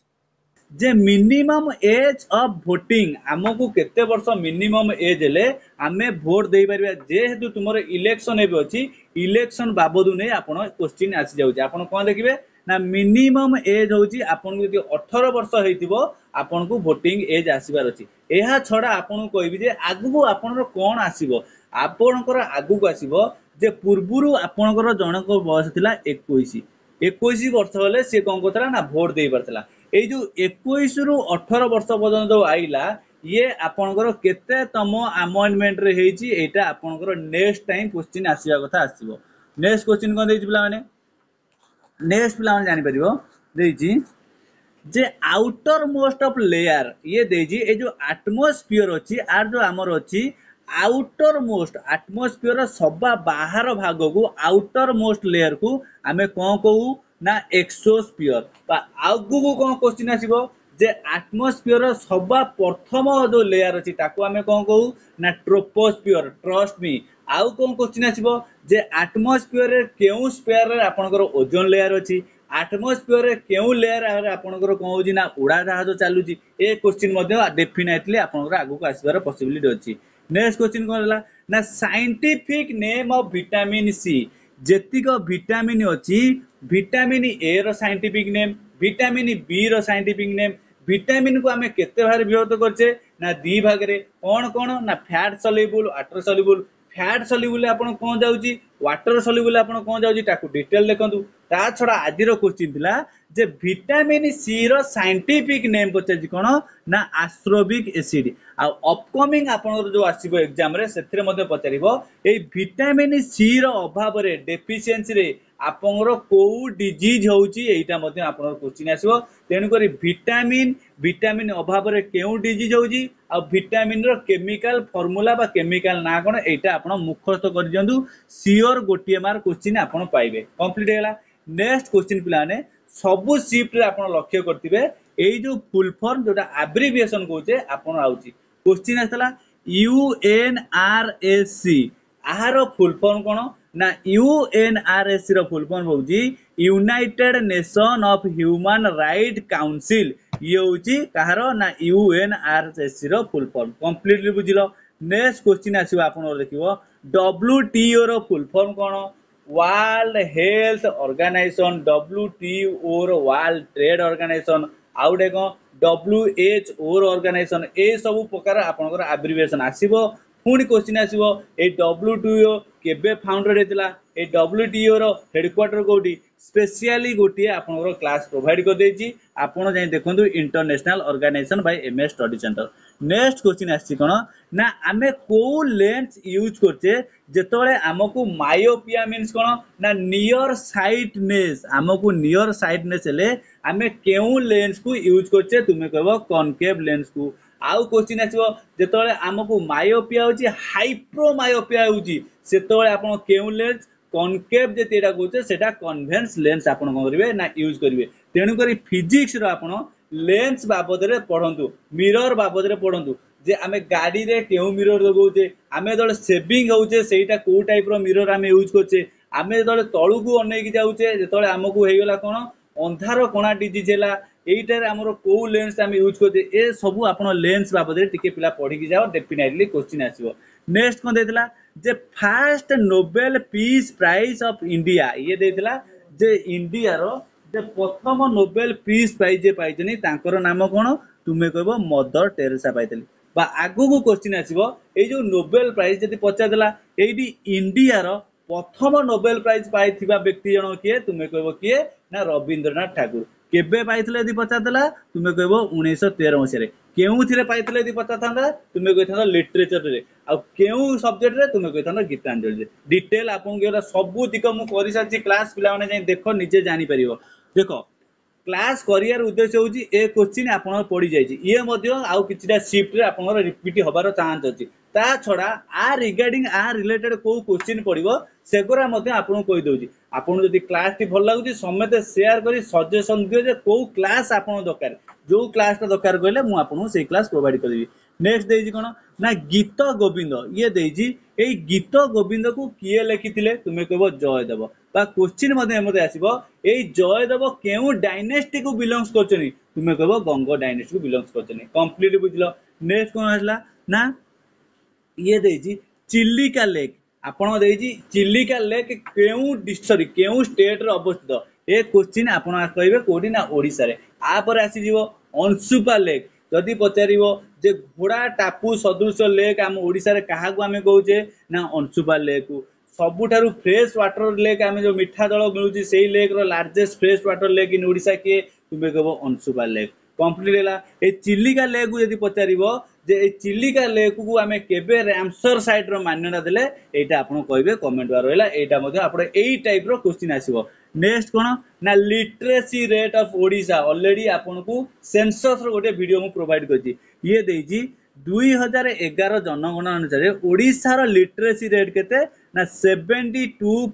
ଯେ ମିନିମମ୍ ଏଜ୍ ଅଫ୍ ଭୋଟିଂ ଆମକୁ କେତେ ବର୍ଷ ମିନିମମ୍ ଏଜ୍ ହେଲେ ଆମେ ଭୋଟ୍ ଦେଇପାରିବା ଯେହେତୁ ତୁମର ଇଲେକ୍ସନ୍ ଏବେ ଅଛି ଇଲେକ୍ସନ୍ ବାବଦକୁ ନେଇ ଆପଣ କୋଶ୍ଚିନ୍ ଆସିଯାଉଛି ଆପଣ କ'ଣ ଦେଖିବେ ନା ମିନିମମ୍ ଏଜ୍ ହେଉଛି ଆପଣଙ୍କୁ ଯଦି ଅଠର ବର୍ଷ ହେଇଥିବ ଆପଣଙ୍କୁ ଭୋଟିଂ ଏଜ୍ ଆସିବାର ଅଛି ଏହା ଛଡ଼ା ଆପଣଙ୍କୁ କହିବି ଯେ ଆଗକୁ ଆପଣଙ୍କର କ'ଣ ଆସିବ ଆପଣଙ୍କର ଆଗକୁ ଆସିବ ଯେ ପୂର୍ବରୁ ଆପଣଙ୍କର ଜଣଙ୍କ ବୟସ ଥିଲା ଏକୋଇଶ ଏକୋଇଶ ବର୍ଷ ହେଲେ ସେ କ'ଣ କରୁଥିଲା ନା ଭୋଟ ଦେଇପାରୁଥିଲା ଏଇ ଯେଉଁ ଏକୋଇଶରୁ ଅଠର ବର୍ଷ ପର୍ଯ୍ୟନ୍ତ ଯେଉଁ ଆଇଲା ଇଏ ଆପଣଙ୍କର କେତେ ତମ ଆମଏଣ୍ଟମେଣ୍ଟରେ ହେଇଛି ଏଇଟା ଆପଣଙ୍କର ନେକ୍ସଟ ଟାଇମ୍ କୋଶ୍ଚିନ୍ ଆସିବା କଥା ଆସିବ ନେକ୍ସଟ କୋଶ୍ଚିନ୍ କ'ଣ ଦେଇଛି ପିଲାମାନେ नेक्स्ट पिला जापर the outermost of layer ये दे जो आटमोस्फियर अच्छी आर जो आमर अच्छी आउटर मोस्ट आटमोस्फियर सबा बाहर भाग को आउटर मोस्ट लेयर को आम कौन कहू ना एक्सोस्फियर आगु कौन क्वेश्चन आसो ଯେ ଆଟମସ୍ଫିୟରର ସବା ପ୍ରଥମ ଯେଉଁ ଲେୟାର ଅଛି ତାକୁ ଆମେ କ'ଣ କହୁ ନା ଟ୍ରୋପୋସ୍ଫିୟର ଟ୍ରଷ୍ଟ ମି ଆଉ କ'ଣ କୋଶ୍ଚିନ୍ ଆସିବ ଯେ ଆଟମସ୍ଫିୟରରେ କେଉଁ ସ୍ପେୟାରରେ ଆପଣଙ୍କର ଓଜନ ଲେୟାର ଅଛି ଆଟମସ୍ଫିୟରରେ କେଉଁ ଲେୟାର ଆପଣଙ୍କର କ'ଣ ହେଉଛି ନା ଉଡ଼ାଜାହାଜ ଚାଲୁଛି ଏ କୋଶ୍ଚିନ୍ ମଧ୍ୟ ଡେଫିନେଟଲି ଆପଣଙ୍କର ଆଗକୁ ଆସିବାର ପସିବିଲିଟି ଅଛି ନେକ୍ସଟ କୋଶ୍ଚିନ୍ କ'ଣ ହେଲା ନା scientific name of vitamin C ଯେତିକ ଭିଟାମିନ୍ ଅଛି ଭିଟାମିନ୍ ଏ ର ସାଇଣ୍ଟିଫିକ୍ ନେମ୍ ଭିଟାମିନ୍ ବି ର ସାଇଣ୍ଟିଫିକ୍ ନେମ୍ ଭିଟାମିନ୍ କୁ ଆମେ କେତେ ଭାଗରେ ବିଭକ୍ତ କରିଛେ ନା ଦୁଇ ଭାଗରେ କ'ଣ କ'ଣ ନା fat soluble water soluble fat soluble ଆପଣ କ'ଣ ଯାଉଛି ୱାଟର୍ ସଲ୍ୟୁବୁଲ୍ ଆପଣ କ'ଣ ଯାଉଛି ତାକୁ ଡିଟେଲ୍ ଦେଖନ୍ତୁ ତା ଛଡ଼ା ଆଜିର କୋଶ୍ଚିନ୍ ଥିଲା যে ভিটামিন সি র সাইন্টিফিক নেম পচারিছি কোণ না আশ্রোবিক এসিড ଆଉ ଅପକମିଂ ଆପଣଙ୍କର ଯେଉଁ ଆସିବ ଏକ୍ଜାମ୍ରେ ସେଥିରେ ମଧ୍ୟ ପଚାରିବ ଏଇ ଭିଟାମିନ୍ ସି ର ଅଭାବରେ ଡେଫିସିଏନ୍ସିରେ ଆପଣଙ୍କର କେଉଁ ଡିଜିଜ୍ ହେଉଛି ଏଇଟା ମଧ୍ୟ ଆପଣଙ୍କର କୋଶ୍ଚିନ୍ ଆସିବ ତେଣୁକରି ଭିଟାମିନ୍ ଭିଟାମିନ୍ ଅଭାବରେ କେଉଁ ଡିଜିଜ୍ ହେଉଛି ଆଉ ଭିଟାମିନ୍ର କେମିକାଲ ଫର୍ମୁଲା ବା କେମିକାଲ ନାଁ କ'ଣ ଏଇଟା ଆପଣ ମୁଖସ୍ଥ କରିଦିଅନ୍ତୁ ସିଓର ଗୋଟିଏ ମାର୍କ କୋଶ୍ଚିନ୍ ଆପଣ ପାଇବେ କମ୍ପ୍ଲିଟ୍ ହେଇଗଲା ନେକ୍ସଟ କୋଶ୍ଚିନ୍ ପିଲାମାନେ সবু সিফ্টরে আপনার লক্ষ্য করতে এই যে ফুল ফর্ম যেটা আব্রিভিয়েসন কৌছে আপনার আউছি কোশ্চিন আসলা U N R S C আহার ফুল ফর্ম কোণ না U N R S C full form হচ্ছে United Nation of Human Right Council ইয়ে হচ্ছে কাহার না U N R S C form completely বুঝিল নেক্সট কোশ্চিন আসবে আপনার দেখব ডব্লু টিও ফর্ম কোণ World Health Organization W T ओर वर्ल्ड ट्रेड ऑर्गानाइजेसन ଆଉ ଗୋଟେ କ'ଣ ଡବ୍ଲ୍ୟୁ ଏଚ୍ ଓର ଅର୍ଗାନାଇଜେସନ୍ ଏସବୁ ପ୍ରକାର ଆପଣଙ୍କର ଆବ୍ରିଭେସନ୍ ଆସିବ ପୁଣି କୋଶ୍ଚିନ୍ ଆସିବ ଏଇ ଡବ୍ଲ୍ୟୁ ଟି ଓ କେବେ ଫାଉଣ୍ଡେଡ୍ ହେଇଥିଲା ଏଇ ଡବ୍ଲ୍ୟୁ ଟି ଓର ହେଡ଼କ୍ୱାର୍ଟର କେଉଁଠି ସ୍ପେସିଆଲି ଗୋଟିଏ ଆପଣଙ୍କର କ୍ଲାସ୍ ପ୍ରୋଭାଇଡ଼ କରିଦେଇଛି ଆପଣ ଯାଇ ଦେଖନ୍ତୁ international organization by M A study centre next question ଆସିଛି କ'ଣ ନା ଆମେ କୋଉ ଲେନ୍ସ ୟୁଜ୍ କରୁଛେ ଯେତେବେଳେ ଆମକୁ ମାୟୋପିଆ ମିନ୍ସ କ'ଣ ନା ନିୟର ସାଇଟନେସ୍ ଆମକୁ ନିୟର ସାଇଟନେସ୍ ହେଲେ ଆମେ କେଉଁ ଲେନ୍ସକୁ ୟୁଜ୍ କରୁଛେ ତୁମେ କହିବ କନକେଭ୍ ଲେନ୍ସକୁ ଆଉ କ୍ୱେଶ୍ଚିନ୍ ଆସିବ ଯେତେବେଳେ ଆମକୁ ମାୟୋପିଆ ହେଉଛି ହାଇପ୍ରୋମାୟୋପିଆ ହେଉଛି ସେତେବେଳେ ଆପଣ କେଉଁ ଲେନ୍ସ কনকেভ যেটা কৌছে সেটা কনভেন্স লেন্স আপনার কন করবে না ইউজ করবে তেমনি করে ফিজিক্সর আপনার ଲେନ୍ସ ବାବଦରେ ପଢ଼ନ୍ତୁ ମିରର ବାବଦରେ ପଢ଼ନ୍ତୁ ଯେ ଆମେ ଗାଡ଼ିରେ କେଉଁ ମିରର ଲଗାଉଛେ ଆମେ ଯେତେବେଳେ ସେଭିଂ ହେଉଛେ ସେଇଟା କେଉଁ ଟାଇପ୍ର ମିରର ଆମେ ୟୁଜ୍ କରୁଛେ ଆମେ ଯେତେବେଳେ ତଳକୁ ଅନେଇକି ଯାଉଛେ ଯେତେବେଳେ ଆମକୁ ହେଇଗଲା କ'ଣ ଅନ୍ଧାର କଣା ଡିଜିଜ୍ ହେଲା ଏଇଟାରେ ଆମର କେଉଁ ଲେନ୍ସ ଆମେ ୟୁଜ୍ କରୁଛେ ଏ ସବୁ ଆପଣ ଲେନ୍ସ ବାବଦରେ ଟିକେ ପିଲା ପଢ଼ିକି ଯାଅ ଡେଫିନାଇଟଲି କୋଶ୍ଚିନ୍ ଆସିବ ନେକ୍ସଟ କ'ଣ ଦେଇଥିଲା ଯେ first Nobel peace prize of India ଇଏ ଦେଇଥିଲା ଯେ ଇଣ୍ଡିଆର ସେ ପ୍ରଥମ ନୋବେଲ ପିସ୍ ପ୍ରାଇଜ୍ ଯିଏ ପାଇଛନ୍ତି ତାଙ୍କର ନାମ କ'ଣ ତୁମେ କହିବ ମଦର ଟେରେସା ପାଇଥିଲେ ବା ଆଗକୁ କୋଶ୍ଚିନ୍ ଆସିବ ଏଇ ଯେଉଁ ନୋବେଲ ପ୍ରାଇଜ୍ ଯଦି ପଚାରିଦେଲା ଏଇଠି ଇଣ୍ଡିଆର ପ୍ରଥମ ନୋବେଲ ପ୍ରାଇଜ୍ ପାଇଥିବା ବ୍ୟକ୍ତି ଜଣ କିଏ ତୁମେ କହିବ କିଏ ନା ରବୀନ୍ଦ୍ରନାଥ ଠାକୁର କେବେ ପାଇଥିଲେ ଯଦି ପଚାରିଦେଲା ତୁମେ କହିବ ଉଣେଇଶହ ତେର ମସିହାରେ କେଉଁଥିରେ ପାଇଥିଲେ ଯଦି ପଚାରିଥାନ୍ତା ତୁମେ କହିଥାନ୍ତ ଲିଟରେଚରରେ ଆଉ କେଉଁ ସବଜେକ୍ଟରେ ତୁମେ କହିଥାନ୍ତ ଗୀତାଞ୍ଜଳିରେ ଡିଟେଲ ଆପଣଙ୍କୁ ଏଗୁଡ଼ା ସବୁ ଦିଗ ମୁଁ କରିସାରିଛି କ୍ଲାସ୍ ପିଲାମାନେ ଯାଇ ଦେଖ ନିଜେ ଜାଣିପାରିବ দেখ ক্লাস করিবার উদ্দেশ্য হচ্ছে এ কোশ্চিন আপনার পড়ি যাই ইয়ে মধ্যে আউ কিছুটা সিফ্টরে আপনার রিপিট হবার চান্স অছে তা ছড়া আ রিগার্ডিং আ রিলেটেড কেউ কোশ্চিন পড়ব সেগুলা মধ্যে আপনার কইদেছি আপনার যদি ক্লাসটি ভাল লাগুছে সমস্তে সেয়ার করে সজেসন দিও যে কেউ ক্লাস আপনার দরকার যে ক্লাসটা দরকার কহিলে মু আপনার সেই ক্লাস প্রোভাইড করিবি নেক্সট দিয়েছি কোণ না গীত গোবিন্দ ইয়ে দিয়েছি এই গীত গোবিন্দকু কিয়ে লেখিলে তুমি কহব জয় দেব ବା କୋଶ୍ଚିନ୍ ମଧ୍ୟ ଏମିତି ଆସିବ ଏଇ ଜୟଦେବ କେଉଁ ଡାଇନେଷ୍ଟିକୁ ବିଲଙ୍ଗସ୍ କରୁଛନ୍ତି ତୁମେ କହିବ ଗଙ୍ଗ ଡାଇନେଷ୍ଟିକୁ ବିଲଙ୍ଗସ୍ କରୁଛନ୍ତି କମ୍ପ୍ଲିଟ୍ ବୁଝିଲ ନେକ୍ସଟ କ'ଣ ଆସିଲା ନା ଇଏ ଦେଇଛି ଚିଲିକା ଲେକ୍ ଆପଣ ଦେଇଛି ଚିଲିକା ଲେକ୍ କେଉଁ ସରି କେଉଁ ଷ୍ଟେଟ୍ରେ ଅବସ୍ଥିତ ଏ କୋଶ୍ଚିନ୍ ଆପଣ କହିବେ କେଉଁଠି ନା ଓଡ଼ିଶାରେ ଆପରେ ଆସିଯିବ ଅଂଶୁପା ଲେକ୍ ଯଦି ପଚାରିବ ଯେ ଘୋଡ଼ା ଟାପୁ ସଦୃଶ ଲେକ୍ ଆମ ଓଡ଼ିଶାରେ କାହାକୁ ଆମେ କହୁଛେ ନା ଅଂଶୁପା ଲେକ୍କୁ ସବୁଠାରୁ ଫ୍ରେଶ୍ ୱାଟର ଲେକ୍ ଆମେ ଯେଉଁ ମିଠା ଜଳ ମିଳୁଛି ସେଇ ଲେକ୍ର largest fresh water lake in Odisha କିଏ ତୁମେ କହିବ ଅଂଶୁପା ଲେକ୍ କମ୍ପ୍ଲିଟ୍ ହେଲା ଏଇ ଚିଲିକା ଲେକ୍କୁ ଯଦି ପଚାରିବ ଯେ ଏଇ ଚିଲିକା ଲେକ୍କୁ ଆମେ କେବେ ରାମସର ସାଇଟ୍ର ମାନ୍ୟତା ଦେଲେ ଏଇଟା ଆପଣ କହିବେ କମେଣ୍ଟ ବାର ରହିଲା ଏଇଟା ମଧ୍ୟ ଆପଣ ଏଇ ଟାଇପ୍ର କୋଶ୍ଚିନ୍ ଆସିବ ନେକ୍ସଟ କ'ଣ ନା literacy rate of Odisha already ଆପଣଙ୍କୁ ସେନ୍ସସ୍ର ଗୋଟେ ଭିଡ଼ିଓ ମୁଁ ପ୍ରୋଭାଇଡ଼ କରିଛି ଇଏ ଦେଇଛି ଦୁଇ ହଜାର ଏଗାର ଜନଗଣନା ଅନୁସାରେ ଓଡ଼ିଶାର ଲିଟରେସି ରେଟ୍ କେତେ ना सेवेन्टी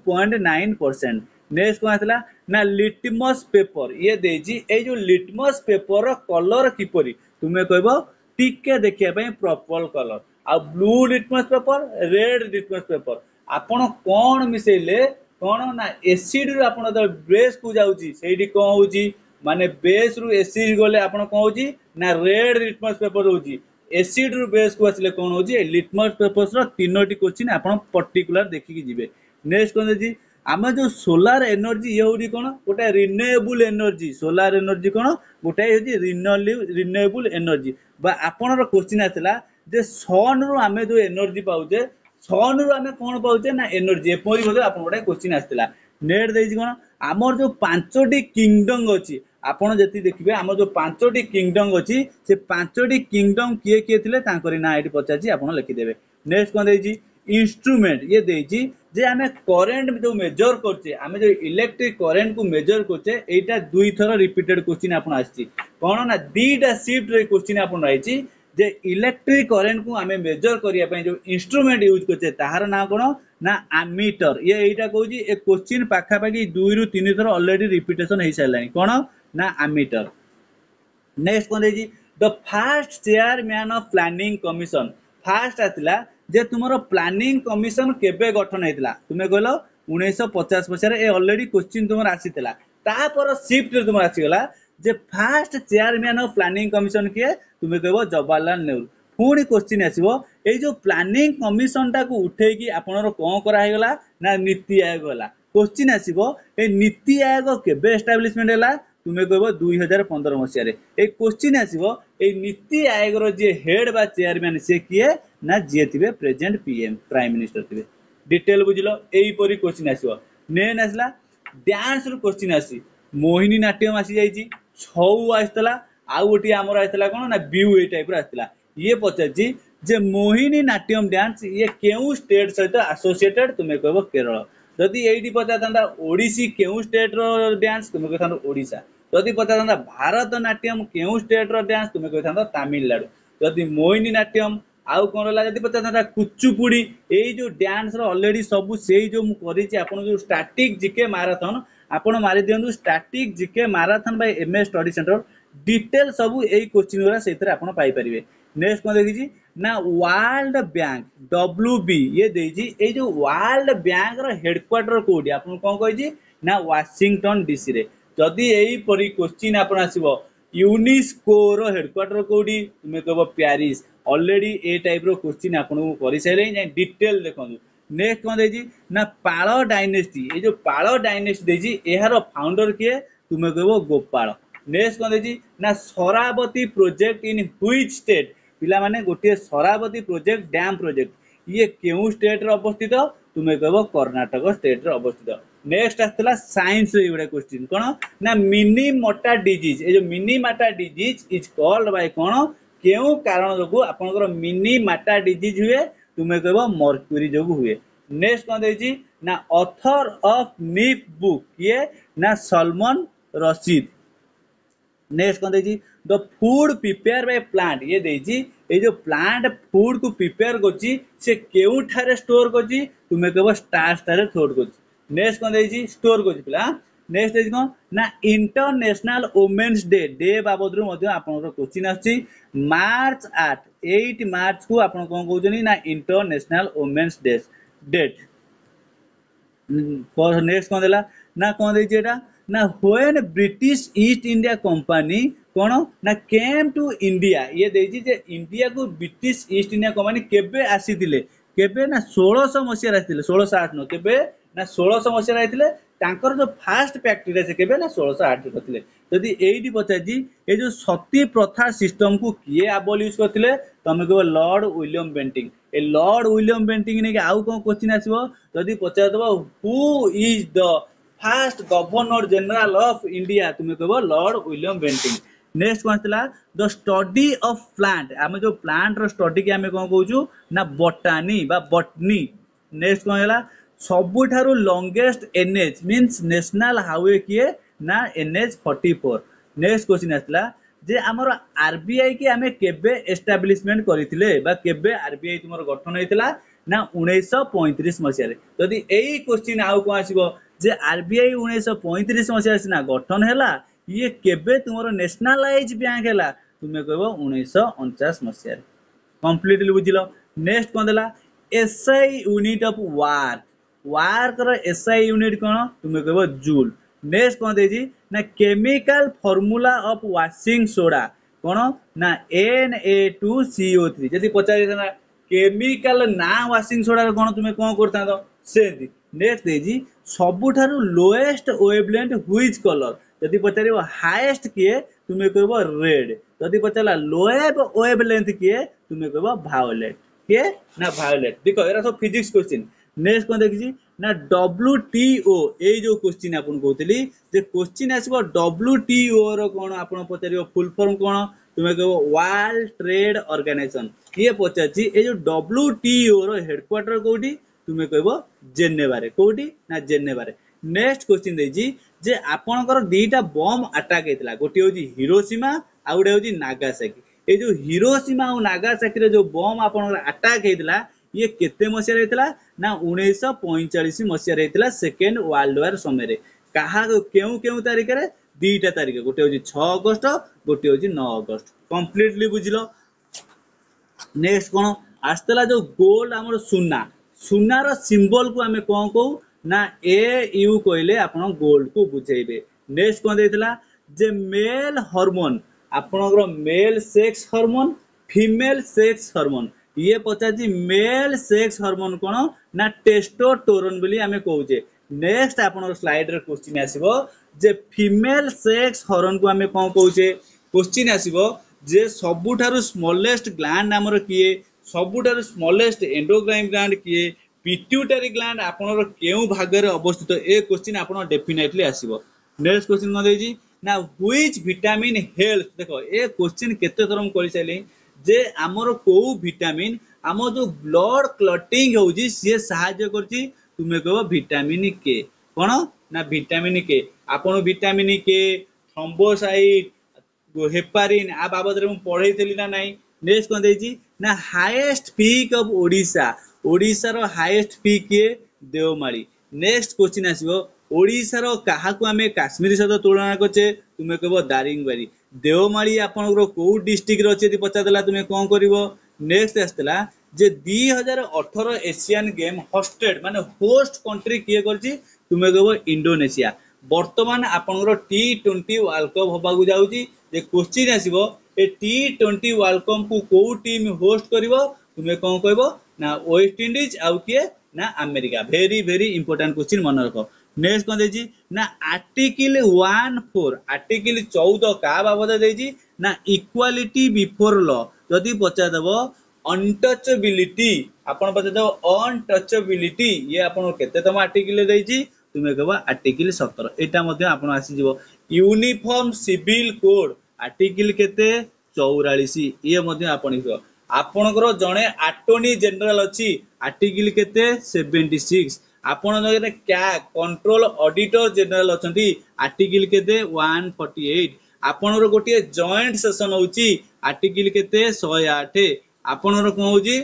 परसेंट नेक्स्ट कौन आसला ना लिटमस पेपर ये देजी ए जो लिटमस पेपर कलर किपर तुम्हें कह टिके देखापी पर्पल कलर आ blue litmus paper red litmus paper आपण कौन मिसेले कौन ना एसिड रु आपण बेस को जाउची सेठी कोन माने बेस रु एसीड गले आपण कोन ना रेड लिटमस पेपर होची ଏସିଡ୍ରୁ ବେସ୍କୁ ଆସିଲେ କ'ଣ ହେଉଛି ଏ ଲିଟମସ୍ ପେପର୍ସର ତିନୋଟି କୋଶ୍ଚିନ୍ ଆପଣ ପର୍ଟିକୁଲାର ଦେଖିକି ଯିବେ ନେକ୍ସଟ କ'ଣ ଦେଇଛି ଆମେ ଯେଉଁ ସୋଲାର ଏନର୍ଜି ଇଏ ହେଉଛି କ'ଣ ଗୋଟେ ରିନ୍ୟୁଏବୁଲ ଏନର୍ଜି ସୋଲାର ଏନର୍ଜି କ'ଣ ଗୋଟାଏ ହେଉଛି ରିନ୍ୟୁଏବୁଲ ଏନର୍ଜି ବା ଆପଣର କୋଶ୍ଚିନ୍ ଆସିଲା ଯେ ସନ୍ରୁ ଆମେ ଯେଉଁ ଏନର୍ଜି ପାଉଛେ ସନ୍ରୁ ଆମେ କ'ଣ ପାଉଛେ ନା ଏନର୍ଜି ଏପରି ମଧ୍ୟ ଆପଣ ଗୋଟେ କୋଶ୍ଚିନ୍ ଆସିଥିଲା ନେଟ୍ ଦେଇଛି କ'ଣ ଆମର ଯେଉଁ ପାଞ୍ଚଟି କିଙ୍ଗଡମ୍ ଅଛି ଆପଣ ଯେତିକି ଦେଖିବେ ଆମର ଯେଉଁ ପାଞ୍ଚଟି କିଙ୍ଗଡମ୍ ଅଛି ସେ ପାଞ୍ଚଟି କିଙ୍ଗଡମ୍ କିଏ କିଏ ଥିଲେ ତାଙ୍କରି ନାଁ ଏଠି ପଚାରିଛି ଆପଣ ଲେଖିଦେବେ নেক্সট କ'ଣ ଦେଇଛି ইনস্ট্রুমেন্ট ইয়ে ଦେଇଛି যে আমি করেন্ট যে মেজর করছে আমি যে ইলেকট্রিক করেন্ট কু মেজর করছে এইটা দুই থর রিপিটেড কোশ্চিন আপনার আসছি কোণ না দুইটা সিফট রে কোশ্চিন আপনার রয়েছে যে ইলেকট্রিক করেন্ট কু আমি মেজর করিয়া পাই যে ইনস্ট্রুমেন্ট ইউজ করছে তাহার না কোণ না আমিটর ইয়ে এইটা কৌছি এ কোশ্চিন পাখাপাখি দুই রু তিন থর অলরেডি রিপিটেশন হয়ে সারা কোণ ना ammeter. Next कौन देजी? The first chairman of planning commission. First आतिला जे तुम्हारा planning commission केबे गठन हेतिला? तुमे कहलो 1950 पछारे ए ऑलरेडी क्वेश्चन तुमर आसीतिला. तापर शिफ्ट रे तुमर आसीगला जे first chairman of planning commission किए तुमे कहबो जवाहरलाल नेहरू. ପୁଣି କୋଶ୍ଚିନ୍ ଆସିବ ଏଇ ଯୋଉ ପ୍ଲାନିଂ କମିଶନଟାକୁ ଉଠେଇକି ଆପଣଙ୍କର କ'ଣ କରାହେଇଗଲା ନା ନୀତି ଆୟୋଗ ହେଲା କୋଶ୍ଚିନ୍ ଆସିବ ଏ ନୀତି ଆୟୋଗ କେବେ ଏଷ୍ଟାବ୍ଲିଶମେଣ୍ଟ ହେଲା তুমি কব দুই হাজার পনেরো মশায় এই কোশ্চিন আসব এই নীতি আয়োগর যে হেড বা চেয়ারম্যান সে কি না যিয়ে থিবে প্রেজেন্ট পিএম প্রাইম মিনিষ্টর থিবে ডিটেল বুঝল এইপরি কোশ্চিন আসব নেন আসলা ଡ୍ୟାନ୍ସରୁ କୋଶ୍ଚିନ୍ ଆସି ମୋହିନୀ ନାଟ୍ୟମ ଆସିଯାଇଛି ଛଉ ଆସିଥିଲା ଆଉ ଗୋଟିଏ ଆମର ଆସିଥିଲା କ'ଣ ନା ବିୟୁ ଏଇ ଟାଇପ୍ର ଆସିଥିଲା ଇଏ ପଚାରିଛି ଯେ ମୋହିନୀ ନାଟ୍ୟମ ଡ୍ୟାନ୍ସ ଇଏ କେଉଁ ଷ୍ଟେଟ୍ ସହିତ ଆସୋସିଏଟେଡ୍ ତୁମେ କହିବ କେରଳ ଯଦି ଏଇଠି ପଚାରିଥାନ୍ତା ଓଡ଼ିଶୀ କେଉଁ ଷ୍ଟେଟ୍ର ଡ୍ୟାନ୍ସ ତୁମେ କହିଥାନ୍ତ ଓଡ଼ିଶା ଯଦି ପଚାରନ୍ତା ଭାରତନାଟ୍ୟମ କେଉଁ ଷ୍ଟେଟ୍ର ଡ୍ୟାନ୍ସ ତୁମେ କହିଥାନ୍ତ ତାମିଲନାଡୁ ଯଦି ମୋଇନି ନାଟ୍ୟମ ଆଉ କ'ଣ ରହିଲା ଯଦି ପଚାରିଥାନ୍ତା କୁଚୁପୁଡ଼ି ଏଇ ଯେଉଁ ଡ୍ୟାନ୍ସର ଅଲରେଡ଼ି ସବୁ ସେଇ ଯେଉଁ ମୁଁ କରିଛି ଆପଣ ଯେଉଁ ଷ୍ଟାଟିକ୍ ଜିକେ ମାରାଥନ୍ ଆପଣ ମାରିଦିଅନ୍ତୁ static GK marathon by M A study centre detail ସବୁ ଏଇ କୋଶ୍ଚିନ୍ ଗୁରା ସେଇଥିରେ ଆପଣ ପାଇପାରିବେ ନେକ୍ସଟ କ'ଣ ଦେଖିଛି ନା ୱାର୍ଲଡ ବ୍ୟାଙ୍କ ଡବ୍ଲୁ ବି ଇଏ ଦେଇଛି ଏଇ ଯେଉଁ ୱାର୍ଲଡ ବ୍ୟାଙ୍କର ହେଡକ୍ୱାର୍ଟର କେଉଁଠି ଆପଣଙ୍କୁ କ'ଣ କହିଛି ନା ୱାଶିଂଟନ୍ ଡିସିରେ ଯଦି ଏହିପରି କୋଶ୍ଚିନ୍ ଆପଣ ଆସିବ ୟୁନିସ୍କୋର ହେଡ଼କ୍ୱାର୍ଟର କେଉଁଠି ତୁମେ କହିବ ପ୍ୟାରିସ୍ ଅଲରେଡ଼ି ଏ ଟାଇପ୍ର କୋଶ୍ଚିନ୍ ଆପଣଙ୍କୁ କରିସାରିଲେଣି ଯାଇ ଡିଟେଲ୍ ଦେଖନ୍ତୁ ନେକ୍ସଟ କ'ଣ ଦେଇଛି ନା ପାଳ ଡାଇନେଷ୍ଟି ଏ ଯେଉଁ ପାଳ ଡାଇନେଷ୍ଟି ଦେଇଛି ଏହାର ଫାଉଣ୍ଡର କିଏ ତୁମେ କହିବ ଗୋପାଳ ନେକ୍ସଟ କ'ଣ ଦେଇଛି ନା Sharavati project in which state ପିଲାମାନେ ଗୋଟିଏ ସରାବତୀ ପ୍ରୋଜେକ୍ଟ ଡ୍ୟାମ୍ ପ୍ରୋଜେକ୍ଟ ଇଏ କେଉଁ ଷ୍ଟେଟ୍ରେ ଅବସ୍ଥିତ ତୁମେ କହିବ କର୍ଣ୍ଣାଟକ ଷ୍ଟେଟ୍ରେ ଅବସ୍ଥିତ नेक्स्ट आसाला सैंस युवा क्वेश्चन कौन ना मिनिमटा डीज ये जो मिनिमाटा डीज इज कल्ड बै कौन के कारण जो आप मिनिमाटा डीज हुए तुम्हें कह मर्क्यूरी जो हुए नेक्स्ट कौन देना अथर अफ निप बुक किए ना सलमन रसीद नेक्स्ट कौन दे the food prepare by plant ये ये जो प्लांट फुड को प्रिपेयर करोर करमें कह स्टार्स स्टोर कर ନେକ୍ସଟ କ'ଣ ଦେଇଛି ଷ୍ଟୋର କରୁଛି ପିଲା ନେକ୍ସଟ ଦେଇଛି କ'ଣ ନା ଇଣ୍ଟରନ୍ୟାସନାଲ ଓମେନ୍ସ ଡେ ଡେ ବାବଦରୁ ମଧ୍ୟ ଆପଣଙ୍କର କୋଶ୍ଚିନ୍ ଆସୁଛି ମାର୍ଚ୍ଚ ଆଠ ଏଇଟ ମାର୍ଚ୍ଚକୁ ଆପଣ କ'ଣ କହୁଛନ୍ତି ନା international women's day date next କ'ଣ ଦେଲା ନା କ'ଣ ଦେଇଛି ଏଇଟା ନା when British East India Company କ'ଣ ନା କେମ୍ ଟୁ ଇଣ୍ଡିଆ ଇଏ ଦେଇଛି ଯେ ଇଣ୍ଡିଆକୁ ବ୍ରିଟିଶ ଇଷ୍ଟ ଇଣ୍ଡିଆ କମ୍ପାନୀ କେବେ ଆସିଥିଲେ କେବେ ନା ଷୋହଳଶହ ମସିହାରେ ଆସିଥିଲେ ଷୋହଳଶହ ଆଠ ନଅ କେବେ ନା ଷୋଳଶହ ମସିହାରେ ଆଇଥିଲେ ତାଙ୍କର ଯେଉଁ ଫାଷ୍ଟ ପ୍ୟାକ୍ଟ୍ରିଟା ସେ କେବେ ନା ଷୋଳଶହ ଆଠରେ କରିଥିଲେ ଯଦି ଏଇଠି ପଚାରିଛି ଏ ଯେଉଁ ସତୀ ପ୍ରଥା ସିଷ୍ଟମକୁ କିଏ ଆବଲ୍ୟୁଜ୍ କରିଥିଲେ ତମେ କହିବ ଲର୍ଡ଼ ୱିଲିୟମ ବେଣ୍ଟିଂ ଏ ଲର୍ଡ଼ ୱିଲିୟମ ବେଣ୍ଟିଂ ନେଇକି ଆଉ କ'ଣ କୋଶ୍ଚିନ୍ ଆସିବ ଯଦି ପଚାରିଦେବ who is the first governor general of India ତୁମେ କହିବ ଲର୍ଡ଼ ୱିଲିୟମ ବେଣ୍ଟିଂ ନେକ୍ସଟ କ'ଣ ଆସିଥିଲା ଦ ଷ୍ଟଡି ଅଫ୍ ପ୍ଲାଣ୍ଟ ଆମେ ଯେଉଁ ପ୍ଲାଣ୍ଟର ଷ୍ଟଡିକି ଆମେ କ'ଣ କହୁଛୁ ନା ବଟାନି ବା ବଟନି ନେକ୍ସଟ କ'ଣ ହେଲା ସବୁଠାରୁ longest NH means national highway କିଏ ନା NH forty four next question ଆସିଲା ଯେ ଆମର ଆର୍ବିଆଇ କି ଆମେ କେବେ ଏଷ୍ଟାବ୍ଲିଶମେଣ୍ଟ କରିଥିଲେ ବା କେବେ ଆର୍ବିଆଇ ତୁମର ଗଠନ ହେଇଥିଲା ନା ଉଣେଇଶହ ପଇଁତିରିଶ ମସିହାରେ ଯଦି ଏଇ କ୍ୱେଶ୍ଚିନ୍ ଆଉ କ'ଣ ଆସିବ ଯେ ଆର୍ବିଆଇ ଉଣେଇଶହ ପଇଁତିରିଶ ମସିହାରେ ସିନା ଗଠନ ହେଲା ଇଏ କେବେ ତୁମର ନ୍ୟାସନାଲାଇଜ ବ୍ୟାଙ୍କ ହେଲା ତୁମେ କହିବ ଉଣେଇଶହ ଅଣଚାଶ ମସିହାରେ କମ୍ପ୍ଲିଟଲି ବୁଝିଲ ନେକ୍ସଟ କ'ଣ ଦେଲା ଏସ୍ଆଇ ୟୁନିଟ୍ ଅଫ୍ ୱାର୍କ ୱାର୍କର ଏସ୍ଆଇ ୟୁନିଟ୍ କ'ଣ ତୁମେ କହିବ ଜୁଲ୍ ନେକ୍ସଟ କ'ଣ ଦେଇଛି ନା chemical formula of washing soda କ'ଣ ନା N A two C O three ଯଦି ପଚାରିଥାନ୍ତା କେମିକାଲ ନା ୱାସିଂ ସୋଡ଼ାର କ'ଣ ତୁମେ କ'ଣ କରିଥାନ୍ତ ସେମିତି ନେକ୍ସଟ ଦେଇଛି ସବୁଠାରୁ ଲୋଏଷ୍ଟ ୱେବଲେଣ୍ଟ ହ୍ୱିଚ୍ କଲର୍ ଯଦି ପଚାରିବ ହାଏଷ୍ଟ କିଏ ତୁମେ କହିବ ରେଡ୍ ଯଦି ପଚାରିଲା ଲୋଏବ ୱେବଲେନ୍ଥ କିଏ ତୁମେ କହିବ ଭାଓଲେଟ୍ କିଏ ନା ଭାଓଲେଟ୍ ଦେଖ ଏରା ସବୁ ଫିଜିକ୍ସ କ୍ୱେଶ୍ଚିନ୍ ନେକ୍ସଟ କ'ଣ ଦେଖିଛି ନା ଡବ୍ଲୁ ଟିଓ ଏଇ ଯେଉଁ କୋଶ୍ଚିନ୍ ଆପଣଙ୍କୁ କହୁଥିଲି ଯେ କୋଶ୍ଚିନ୍ ଆସିବ ଡବ୍ଲୁ ଟିଓର କ'ଣ ଆପଣ ପଚାରିବ ଫୁଲ୍ ଫର୍ମ କ'ଣ ତୁମେ କହିବ ୱାର୍ଲଡ ଟ୍ରେଡ୍ ଅର୍ଗାନାଇଜେସନ୍ ଇଏ ପଚାରିଛି ଏଇ ଯେଉଁ ଡବ୍ଲୁ ଟିଓର ହେଡକ୍ୱାର୍ଟର କେଉଁଠି ତୁମେ କହିବ ଜେନେଭାରେ କେଉଁଠି ନା ଜେନେଭାରେ ନେକ୍ସଟ କୋଶ୍ଚିନ୍ ଦେଇଛି ଯେ ଆପଣଙ୍କର ଦୁଇଟା ବମ୍ ଆଟାକ୍ ହେଇଥିଲା ଗୋଟିଏ ହେଉଛି ହିରୋସୀମା ଆଉ ଗୋଟେ ହେଉଛି ନାଗାସାକି ଏଇ ଯେଉଁ ହିରୋସୀମା ଆଉ ନାଗାସାକିରେ ଯେଉଁ ବମ୍ ଆପଣଙ୍କର ଆଟାକ୍ ହେଇଥିଲା ଇଏ କେତେ ମସିହାରେ ହେଇଥିଲା ନା ଉଣେଇଶହ ପଇଁଚାଳିଶ ମସିହାରେ ହେଇଥିଲା ସେକେଣ୍ଡ ୱାର୍ଲଡ ୱାର୍ ସମୟରେ କାହା କେଉଁ କେଉଁ ତାରିଖରେ ଦୁଇଟା ତାରିଖ ଗୋଟେ ହେଉଛି ଛଅ ଅଗଷ୍ଟ ଗୋଟେ ହେଉଛି ନଅ ଅଗଷ୍ଟ କମ୍ପ୍ଲିଟଲି ବୁଝିଲ ନେକ୍ସଟ କ'ଣ ଆସିଥିଲା ଯୋଉ ଗୋଲ୍ଡ ଆମର ସୁନା ସୁନାର ସିମ୍ବଲକୁ ଆମେ କ'ଣ କହୁ ନା ଏ ୟୁ କହିଲେ ଆପଣ ଗୋଲ୍ଡକୁ ବୁଝେଇବେ ନେକ୍ସଟ କ'ଣ ଦେଇଥିଲା ଯେ ମେଲ୍ ହରମୋନ୍ ଆପଣଙ୍କର male sex hormone female sex hormone ଇଏ ପଚାରିଛି ମେଲ୍ ସେକ୍ସ ହରମୋନ୍ କ'ଣ ନା ଟେଷ୍ଟୋଟୋରୋନ୍ ବୋଲି ଆମେ କହୁଛେ ନେକ୍ସଟ ଆପଣଙ୍କ ସ୍ଲାଇଡ୍ରେ କୋଶ୍ଚିନ୍ ଆସିବ ଯେ ଫିମେଲ୍ ସେକ୍ସ ହରନ୍କୁ ଆମେ କ'ଣ କହୁଛେ କୋଶ୍ଚିନ୍ ଆସିବ ଯେ ସବୁଠାରୁ ସ୍ମଲେଷ୍ଟ ଗ୍ଲାଣ୍ଡ ଆମର କିଏ ସବୁଠାରୁ ସ୍ମଲେଷ୍ଟ ଏଣ୍ଡୋଗ୍ରାଇନ୍ ଗ୍ଲାଣ୍ଡ କିଏ ପିଟ୍ୟୁଟାରୀ ଗ୍ଲାଣ୍ଡ ଆପଣଙ୍କର କେଉଁ ଭାଗରେ ଅବସ୍ଥିତ ଏ କୋଶ୍ଚିନ୍ ଆପଣ ଡେଫିନେଟଲି ଆସିବ ନେକ୍ସଟ କୋଶ୍ଚିନ୍ କ'ଣ ଦେଇଛି ନା ହୁଇଚ୍ ଭିଟାମିନ୍ ହେଲ୍ଥ ଦେଖ ଏ କୋଶ୍ଚିନ୍ କେତେ ଥର ମୁଁ କରିସାରିଲିଣି ଯେ ଆମର କେଉଁ ଭିଟାମିନ୍ ଆମ ଯେଉଁ ବ୍ଲଡ଼ କ୍ଲଟିଂ ହେଉଛି ସିଏ ସାହାଯ୍ୟ କରୁଛି ତୁମେ କହିବ ଭିଟାମିନ୍ କେ କ'ଣ ନା ଭିଟାମିନ୍ କେ ଆପଣ ଭିଟାମିନ୍ କେ ଥମ୍ବୋସାଇଟ୍ ହେପାରିନ୍ ଆ ବାବଦରେ ମୁଁ ପଢ଼େଇଥିଲି ନା ନାହିଁ ନେକ୍ସଟ କ'ଣ ଦେଇଛି ନା ହାଏଷ୍ଟ ପିକ୍ ଅଫ୍ ଓଡ଼ିଶା ଓଡ଼ିଶାର ହାଏଷ୍ଟ ପିକ୍ କିଏ ଦେଓମାଳି ନେକ୍ସଟ କୋଶ୍ଚିନ୍ ଆସିବ ଓଡ଼ିଶାର କାହାକୁ ଆମେ କାଶ୍ମୀର ସହିତ ତୁଳନା କରୁଛେ ତୁମେ କହିବ ଦାରିଙ୍ଗବାଡ଼ି ଦେଓମାଳି ଆପଣଙ୍କର କେଉଁ ଡିଷ୍ଟ୍ରିକ୍ଟରେ ଅଛି ଯଦି ପଚାରିଦେଲା ତୁମେ କ'ଣ କରିବ ନେକ୍ସଟ ଆସିଥିଲା ଯେ ଦୁଇ ହଜାର ଅଠର ଏସିଆନ୍ ଗେମ୍ ହଷ୍ଟେଡ୍ ମାନେ ହୋଷ୍ଟ କଣ୍ଟ୍ରି କିଏ କରିଛି ତୁମେ କହିବ ଇଣ୍ଡୋନେସିଆ ବର୍ତ୍ତମାନ ଆପଣଙ୍କର ଟି ଟ୍ୱେଣ୍ଟି ୱାର୍ଲଡ କପ୍ ହେବାକୁ ଯାଉଛି ଯେ କୋଶ୍ଚିନ୍ ଆସିବ ଏ ଟି ଟ୍ୱେଣ୍ଟି ୱାର୍ଲଡ କପ୍କୁ କେଉଁ ଟିମ୍ ହୋଷ୍ଟ କରିବ ତୁମେ କ'ଣ କହିବ ନା ୱେଷ୍ଟଇଣ୍ଡିଜ୍ ଆଉ କିଏ ନା America very very important question ମନେ ରଖ नेक्स्ट कौन देजी ना आर्टिकल वन फोर आर्टिकल चौद क्या बाबद देजी ना इक्वालिटी बिफोर ल जदि पचारदेव अनटचेबिलिटी आपन पचारदेव ये आपन आर्टिकल देजी तुम्हें कह आर्टिकल सतर यहाँ आप आसीज यूनिफॉर्म सिविल कोड आर्टिकल के चौरास ये आपणकर जड़े आटोर्नी जेनेल अच्छी आर्टिकल के सेवेन्टी सिक्स ଆପଣ ଜଣେ କଣ୍ଟ୍ରୋଲ ଅଡିଟର ଜେନେରାଲ ଅଛନ୍ତି ଆର୍ଟିକିଲ କେତେ ୱାନ୍ ଫର୍ଟି ଏଇଟ୍ ଆପଣଙ୍କର ଗୋଟିଏ ଜଏଣ୍ଟ ସେସନ ହେଉଛି ଆର୍ଟିକିଲ କେତେ ଶହେ ଆଠ ଆପଣଙ୍କର କ'ଣ ହେଉଛି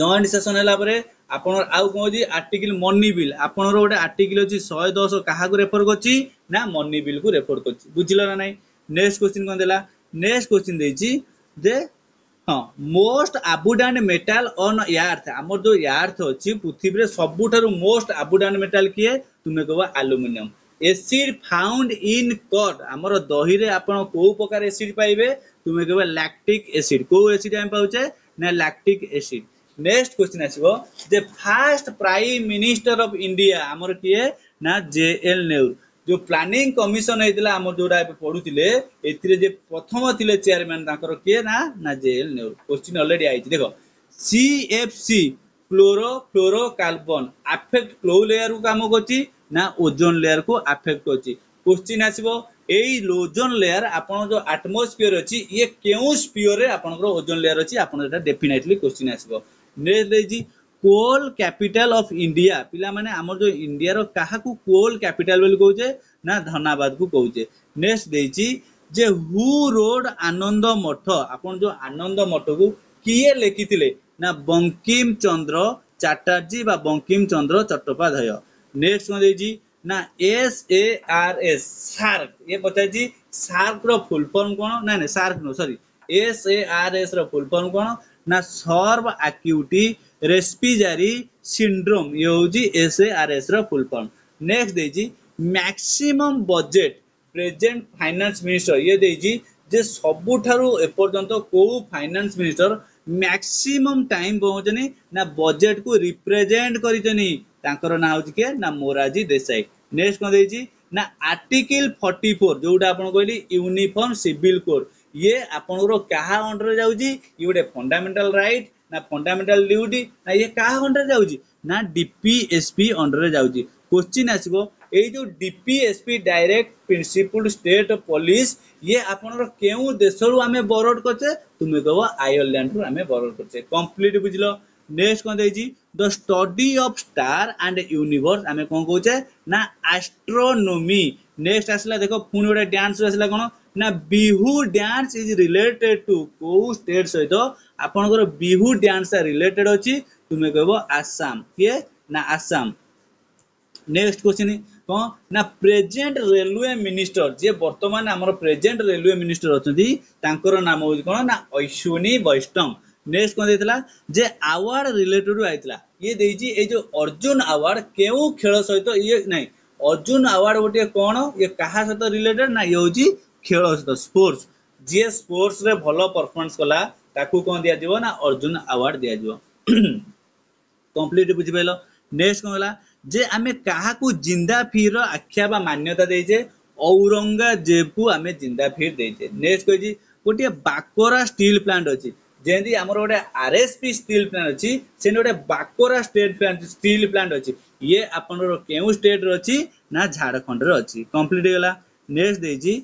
ଜଏଣ୍ଟ ସେସନ ହେଲା ପରେ ଆପଣ ଆଉ କ'ଣ ହେଉଛି ଆର୍ଟିକିଲ ମନି ବିଲ୍ ଆପଣଙ୍କର ଗୋଟେ ଆର୍ଟିକିଲ ଅଛି ଶହେ ଦଶ କାହାକୁ ରେଫର କରୁଛି ନା ମନି ବିଲ୍କୁ ରେଫର କରୁଛି ବୁଝିଲ ନା ନାହିଁ ନେକ୍ସଟ କ୍ୱେଶ୍ଚିନ୍ କ'ଣ ଦେଲା ନେକ୍ସଟ କ୍ୱେଶ୍ଚିନ୍ ଦେଇଛି ଯେ ହଁ most abundant metal on earth ଆମର ଯେଉଁ ଏୟାର୍ଥ ଅଛି ପୃଥିବୀରେ ସବୁଠାରୁ ମୋଷ୍ଟ ଆବୁଡାଣ୍ଟ ମେଟାଲ କିଏ ତୁମେ କହିବ ଆଲୁମିନିୟମ ଏସିଡ୍ ଫାଉଣ୍ଡ ଇନ୍ କଟ୍ ଆମର ଦହିରେ ଆପଣ କେଉଁ ପ୍ରକାର ଏସିଡ୍ ପାଇବେ ତୁମେ କହିବ ଲାକ୍ଟିକ୍ ଏସିଡ୍ କେଉଁ ଏସିଡ୍ ଆମେ ପାଉଛେ ନା ଲାକ୍ଟିକ୍ ଏସିଡ୍ ନେକ୍ସଟ କ୍ୱେଶ୍ଚିନ୍ ଆସିବ ଯେ first prime minister of India ଆମର କିଏ ନା ଜେ ଏଲ୍ ନେହୁରୁ जो प्लानिंग कमिशन होता आम जोड़ा पढ़ुले ए प्रथम थे चेयरमैन किए ना ना J L Nehru question already आई देख C F C chlorofluorocarbon affect क्लो लेयर को कम ना ओजोन लेयर को आफेक्ट कर क्वेश्चन आसो यही लेयर आपन जो अच्छी ये क्यों स्पीयर आपन ओजोन लेयर अच्छी आपन क्वेश्चन आसो next coal capital of India ପିଲାମାନେ ଆମର ଯେଉଁ ଇଣ୍ଡିଆର କାହାକୁ କୋଲ୍ କ୍ୟାପିଟାଲ ବୋଲି କହୁଛେ ନା ଧନାବାଦକୁ କହୁଛେ ନେକ୍ସଟ ଦେଇଛି ଯେ ହୁ ରୋଡ୍ ଆନନ୍ଦ ମଠ ଆପଣ ଯେଉଁ ଆନନ୍ଦ ମଠକୁ କିଏ ଲେଖିଥିଲେ ନା ବଙ୍କିମ ଚନ୍ଦ୍ର ଚାଟାର୍ଜୀ ବା ବଙ୍କିମ ଚନ୍ଦ୍ର ଚଟ୍ଟୋପାଧ୍ୟାୟ ନେକ୍ସଟ କ'ଣ ଦେଇଛି ନା S A R S SARS ଇଏ ପଚାରିଛି ସାର୍କର ଫୁଲ ଫର୍ମ କ'ଣ ନାଇଁ ନାଇଁ ସାର୍କ ନୁହଁ ସରି ଏସ୍ ଏ ଆର୍ ଏସ୍ ର ଫୁଲ ଫର୍ମ କ'ଣ ନା ସର୍ଭ ଆକ୍ୟୁଟି ରେସ୍ପିଜାରି ସିଣ୍ଡ୍ରୋମ୍ ଇଏ ହେଉଛି ଏସ୍ଏଆର୍ଏସ୍ର ଫୁଲ୍ ଫର୍ମ ନେକ୍ସଟ ଦେଇଛି maximum budget present finance minister ଇଏ ଦେଇଛି ଯେ ସବୁଠାରୁ ଏପର୍ଯ୍ୟନ୍ତ କେଉଁ ଫାଇନାନ୍ସ ମିନିଷ୍ଟର ମ୍ୟାକ୍ସିମମ୍ ଟାଇମ୍ ପହଞ୍ଚନି ନା ବଜେଟ୍କୁ ରିପ୍ରେଜେଣ୍ଟ କରିଛନ୍ତି ତାଙ୍କର ନାଁ ହେଉଛି କିଏ ନା ମୋରାଜୀ ଦେଶାଇ ନେକ୍ସଟ କ'ଣ ଦେଇଛି ନା ଆର୍ଟିକିଲ ଫର୍ଟି ଫୋର୍ ଯେଉଁଟା ଆପଣ କହିଲି ୟୁନିଫର୍ମ ସିଭିଲ କୋଡ୍ ଇଏ ଆପଣଙ୍କର କାହା ଅଣ୍ଡରରେ ଯାଉଛି ଇଏ ଗୋଟେ ଫଣ୍ଡାମେଣ୍ଟାଲ ରାଇଟ୍ ना फंडामेंटाल ड्यूटी ना ये क्या अंडर जाऊँगी ना डीपीएसपी अंडर जाऊँगी आसो ये जो DPSP direct principle state policy ये आपनर क्यों देश आम बरोड करचे तुम्हें कह आयरलैंड रू आम बरोड करचे कम्प्लीट बुझल नेक्स्ट कौन देखिए the study of star and universe आम कौन कौचे ना आस्ट्रोनोमी नेक्स्ट आसला देख पुणी गोटे डांस आसला कौन ना Bihu dance is related to କୋଉ ଷ୍ଟେଟ୍ ସହିତ ଆପଣଙ୍କର ବିହୁ ଡ୍ୟାନ୍ସଟା ରିଲେଟେଡ୍ ଅଛି ତୁମେ କହିବ ଆସାମ କିଏ ନା ଆସାମ ନେକ୍ସଟ କ୍ୱେଶ୍ଚିନ୍ କ'ଣ ନା ପ୍ରେଜେଣ୍ଟ ରେଲୱେ ମିନିଷ୍ଟର ଯିଏ ବର୍ତ୍ତମାନ ଆମର ପ୍ରେଜେଣ୍ଟ ରେଲୱେ ମିନିଷ୍ଟର ଅଛନ୍ତି ତାଙ୍କର ନାମ ହେଉଛି କ'ଣ ନା ଐଶ୍ୱନୀ ବୈଷ୍ଣବ ନେକ୍ସଟ କ'ଣ ଦେଇଥିଲା ଯେ ଆୱାର୍ଡ ରିଲେଟେଡ୍ ଆଇଥିଲା ଇଏ ଦେଇଛି ଏଇ ଯେଉଁ ଅର୍ଜୁନ ଆୱାର୍ଡ କେଉଁ ଖେଳ ସହିତ ଇଏ ନାହିଁ ଅର୍ଜୁନ ଆୱାର୍ଡ ଗୋଟିଏ କ'ଣ ଇଏ କାହା ସହିତ ରିଲେଟେଡ୍ ନା ଇଏ ହେଉଛି ଖେଳ ସହିତ ସ୍ପୋର୍ଟସ୍ ଯିଏ ସ୍ପୋର୍ଟସ୍ରେ ଭଲ ପରଫର୍ମାନ୍ସ କଲା ତାକୁ କ'ଣ ଦିଆଯିବ ନା ଅର୍ଜୁନ ଆୱାର୍ଡ ଦିଆଯିବ କମ୍ପ୍ଲିଟ୍ ବୁଝିପାରିଲ ନେକ୍ସଟ କ'ଣ ହେଲା ଯେ ଆମେ କାହାକୁ ଜିନ୍ଦା ଫିର ଆଖ୍ୟା ବା ମାନ୍ୟତା ଦେଇଛେ ଔରଙ୍ଗଜେବକୁ ଆମେ ଜିନ୍ଦା ଫିର ଦେଇଛେ ନେକ୍ସଟ କହିଛି ଗୋଟିଏ ବାକୋରା ଷ୍ଟିଲ୍ ପ୍ଲାଣ୍ଟ ଅଛି ଯେମିତି ଆମର ଗୋଟେ ପି ଷ୍ଟିଲ୍ ପ୍ଲାଣ୍ଟ ଅଛି ସେମିତି ଗୋଟେ Bokaro state plant steel plant ଅଛି ଇଏ ଆପଣଙ୍କର କେଉଁ ଷ୍ଟେଟରେ ଅଛି ନା ଝାଡ଼ଖଣ୍ଡରେ ଅଛି କମ୍ପ୍ଲିଟ୍ ହେଇଗଲା ନେକ୍ସଟ ଦେଇଛି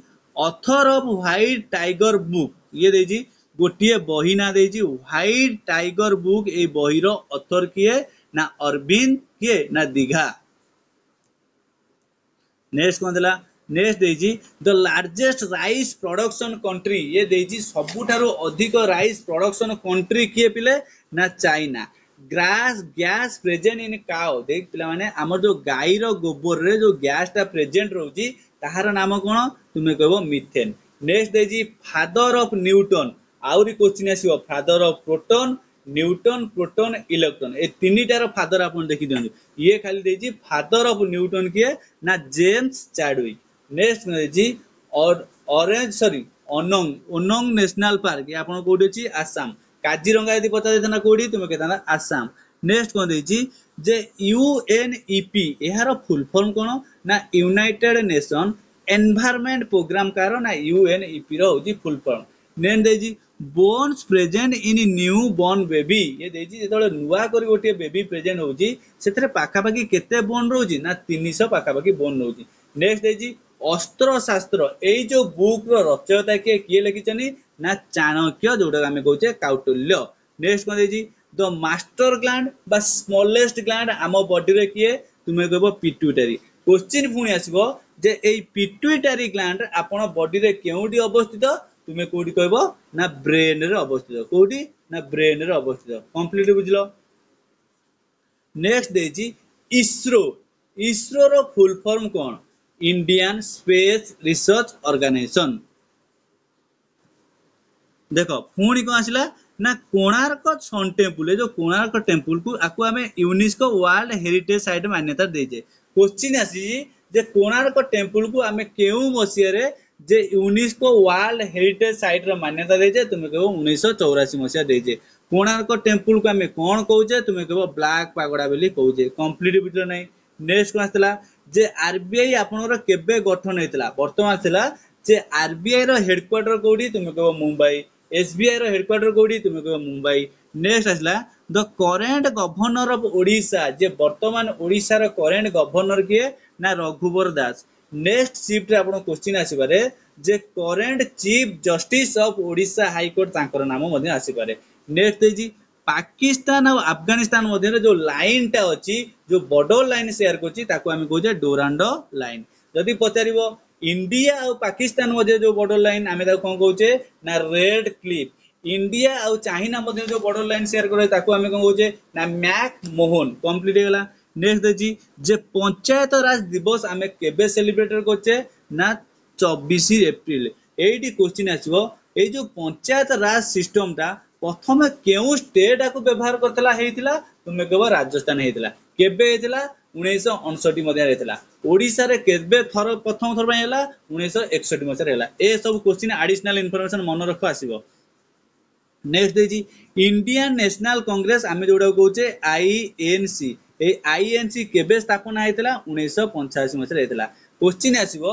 author of white tiger book ये देजी गोटे बही ना देजी ह्वैट टाइगर बुक ए बही अथर किए ना अरविंद किए ना दिघा नेक्स्ट कौन देला नेक्स्ट देजी the largest rice production country ये देजी सबुठारो अधिक राइस प्रोडक्शन कंट्री किए पिले ना China grass gas present in cow देख पिला माने हमर जो गाय रो गोबर रे जो गैस ता प्रेजेंट रहउची ତାହାର ନାମ କ'ଣ ତୁମେ କହିବ ମିଥେନ୍ ନେକ୍ସଟ ଦେଇଛି ଫାଦର ଅଫ୍ ନ୍ୟୁଟନ୍ ଆହୁରି କୋଶ୍ଚିନ୍ ଆସିବ father of proton neutron proton electron ଏ ତିନିଟାର ଫାଦର ଆପଣ ଦେଖିଦିଅନ୍ତୁ ଇଏ ଖାଲି ଦେଇଛି ଫାଦର ଅଫ୍ ନ୍ୟୁଟନ୍ କିଏ ନା ଜେମ୍ସ ଚାଡୱିକ୍ ନେକ୍ସଟ ଦେଇଛି orange sorry Orang Orang national park ଇଏ ଆପଣ କୋଉଠି ଅଛି ଆସାମ କାଜିରଙ୍ଗା ଯଦି ପଚାରିଥାନ୍ତା କୋଉଠି ତୁମେ କହିଥାନ୍ତା ଆସାମ ନେକ୍ସଟ କ'ଣ ଦେଇଛି ଯେ ୟୁଏନ୍ଇପି ଏହାର ଫୁଲ୍ ଫର୍ମ କ'ଣ ନା ୟୁନାଇଟେଡ୍ ନେସନ୍ ଏନ୍ଭାରମେଣ୍ଟ ପ୍ରୋଗ୍ରାମ କାର ନା ୟୁଏନ୍ଇପିର ହେଉଛି ଫୁଲ୍ ଫର୍ମ ନେମ୍ ଦେଇଛି bones present in new born baby ଇଏ ଦେଇଛି ଯେତେବେଳେ ନୂଆ କରି ଗୋଟିଏ ବେବି ପ୍ରେଜେଣ୍ଟ ହେଉଛି ସେଥିରେ ପାଖାପାଖି କେତେ ବୋନ୍ ରହୁଛି ନା ତିନିଶହ ପାଖାପାଖି ବୋନ୍ ରହୁଛି ନେକ୍ସଟ ଦେଇଛି ଅସ୍ତ୍ରଶାସ୍ତ୍ର ଏଇ ଯୋଉ ବୁକ୍ର ରଚୟତା କିଏ କିଏ ଲେଖିଛନ୍ତି ନା ଚାଣକ୍ୟ ଯୋଉଟାକୁ ଆମେ କହୁଛେ କାଉଟଲ୍ୟ ନେକ୍ସଟ କ'ଣ ଦେଇଛି ଦ ମାଷ୍ଟର ଗ୍ଲାଣ୍ଡ ବା ସ୍ମଲେଷ୍ଟ ଗ୍ଲାଣ୍ଡ ଆମ ବଡିରେ କିଏ ତୁମେ କହିବ ପିଟ୍ୟୁଟାରୀ କୋଶ୍ଚିନ୍ ପୁଣି ଆସିବ ଯେ ଏଇ ପିଟ୍ୟୁଟାରୀ ଗ୍ଲାଣ୍ଡ ଆପଣ ବଡିରେ କେଉଁଠି ଅବସ୍ଥିତ ତୁମେ କୋଉଠି କହିବ ନା ବ୍ରେନରେ ଅବସ୍ଥିତ କୋଉଠି ନା ବ୍ରେନରେ ଅବସ୍ଥିତ କମ୍ପ୍ଲିଟ ବୁଝିଲ ନେକ୍ସଟ ଦେଇଛି ଇସ୍ରୋ ଇସ୍ରୋର ଫୁଲ ଫର୍ମ କ'ଣ ଇଣ୍ଡିଆନ୍ ସ୍ପେସ୍ ରିସର୍ଚ୍ଚ ଅର୍ଗାନାଇଜେସନ୍ ଦେଖ ପୁଣି କ'ଣ ଆସିଲା ना कोणार्क छन टेम्पल जो कोणार्क टेम्पल को आम यूनेस्को वर्ल्ड हेरीटेज सैट मान्यता दीचे क्वेश्चन आसी कोणार्क टेम्पल को आम के मसीह जे यूनेस्को वर्ल्ड हेरीटेज साइट मान्यता दीचे तुम्हें कह उन्नीस चौराशी मसीहा दीचे कोणार्क टेम्पल को आम कौन कौचे तुम्हें कहो ब्लाक पगड़ा बोली कौचे कम्प्लीट भिडियो ना नेक्स्ट कौन आसाला जे आरबीआई आपनर केवे गठन होता बर्तमान थी जे आरबीआई रेडक्वाटर कौटी तुम्हें कहो मुंबई एसबीआई ର ହେଡକ୍ୱାର୍ଟର କୋଉଠି ତୁମେ କହିବ ମୁମ୍ବାଇ ନେକ୍ସଟ ଆସିଲା the current governor of Odisha ଯେ ବର୍ତ୍ତମାନ ଓଡ଼ିଶାର କରେଣ୍ଟ ଗଭର୍ଣ୍ଣର କିଏ ନା ରଘୁବର ଦାସ ନେକ୍ସଟ ସିଫ୍ଟରେ ଆପଣ କୋଶ୍ଚିନ୍ ଆସିପାରେ ଯେ current chief justice of Odisha high court ତାଙ୍କର ନାମ ମଧ୍ୟ ଆସିପାରେ ନେକ୍ସଟ ହେଇଛି ପାକିସ୍ତାନ ଆଉ ଆଫଗାନିସ୍ତାନ ମଧ୍ୟରେ ଯୋଉ ଲାଇନଟା ଅଛି ଯୋଉ ବର୍ଡର ଲାଇନ ସେୟାର କରୁଛି ତାକୁ ଆମେ କହୁଛେ ଡୋରାଣ୍ଡ ଲାଇନ ଯଦି ପଚାରିବ ଇଣ୍ଡିଆ ଆଉ ପାକିସ୍ତାନ ମଧ୍ୟରେ ଯୋଉ ବର୍ଡର ଲାଇନ୍ ଆମେ ତାକୁ କ'ଣ କହୁଛେ ନା ରେଡ୍ କ୍ଲିପ୍ ଇଣ୍ଡିଆ ଆଉ ଚାଇନା ମଧ୍ୟରେ ଯୋଉ ବର୍ଡର ଲାଇନ୍ ସେୟାର କରେ ତାକୁ ଆମେ କ'ଣ କହୁଛେ ନା ମ୍ୟାକ୍ ମୋହନ କମ୍ପ୍ଲିଟ୍ ହେଇଗଲା ନେକ୍ସଟ ଦେଇଛି ଯେ ପଞ୍ଚାୟତ ରାଜ ଦିବସ ଆମେ କେବେ ସେଲିବ୍ରେଟ କରୁଛେ ନା ଚବିଶ ଏପ୍ରିଲ ଏଇଠି କୋଶ୍ଚିନ୍ ଆସିବ ଏଇ ଯୋଉ ପଞ୍ଚାୟତ ରାଜ ସିଷ୍ଟମଟା ପ୍ରଥମେ କେଉଁ ଷ୍ଟେଟ୍ ଆକୁ ବ୍ୟବହାର କରିଥିଲା ହେଇଥିଲା ତୁମେ କହିବ ରାଜସ୍ଥାନ ହେଇଥିଲା କେବେ ହେଇଥିଲା ଉଣେଇଶହ ଅଣଷଠି ମଧ୍ୟରେ ହେଇଥିଲା ଓଡ଼ିଶାରେ କେବେ ଥର ପ୍ରଥମ ଥର ପାଇଁ ହେଲା ଉଣେଇଶହ ଏକଷଠି ମସିହାରେ ହେଲା ଏସବୁ କ୍ୱେଶ୍ଚିନ୍ ଆଡିସନାଲ ଇନଫର୍ମେସନ ମନେ ରଖ ଆସିବ ନେକ୍ସଟ ଦେଇଛି ଇଣ୍ଡିଆନ ନ୍ୟାସନାଲ କଂଗ୍ରେସ ଆମେ ଯୋଉଟାକୁ କହୁଛେ ଆଇଏନସି এই আইএনসি কেবে স্থাপন হয়েছিল উনিশশো পঞ্চাশি মশায় হয়েছিল কোশ্চিন আসব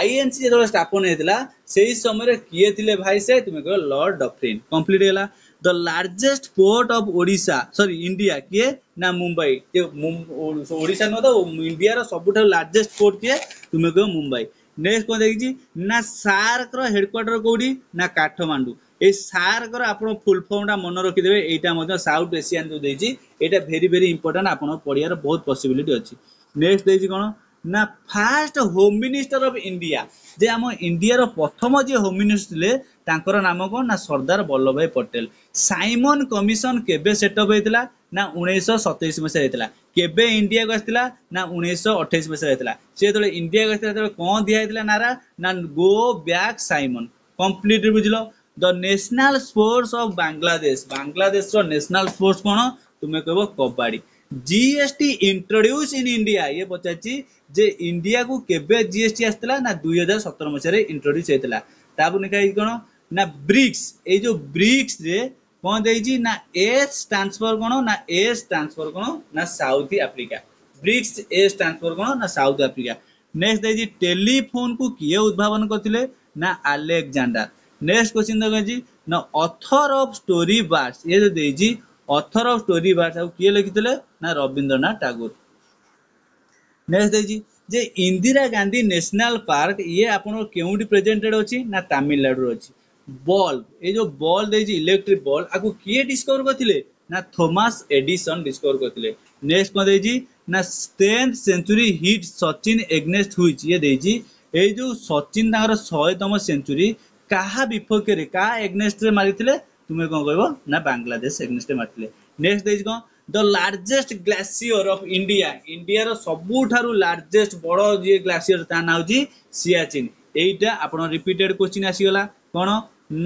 আইএনসি যেত স্থাপন হয়েছিল সেই সময় কি লে ভাই সে তুমি কহ লর্ড ডফরিন কমপ্লিট হল the largest port of Odisha sorry India किए ना मुंबई ओडिशा न तो इंडिया सबुठ लार्जेस्ट पोर्ट किए तुम्हें कह मुंबई नेक्स्ट कौन देखी ना सार्क रेडक्वाटर कौटी ना काठमांडू এই सार्क আপনার ফুল ফর্মটা মনে রখিদেবে এইটা মধ্যে সাউথ এশিয়ান যে দিয়েছি এটা ভেরি ভেরি ইম্পর্টাট আপনার পড়িয়ার বহুত পসিবিলিটি অছি নেক্সট ନା first home minister of India ଯେ ଆମ ଇଣ୍ଡିଆର ପ୍ରଥମ ଯିଏ ହୋମ୍ ମିନିଷ୍ଟର ଥିଲେ ତାଙ୍କର ନାମ କ'ଣ ନା ସର୍ଦ୍ଦାର ବଲ୍ଲଭଭାଇ ପଟେଲ ସାଇମନ୍ କମିଶନ କେବେ ସେଟଅପ୍ ହେଇଥିଲା ନା ଉଣେଇଶହ ସତେଇଶ ମସିହାରେ ହେଇଥିଲା କେବେ ଇଣ୍ଡିଆକୁ ଆସିଥିଲା ନା ଉଣେଇଶହ ଅଠେଇଶ ମସିହାରେ ହେଇଥିଲା ସେ ଯେତେବେଳେ ଇଣ୍ଡିଆକୁ ଆସିଥିଲା ସେତେବେଳେ କ'ଣ ଦିଆହେଇଥିଲା ନାରା ନା ଗୋ ବ୍ୟାକ୍ ସାଇମନ୍ କମ୍ପ୍ଲିଟଲି ବୁଝିଲ the national sports of Bangladesh ବାଂଲାଦେଶର ନ୍ୟାସନାଲ୍ ସ୍ପୋର୍ଟସ୍ କ'ଣ ତୁମେ କହିବ kabaddi GST introduce in India ইয়ে পচারছি যে ইন্ডিয়াকু কেবে জিএসটি আসଥିଲା না দুই হাজার সতের মশায় ইন্ট্রোডিউস হয়েছিল তাপরে লেখা হয়েছে কোণ না ব্রিক্স এই যে ব্রিক্সরে কোণ দিয়েছি না এস ট্রান্সফর কোণ না এস ট্রান্সফর কোণ না South Africa BRICS S transfer কোণ না সাউথ আফ্রিকা নেক্সট দিয়েছি টেলিফোন কু কিয়ে উদ্ভাবন করলে না আলেকজান্ডার নেক্সট কোশ্চিন দেখছি না অথর অফ স্টোরি বার্স ইয়ে দিয়েছি ଅଥର ଅଫ୍ ଷ୍ଟୋରି ବା କିଏ ଲେଖିଥିଲେ ନା ରବୀନ୍ଦ୍ରନାଥ ଟାଗୋର ନେକ୍ସଟ ଦେଇଛି ଯେ ଇନ୍ଦିରା ଗାନ୍ଧୀ ନ୍ୟାସନାଲ ପାର୍କ ଇଏ ଆପଣଙ୍କର କେଉଁଠି ପ୍ରେଜେଣ୍ଟେଡ୍ ଅଛି ନା ତାମିଲନାଡ଼ୁରେ ଅଛି ବଲ୍ବ ଏ ଯେଉଁ ବଲ୍ ଦେଇଛି ଇଲେକ୍ଟ୍ରିକ ବଲ୍ବ ଆକୁ କିଏ ଡିସ୍କଭର କରିଥିଲେ ନା ଥୋମାସ ଏଡ଼ିସନ୍ ଡିସ୍କଭର କରିଥିଲେ ନେକ୍ସଟ କ'ଣ ଦେଇଛି ନା tenth century hit Sachin against which ଇଏ ଦେଇଛି ଏଇ ଯେଉଁ ସଚିନ ତାଙ୍କର ଶହେତମ ସେଞ୍ଚୁରୀ କାହା ବିପକ୍ଷରେ କାହା ଏଗ୍ନେଷ୍ଟରେ ମାରିଥିଲେ তুমি কম কইব না বাংলাদেশ এগনেস্টে মাতিলে নেক্সট দেইছ কোন the largest glacier of India ইন্ডিয়ার সবুঠারু লার্জেস্ট বড় যে গ্লাসিয়র তা না হচ্ছে সিয়াচিন এইটা আপনার রিপিটেড কোশ্চিন আসিগলা কোন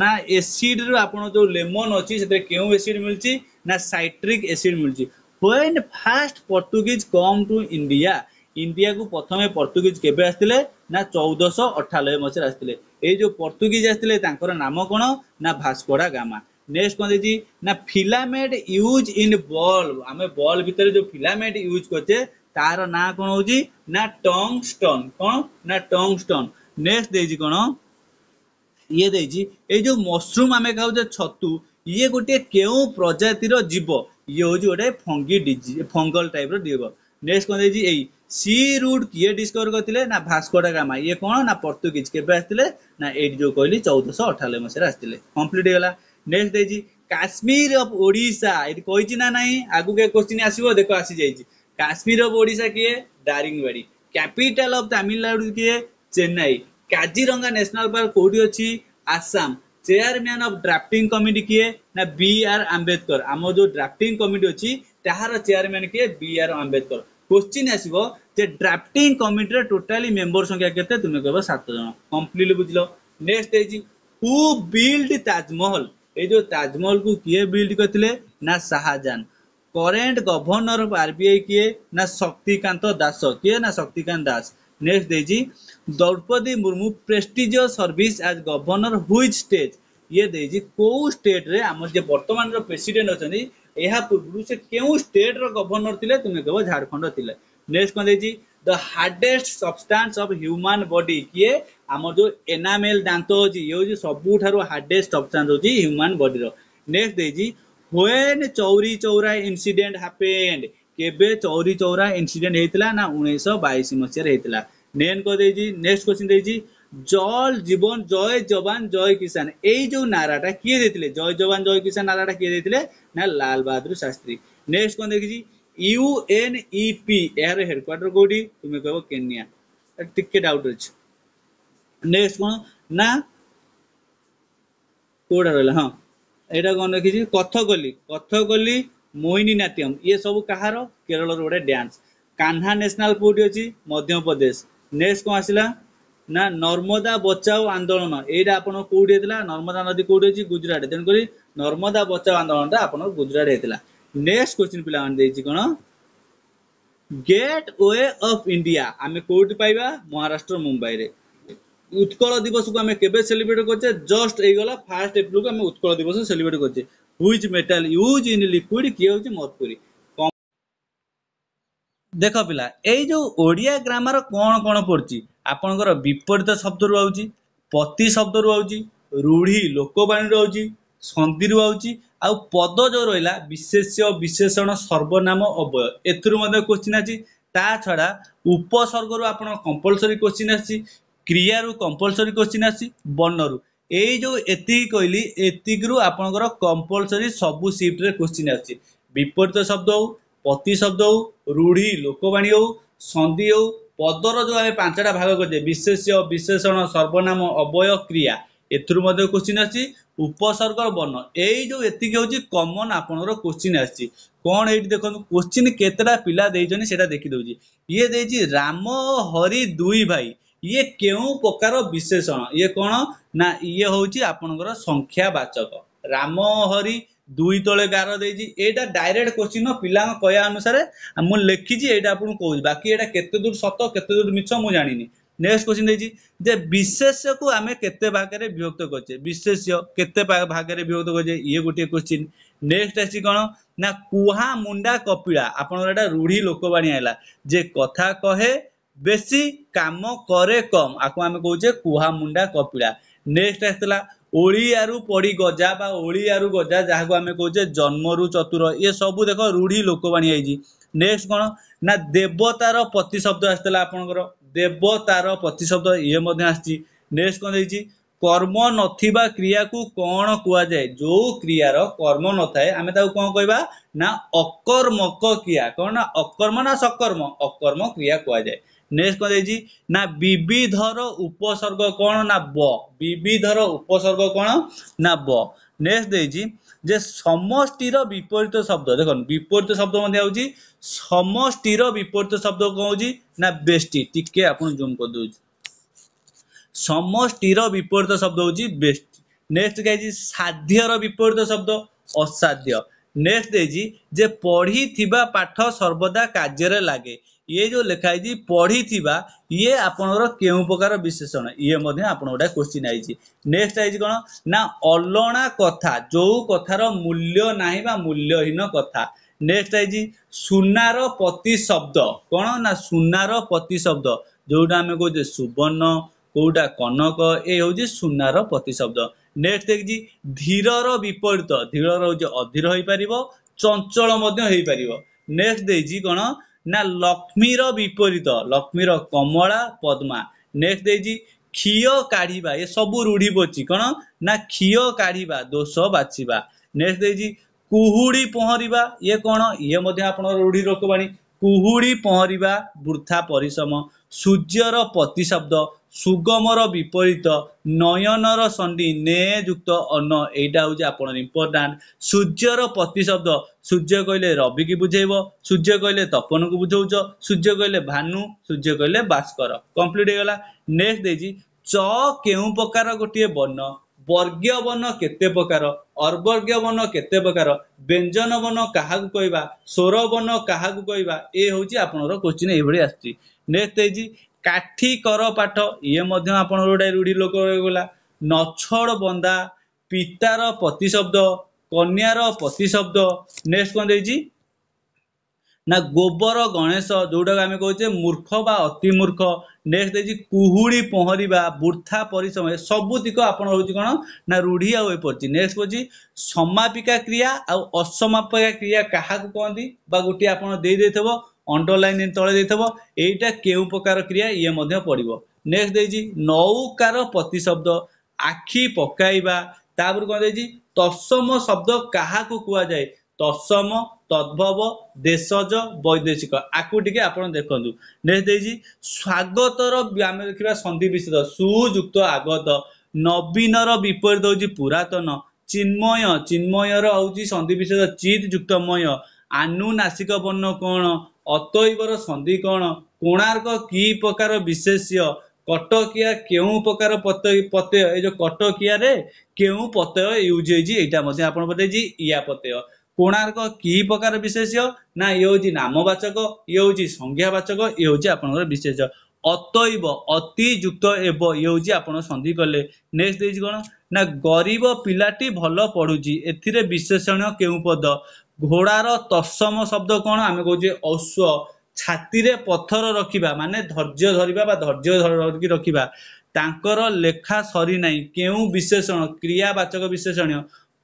না এসিড রু আপনার যে লেমন অছি সেতে কেউ এসিড মিলছি না সাইট্রিক এসিড মিলছি when first Portuguese come to India India কু প্রথমে পর্তুগিজ কেবে আসলে না চৌদশ অঠানবে মশায় আসলে ଏଇ ଯେଉଁ ପର୍ତ୍ତୁଗୀଜ ଆସିଥିଲେ ତାଙ୍କର ନାମ କ'ଣ ନା ଭାସ୍କୋଡା ଗାମା ନେକ୍ସଟ କ'ଣ ଦେଇଛି ନା ଫିଲାମେଣ୍ଟ ୟୁଜ୍ ଇନ୍ ବଲ୍ ଆମେ ବଲ୍ ଭିତରେ ଯେଉଁ ଫିଲାମେଣ୍ଟ ୟୁଜ୍ କରୁଛେ ତାର ନାଁ କ'ଣ ହେଉଛି ନା ଟଙ୍ଗଷ୍ଟନ୍ କ'ଣ ନା ଟଙ୍ଗଷ୍ଟନ୍ ନେକ୍ସଟ ଦେଇଛି କ'ଣ ଇଏ ଦେଇଛି ଏଇ ଯେଉଁ ମସରୁମ୍ ଆମେ ଖାଉଛେ ଛତୁ ଇଏ ଗୋଟିଏ କେଉଁ ପ୍ରଜାତିର ଜୀବ ଇଏ ହେଉଛି ଗୋଟେ ଫଙ୍ଗି ଡିଜି ଫଙ୍ଗଲ ଟାଇପ୍ର ଜୀବ ନେକ୍ସଟ କ'ଣ ଦେଇଛି ଏଇ সি রুট কিয়ে ডিসকভর করলে না ভাস্কোডা গামা ইয়ে কোণ না পর্তুগিজ কেবে আসলে না এইটি যে কহিলি চৌদশহ অঠানবে মশায় আসলে কমপ্লিট হয়ে নেক্সট দিয়েছি কাশ্মীর অফ ওড়িশা এটি কইছি না নাই আগুকে কোশ্চিন আসিব দেখো আসি যাইছি কাশ্মীর অফ ওড়িশা কিয়ে দারিংবাড়ি ক্যাপিটাল অফ তামিলনাড়ু কিয়ে চেন্নাই কাজিরঙ্গা ন্যাশনাল পার্ক কোটি অছি Assam chairman of drafting committee কিয়ে না বি আর আম্বেদকর আমার যে ড্রাফটিং কমিটি অছি তাহার চেয়ারম্যান কিয়ে বি আর আম্বেদকর क्वेश्चन आसो जे ड्राफ्टिंग कमिटीर टोटाली मेम्बर संख्या के सात जन कम्प्लीटली बुझल नेक्स्ट हु बिल्ड ताजमहल ये जो ताजमहल को किए बिल्ड करते ना Shahjahan current governor of RBI किए ना शक्तिकांत दास किए ना शक्तिकांत दास नेक्स्ट दे Droupadi Murmu prestige service as governor which state ये दे कौ स्टेट आम जे बर्तमान प्रेसिडेंट अच्छा ଏହା ପୂର୍ବରୁ ସେ କେଉଁ ଷ୍ଟେଟ୍ର ଗଭର୍ଣ୍ଣର ଥିଲେ ତୁମେ କହିବ ଝାଡ଼ଖଣ୍ଡ ଥିଲେ ନେକ୍ସଟ କ'ଣ ଦେଇଛି the hardest substance of human body କିଏ ଆମର ଯୋଉ ଏନାମେଲ ଦାନ୍ତ ହେଉଛି ଇଏ ହେଉଛି ସବୁଠାରୁ ହାର୍ଡେଷ୍ଟ ସବଷ୍ଟାନ୍ସ ହେଉଛି ହ୍ୟୁମାନ ବଡିର ନେକ୍ସଟ ଦେଇଛି when Chauri Chaura incident happened କେବେ ଚୌରୀ ଚୌରା ଇନସିଡେଣ୍ଟ ହେଇଥିଲା ନା ଉଣେଇଶହ ବାଇଶ ମସିହାରେ ହେଇଥିଲା ନେନ୍ କ'ଣ ଦେଇଛି ନେକ୍ସଟ କ୍ୱେଶ୍ଚିନ୍ ଦେଇଛି জল জীবন জয় জবান জয় কিষান ଏଇ ଯୋଉ ନାରାଟା କିଏ ଦେଇଥିଲେ ଜୟ ଜବାନ ଜୟ କିଷାନ ନାରାଟା କିଏ ଦେଇଥିଲେ ନା ଲାଲ ବାହାଦୁର ଶାସ୍ତ୍ରୀ ନେକ୍ସଟ କଣ ଦେଖିଛି ୟୁଏନ୍ଇପି ଏହାର ହେଡକ୍ୱାର୍ଟର କୋଉଠି ତୁମେ କହିବ କେନିଆ ଟିକେ ଡାଉଟ ଅଛି ନେକ୍ସଟ କଣ ନା କୋଉଟା ରହିଲା ହଁ ଏଇଟା କଣ ଦେଖିଛି କଥକଲି କଥକଲି ମୋହିନୀ ନାଟ୍ୟମ ଇଏ ସବୁ କାହାର କେରଳର ଗୋଟେ ଡ୍ୟାନ୍ସ କାହ୍ନା ନ୍ୟାସନାଲ କୋଉଠି ଅଛି ମଧ୍ୟପ୍ରଦେଶ ନେକ୍ସଟ କଣ ଆସିଲା ନା ନର୍ମଦା ବଚାଓ ଆନ୍ଦୋଳନ ଏଇଟା ଆପଣ କୋଉଠି ହେଇଥିଲା ନର୍ମଦା ନଦୀ କୋଉଠି ଅଛି ଗୁଜୁରାଟ ତେଣୁକରି ନର୍ମଦା ବଚାଓ ଆନ୍ଦୋଳନଟା ଆପଣଙ୍କ ଗୁଜୁରାଟ ହେଇଥିଲା ନେକ୍ସଟ କ୍ୱେଶ୍ଚିନ୍ ପିଲାମାନେ ଦେଇଛି କ'ଣ ଗେଟ୍ ୱେ ଅଫ ଇଣ୍ଡିଆ ଆମେ କୋଉଠି ପାଇବା ମହାରାଷ୍ଟ୍ର ମୁମ୍ବାଇରେ ଉତ୍କଳ ଦିବସକୁ ଆମେ କେବେ ସେଲିବ୍ରେଟ କରୁଛେ ଜଷ୍ଟ ହେଇଗଲା ଫାର୍ଷ୍ଟ ଏପ୍ରିଲକୁ ଆମେ ଉତ୍କଳ ଦିବସ ସେଲିବ୍ରେଟ କରୁଛେ which metal use in liquid କିଏ ହେଉଛି ମଧୁପୁରୀ ଦେଖ ପିଲା ଏଇ ଯୋଉ ଓଡ଼ିଆ ଗ୍ରାମାର କ'ଣ କ'ଣ ପଡ଼ୁଛି ଆପଣଙ୍କର ବିପରୀତ ଶବ୍ଦରୁ ଆଉଛି ପତି ଶବ୍ଦରୁ ଆଉଛି ରୂଢ଼ି ଲୋକବାଣୀରୁ ଆଉଛି ସନ୍ଧିରୁ ଆଉଛି ଆଉ ପଦ ଯୋଉ ରହିଲା ବିଶେଷ୍ୟ ବିଶେଷଣ ସର୍ବନାମ ଅବୟ ଏଥିରୁ ମଧ୍ୟ କ୍ୱେଶ୍ଚିନ୍ ଆସିଛି ତା ଛଡ଼ା ଉପସର୍ଗରୁ ଆପଣ କମ୍ପଲସରୀ କ୍ୱେଶ୍ଚିନ୍ ଆସିଛି କ୍ରିୟାରୁ କମ୍ପଲସରୀ କ୍ୱେଶ୍ଚିନ୍ ଆସିଛି ବର୍ଣ୍ଣରୁ ଏଇ ଯୋଉ ଏତିକି କହିଲି ଏତିକିରୁ ଆପଣଙ୍କର କମ୍ପଲସରୀ ସବୁ ସିଫ୍ଟରେ କ୍ୱେଶ୍ଚିନ୍ ଆସିଛି ବିପରୀତ ଶବ୍ଦ ହଉ ପତି ଶବ୍ଦ ହଉ ରୂଢି ଲୋକବାଣୀ ହଉ ସନ୍ଧି ହଉ ପଦର ଯେଉଁ ଆମେ ପାଞ୍ଚଟା ଭାଗ କରିଛେ ବିଶେଷ୍ୟ ବିଶେଷଣ ସର୍ବନାମ ଅବୟ କ୍ରିୟା ଏଥିରୁ ମଧ୍ୟ କ୍ୱେଶ୍ଚିନ୍ ଆସିଛି ଉପସର୍ଗର ବର୍ଣ୍ଣ ଏଇ ଯେଉଁ ଏତିକି ହେଉଛି କମନ୍ ଆପଣଙ୍କର କ୍ୱେଶ୍ଚିନ୍ ଆସିଛି କ'ଣ ଏଇଠି ଦେଖନ୍ତୁ କ୍ୱେଶ୍ଚିନ୍ କେତେଟା ପିଲା ଦେଇଛନ୍ତି ସେଇଟା ଦେଖିଦେଉଛି ଇଏ ଦେଇଛି ରାମ ହରି ଦୁଇ ଭାଇ ଇଏ କେଉଁ ପ୍ରକାର ବିଶେଷଣ ଇଏ କ'ଣ ନା ଇଏ ହେଉଛି ଆପଣଙ୍କର ସଂଖ୍ୟା ବାଚକ ରାମ ହରି ଦୁଇ ତଳେ ଗାର ଦେଇଛି ଏଇଟା ଡାଇରେକ୍ଟ କୋଶ୍ଚିନ୍ ପିଲାଙ୍କ କହିବା ଅନୁସାରେ ମୁଁ ଲେଖିଛି ଏଇଟା ଆପଣଙ୍କୁ କହୁଛି ବାକି ଏଇଟା କେତେ ଦୂର ସତ କେତେ ଦୂର ମିଛ ମୁଁ ଜାଣିନି ନେକ୍ସଟ କୋଶ୍ଚିନ୍ ଦେଇଛି ଯେ ବିଶେଷକୁ ଆମେ କେତେ ଭାଗରେ ବିଭକ୍ତ କରିଛେ ବିଶେଷ୍ୟ କେତେ ଭାଗରେ ବିଭକ୍ତ କରିଛେ ଇଏ ଗୋଟିଏ କୋଶ୍ଚିନ୍ ନେକ୍ସଟ ଆସିଛି କ'ଣ ନା କୁହା ମୁଣ୍ଡା କପିଳା ଆପଣଙ୍କର ଏଇଟା ରୂଢ଼ି ଲୋକବାଣୀ ହେଲା ଯେ କଥା କହେ ବେଶୀ କାମ କରେ କମ୍ ଆକୁ ଆମେ କହୁଛେ କୁହା ମୁଣ୍ଡା କପିଳା ନେକ୍ସଟ ଆସିଥିଲା ଓଳିଆରୁ ପଡ଼ିଗଜା ବା ଓଳିଆରୁ ଗଜା ଯାହାକୁ ଆମେ କହୁଛେ ଜନ୍ମରୁ ଚତୁର ଇଏ ସବୁ ଦେଖ ରୂଢ଼ି ଲୋକବାଣୀ ହେଇଛି ନେକ୍ସଟ କ'ଣ ନା ଦେବତାର ପ୍ରତିଶବ୍ଦ ଆସିଥିଲା ଆପଣଙ୍କର ଦେବତାର ପ୍ରତିଶବ୍ଦ ଇଏ ମଧ୍ୟ ଆସିଛି ନେକ୍ସଟ କ'ଣ ଦେଇଛି କର୍ମ ନଥିବା କ୍ରିୟାକୁ କ'ଣ କୁହାଯାଏ ଯେଉଁ କ୍ରିୟାର କର୍ମ ନଥାଏ ଆମେ ତାକୁ କ'ଣ କହିବା ନା ଅକର୍ମକ କ୍ରିୟା କ'ଣ ନା ଅକର୍ମ ନା ସକର୍ମ ଅକର୍ମ କ୍ରିୟା କୁହାଯାଏ ନେକ୍ସଟ କ'ଣ ଦେଇଛି ନା ବିବିଧର ଉପସର୍ଗ କ'ଣ ନା ବ ବିବିଧର ଉପସର୍ଗ କ'ଣ ନା ବ ନେକ୍ସଟ ଦେଇଛି ଯେ ସମଷ୍ଟିର ବିପରୀତ ଶବ୍ଦ ଦେଖନ୍ତୁ ବିପରୀତ ଶବ୍ଦ ମଧ୍ୟ ହେଉଛି ସମଷ୍ଟିର ବିପରୀତ ଶବ୍ଦ କ'ଣ ହେଉଛି ନା ବେଷ୍ଟି ଟିକେ ଆପଣ ଜୁମ୍ କରିଦେଉଛି সমষ্টির বিপরীত শব্দ হচ্ছে বেস্ট নেক্সট গাইছি সাধ্যর বিপরীত শব্দ অসাধ্য নেক্সট দেইছি যে পড়ি থিবা পাঠ সর্বদা কার্যরে লাগে ये जो लिखाई पढ़ी ये आपणर क्यों प्रकार विशेषण ये आपण गोटे क्वेश्चन आई नेक्स्ट आई कौन ना अलणा कथा जो कथार मूल्य ना मूल्यहीन कथा नेक्स्ट आई सुनार प्रतिशब्द कौन ना सुनार प्रतिशब्द जोटा आम कहे सुवर्ण କୋଉଟା କନକ ଏ सुनार प्रतिशब्द नेक्स्ट ନେକ୍ସଟ ଦେଖିଛି ଧୀରର धीर ଧୀରର अधीर हो पार चंचल ମଧ୍ୟ ହେଇପାରିବ ନେକ୍ସଟ ଦେଇଛି କ'ଣ ନା ଲକ୍ଷ୍ମୀର ବିପରୀତ ଲକ୍ଷ୍ମୀର କମଳା ପଦ୍ମା ନେକ୍ସଟ ଦେଇଛି କ୍ଷୀୟ କାଢ଼ିବା ଏ ସବୁ ରୂଢ଼ି ପଡ଼ିଛି କ'ଣ ନା କ୍ଷୀୟ କାଢ଼ିବା ଦୋଷ ବାଛିବା ନେକ୍ସଟ ଦେଇଛି କୁହୁଡ଼ି ପହଁରିବା ଇଏ କ'ଣ ଇଏ ମଧ୍ୟ ଆପଣଙ୍କର ରୂଢ଼ି ଲୋକବାଣୀ କୁହୁଡ଼ି ପହଁରିବା ବୃଥା ପରିଶ୍ରମ ସୂର୍ଯ୍ୟର ପ୍ରତିଶବ୍ଦ ସୁଗମର ବିପରୀତ ନୟନର ସନ୍ଧି ନେ ଯୁକ୍ତ ଅନ ଏଇଟା ହେଉଛି ଆପଣଙ୍କର ଇମ୍ପୋର୍ଟାଣ୍ଟ ସୂର୍ଯ୍ୟର ପ୍ରତିଶବ୍ଦ ସୂର୍ଯ୍ୟ କହିଲେ ରବିକି ବୁଝେଇବ ସୂର୍ଯ୍ୟ କହିଲେ ତପନକୁ ବୁଝଉଛ ସୂର୍ଯ୍ୟ କହିଲେ ଭାନୁ ସୂର୍ଯ୍ୟ କହିଲେ ଭାସ୍କର କମ୍ପ୍ଲିଟ୍ ହେଇଗଲା ନେକ୍ସଟ ଦେଇଛି ଚ କେଉଁ ପ୍ରକାର ଗୋଟିଏ ବର୍ଣ୍ଣ ବର୍ଗୀୟ ବର୍ଣ୍ଣ କେତେ ପ୍ରକାର ଅବର୍ଗୀୟ ବର୍ଣ୍ଣ କେତେ ପ୍ରକାର ବ୍ୟଞ୍ଜନ ବର୍ଣ୍ଣ କାହାକୁ କହିବା ସ୍ୱର ବର୍ଣ୍ଣ କାହାକୁ କହିବା ଏ ହେଉଛି ଆପଣଙ୍କର କୋଶ୍ଚିନ୍ ଏଇଭଳି ଆସିଛି ନେକ୍ସଟ ଦେଇଛି କାଠି କର ପାଠ ଇଏ ମଧ୍ୟ ଆପଣ ଗୋଟେ ରୂଢି ଲୋକ ହେଇଗଲା ନଛଡ଼ ବନ୍ଦା ପିତାର ପ୍ରତିଶବ୍ଦ କନ୍ୟାର ପ୍ରତିଶବ୍ଦ ନେକ୍ସଟ କ'ଣ ଦେଇଛି ନା ଗୋବର ଗଣେଶ ଯୋଉଟାକୁ ଆମେ କହୁଛେ ମୂର୍ଖ ବା ଅତି ମୂର୍ଖ ନେକ୍ସଟ ଦେଇଛି କୁହୁଡ଼ି ପହଁରିବା ବୃଥା ପରିଶ୍ରମ ସବୁତିକ ଆପଣ ହେଉଛି କ'ଣ ନା ରୂଢି ଆଉ ହୋଇପାରୁଛି ନେକ୍ସଟ ହେଉଛି ସମାପିକା କ୍ରିୟା ଆଉ ଅସମାପିକା କ୍ରିୟା କାହାକୁ କହନ୍ତି ବା ଗୋଟିଏ ଆପଣ ଦେଇ ଦେଇଥିବ ଅଣ୍ଡରଲାଇନ୍ ତଳେ ଦେଇଥିବ ଏଇଟା କେଉଁ ପ୍ରକାର କ୍ରିୟା ଇଏ ମଧ୍ୟ ପଡ଼ିବ ନେକ୍ସଟ ଦେଇଛି ନୌକାର ପ୍ରତିଶବ୍ଦ ଆଖି ପକାଇବା ତାପରେ କ'ଣ ଦେଇଛି ତସମ ଶବ୍ଦ କାହାକୁ କୁହାଯାଏ ତସମ ତଦ୍ଭବ ଦେଶଜ ବୈଦେଶିକ ଆକୁ ଟିକେ ଆପଣ ଦେଖନ୍ତୁ ନେକ୍ସଟ ଦେଇଛି ସ୍ୱାଗତର ଆମେ ଦେଖିବା ସନ୍ଧି ବିଶେଷ ସୁଯୁକ୍ତ ଆଗତ ନବୀନର ବିପରୀତ ହେଉଛି ପୁରାତନ ଚିନ୍ମୟ ଚିନ୍ମୟର ହେଉଛି ସନ୍ଧି ବିଶେଷ ଚିତ୍ ଯୁକ୍ତମୟ ଆନୁନାସିକ ବର୍ଣ୍ଣ କ'ଣ ଅତୈବର ସନ୍ଧି କ'ଣ କୋଣାର୍କ କି ପ୍ରକାର ବିଶେଷ୍ୟ କଟକିଆ କେଉଁ ପ୍ରକାର ପ୍ରତ୍ୟୟ ଏ ଯୋଉ କଟକିଆରେ କେଉଁ ପ୍ରତ୍ୟୟ ୟୁଜ୍ ହେଇଛି ଏଇଟା ମଧ୍ୟ ଆପଣ ବତେଇଛି ଇଆ ପ୍ରତ୍ୟୟ କୋଣାର୍କ କି ପ୍ରକାର ବିଶେଷ୍ୟ ନା ଇଏ ହେଉଛି ନାମବାଚକ ଇଏ ହେଉଛି ସଂଜ୍ଞାବାଚକ ଇଏ ହେଉଛି ଆପଣଙ୍କର ବିଶେଷ ଅତୈବ ଅତିଯୁକ୍ତ ଏବ ଇଏ ହେଉଛି ଆପଣ ସନ୍ଧି କଲେ ନେକ୍ସଟ ଦେଇଛି କ'ଣ ନା ଗରିବ ପିଲାଟି ଭଲ ପଢୁଛି ଏଥିରେ ବିଶେଷଣ କେଉଁ ପଦ ଘୋଡ଼ାର ତସମ ଶବ୍ଦ କ'ଣ ଆମେ କହୁଛେ ଅଶ୍ୱ ଛାତିରେ ପଥର ରଖିବା ମାନେ ଧୈର୍ଯ୍ୟ ଧରିବା ବା ଧୈର୍ଯ୍ୟ ଧରିକି ରଖିବା ତାଙ୍କର ଲେଖା ସରି ନାହିଁ କେଉଁ ବିଶେଷଣ କ୍ରିୟାବାଚକ ବିଶେଷଣୀୟ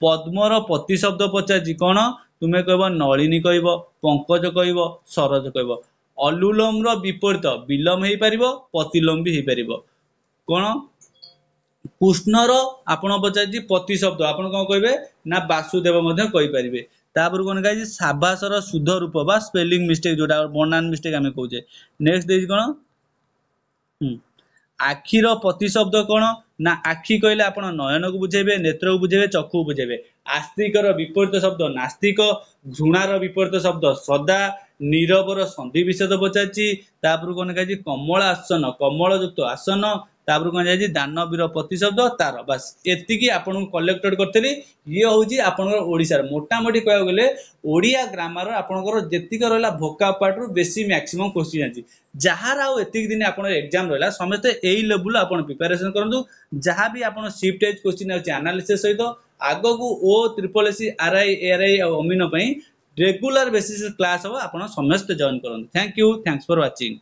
ପଦ୍ମର ପତି ଶବ୍ଦ ପଚାରିଛି କ'ଣ ତୁମେ କହିବ ନଳିନୀ କହିବ ପଙ୍କଜ କହିବ ସରୋଜ କହିବ ଅଲୁଲମର ବିପରୀତ ବିଲମ୍ବ ହେଇପାରିବ ପତିଲମ୍ ବି ହେଇପାରିବ କ'ଣ କୃଷ୍ଣର ଆପଣ ପଚାରିଛି ପତି ଶବ୍ଦ ଆପଣ କ'ଣ କହିବେ ନା ବାସୁଦେବ ମଧ୍ୟ କହିପାରିବେ ତାପରକୁ କ'ଣ କହିଛି ସାଭାସର ଶୁଦ୍ଧ ରୂପ ବା ସ୍ପେଲିଂ ମିଷ୍ଟେକ୍ ଯୋଉଟା ବର୍ଣ୍ଣାନ ମିଷ୍ଟେକ୍ ଆମେ କହୁଛେ ନେକ୍ସଟ ଦେଇଛି କ'ଣ ଆଖିର ପ୍ରତିଶବ୍ଦ କ'ଣ ନା ଆଖି କହିଲେ ଆପଣ ନୟନକୁ ବୁଝେଇବେ ନେତ୍ରକୁ ବୁଝେଇବେ ଚକ୍ଷୁକୁ ବୁଝେଇବେ ଆସ୍ତିକର ବିପରୀତ ଶବ୍ଦ ନାସ୍ତିକ ଘୃଣାର ବିପରୀତ ଶବ୍ଦ ଶ୍ରଦ୍ଧା ନିରବର ସନ୍ଧି ବିଷଦ ପଚାରିଛି ତାପରକୁ କ'ଣ କହିଛି କମଳ ଆସନ କମଳ ଯୁକ୍ତ ଆସନ ତାପରେ କ'ଣ ଯାଇଛି ଦାନବୀର ପ୍ରତିଶବ୍ଦ ତାର ବାସ୍ ଏତିକି ଆପଣଙ୍କୁ କଲେକ୍ଟେଡ୍ କରିଥିଲି ଇଏ ହେଉଛି ଆପଣଙ୍କର ଓଡ଼ିଶାର ମୋଟାମୋଟି କହିବାକୁ ଗଲେ ଓଡ଼ିଆ ଗ୍ରାମାର ଆପଣଙ୍କର ଯେତିକି ରହିଲା ଭୋକା ପାର୍ଟରୁ ବେଶୀ ମ୍ୟାକ୍ସିମମ୍ କୋଶ୍ଚିନ୍ ଅଛି ଯାହାର ଆଉ ଏତିକି ଦିନ ଆପଣଙ୍କର ଏକ୍ଜାମ୍ ରହିଲା ସମସ୍ତେ ଏଇ ଲେବୁଲ୍ ଆପଣ ପ୍ରିପାରେସନ୍ କରନ୍ତୁ ଯାହା ବି ଆପଣ ସିଫ୍ଟ ୱାଇଜ୍ କୋଶ୍ଚିନ୍ ଆସୁଛି ଆନାଲିସିସ୍ ସହିତ ଆଗକୁ ଓ triple S R I AR I ଆଉ ଅମିନ ପାଇଁ ରେଗୁଲାର ବେସିସ୍ କ୍ଲାସ୍ ହେବ ଆପଣ ସମସ୍ତେ ଜଏନ୍ କରନ୍ତୁ thank you thanks for watching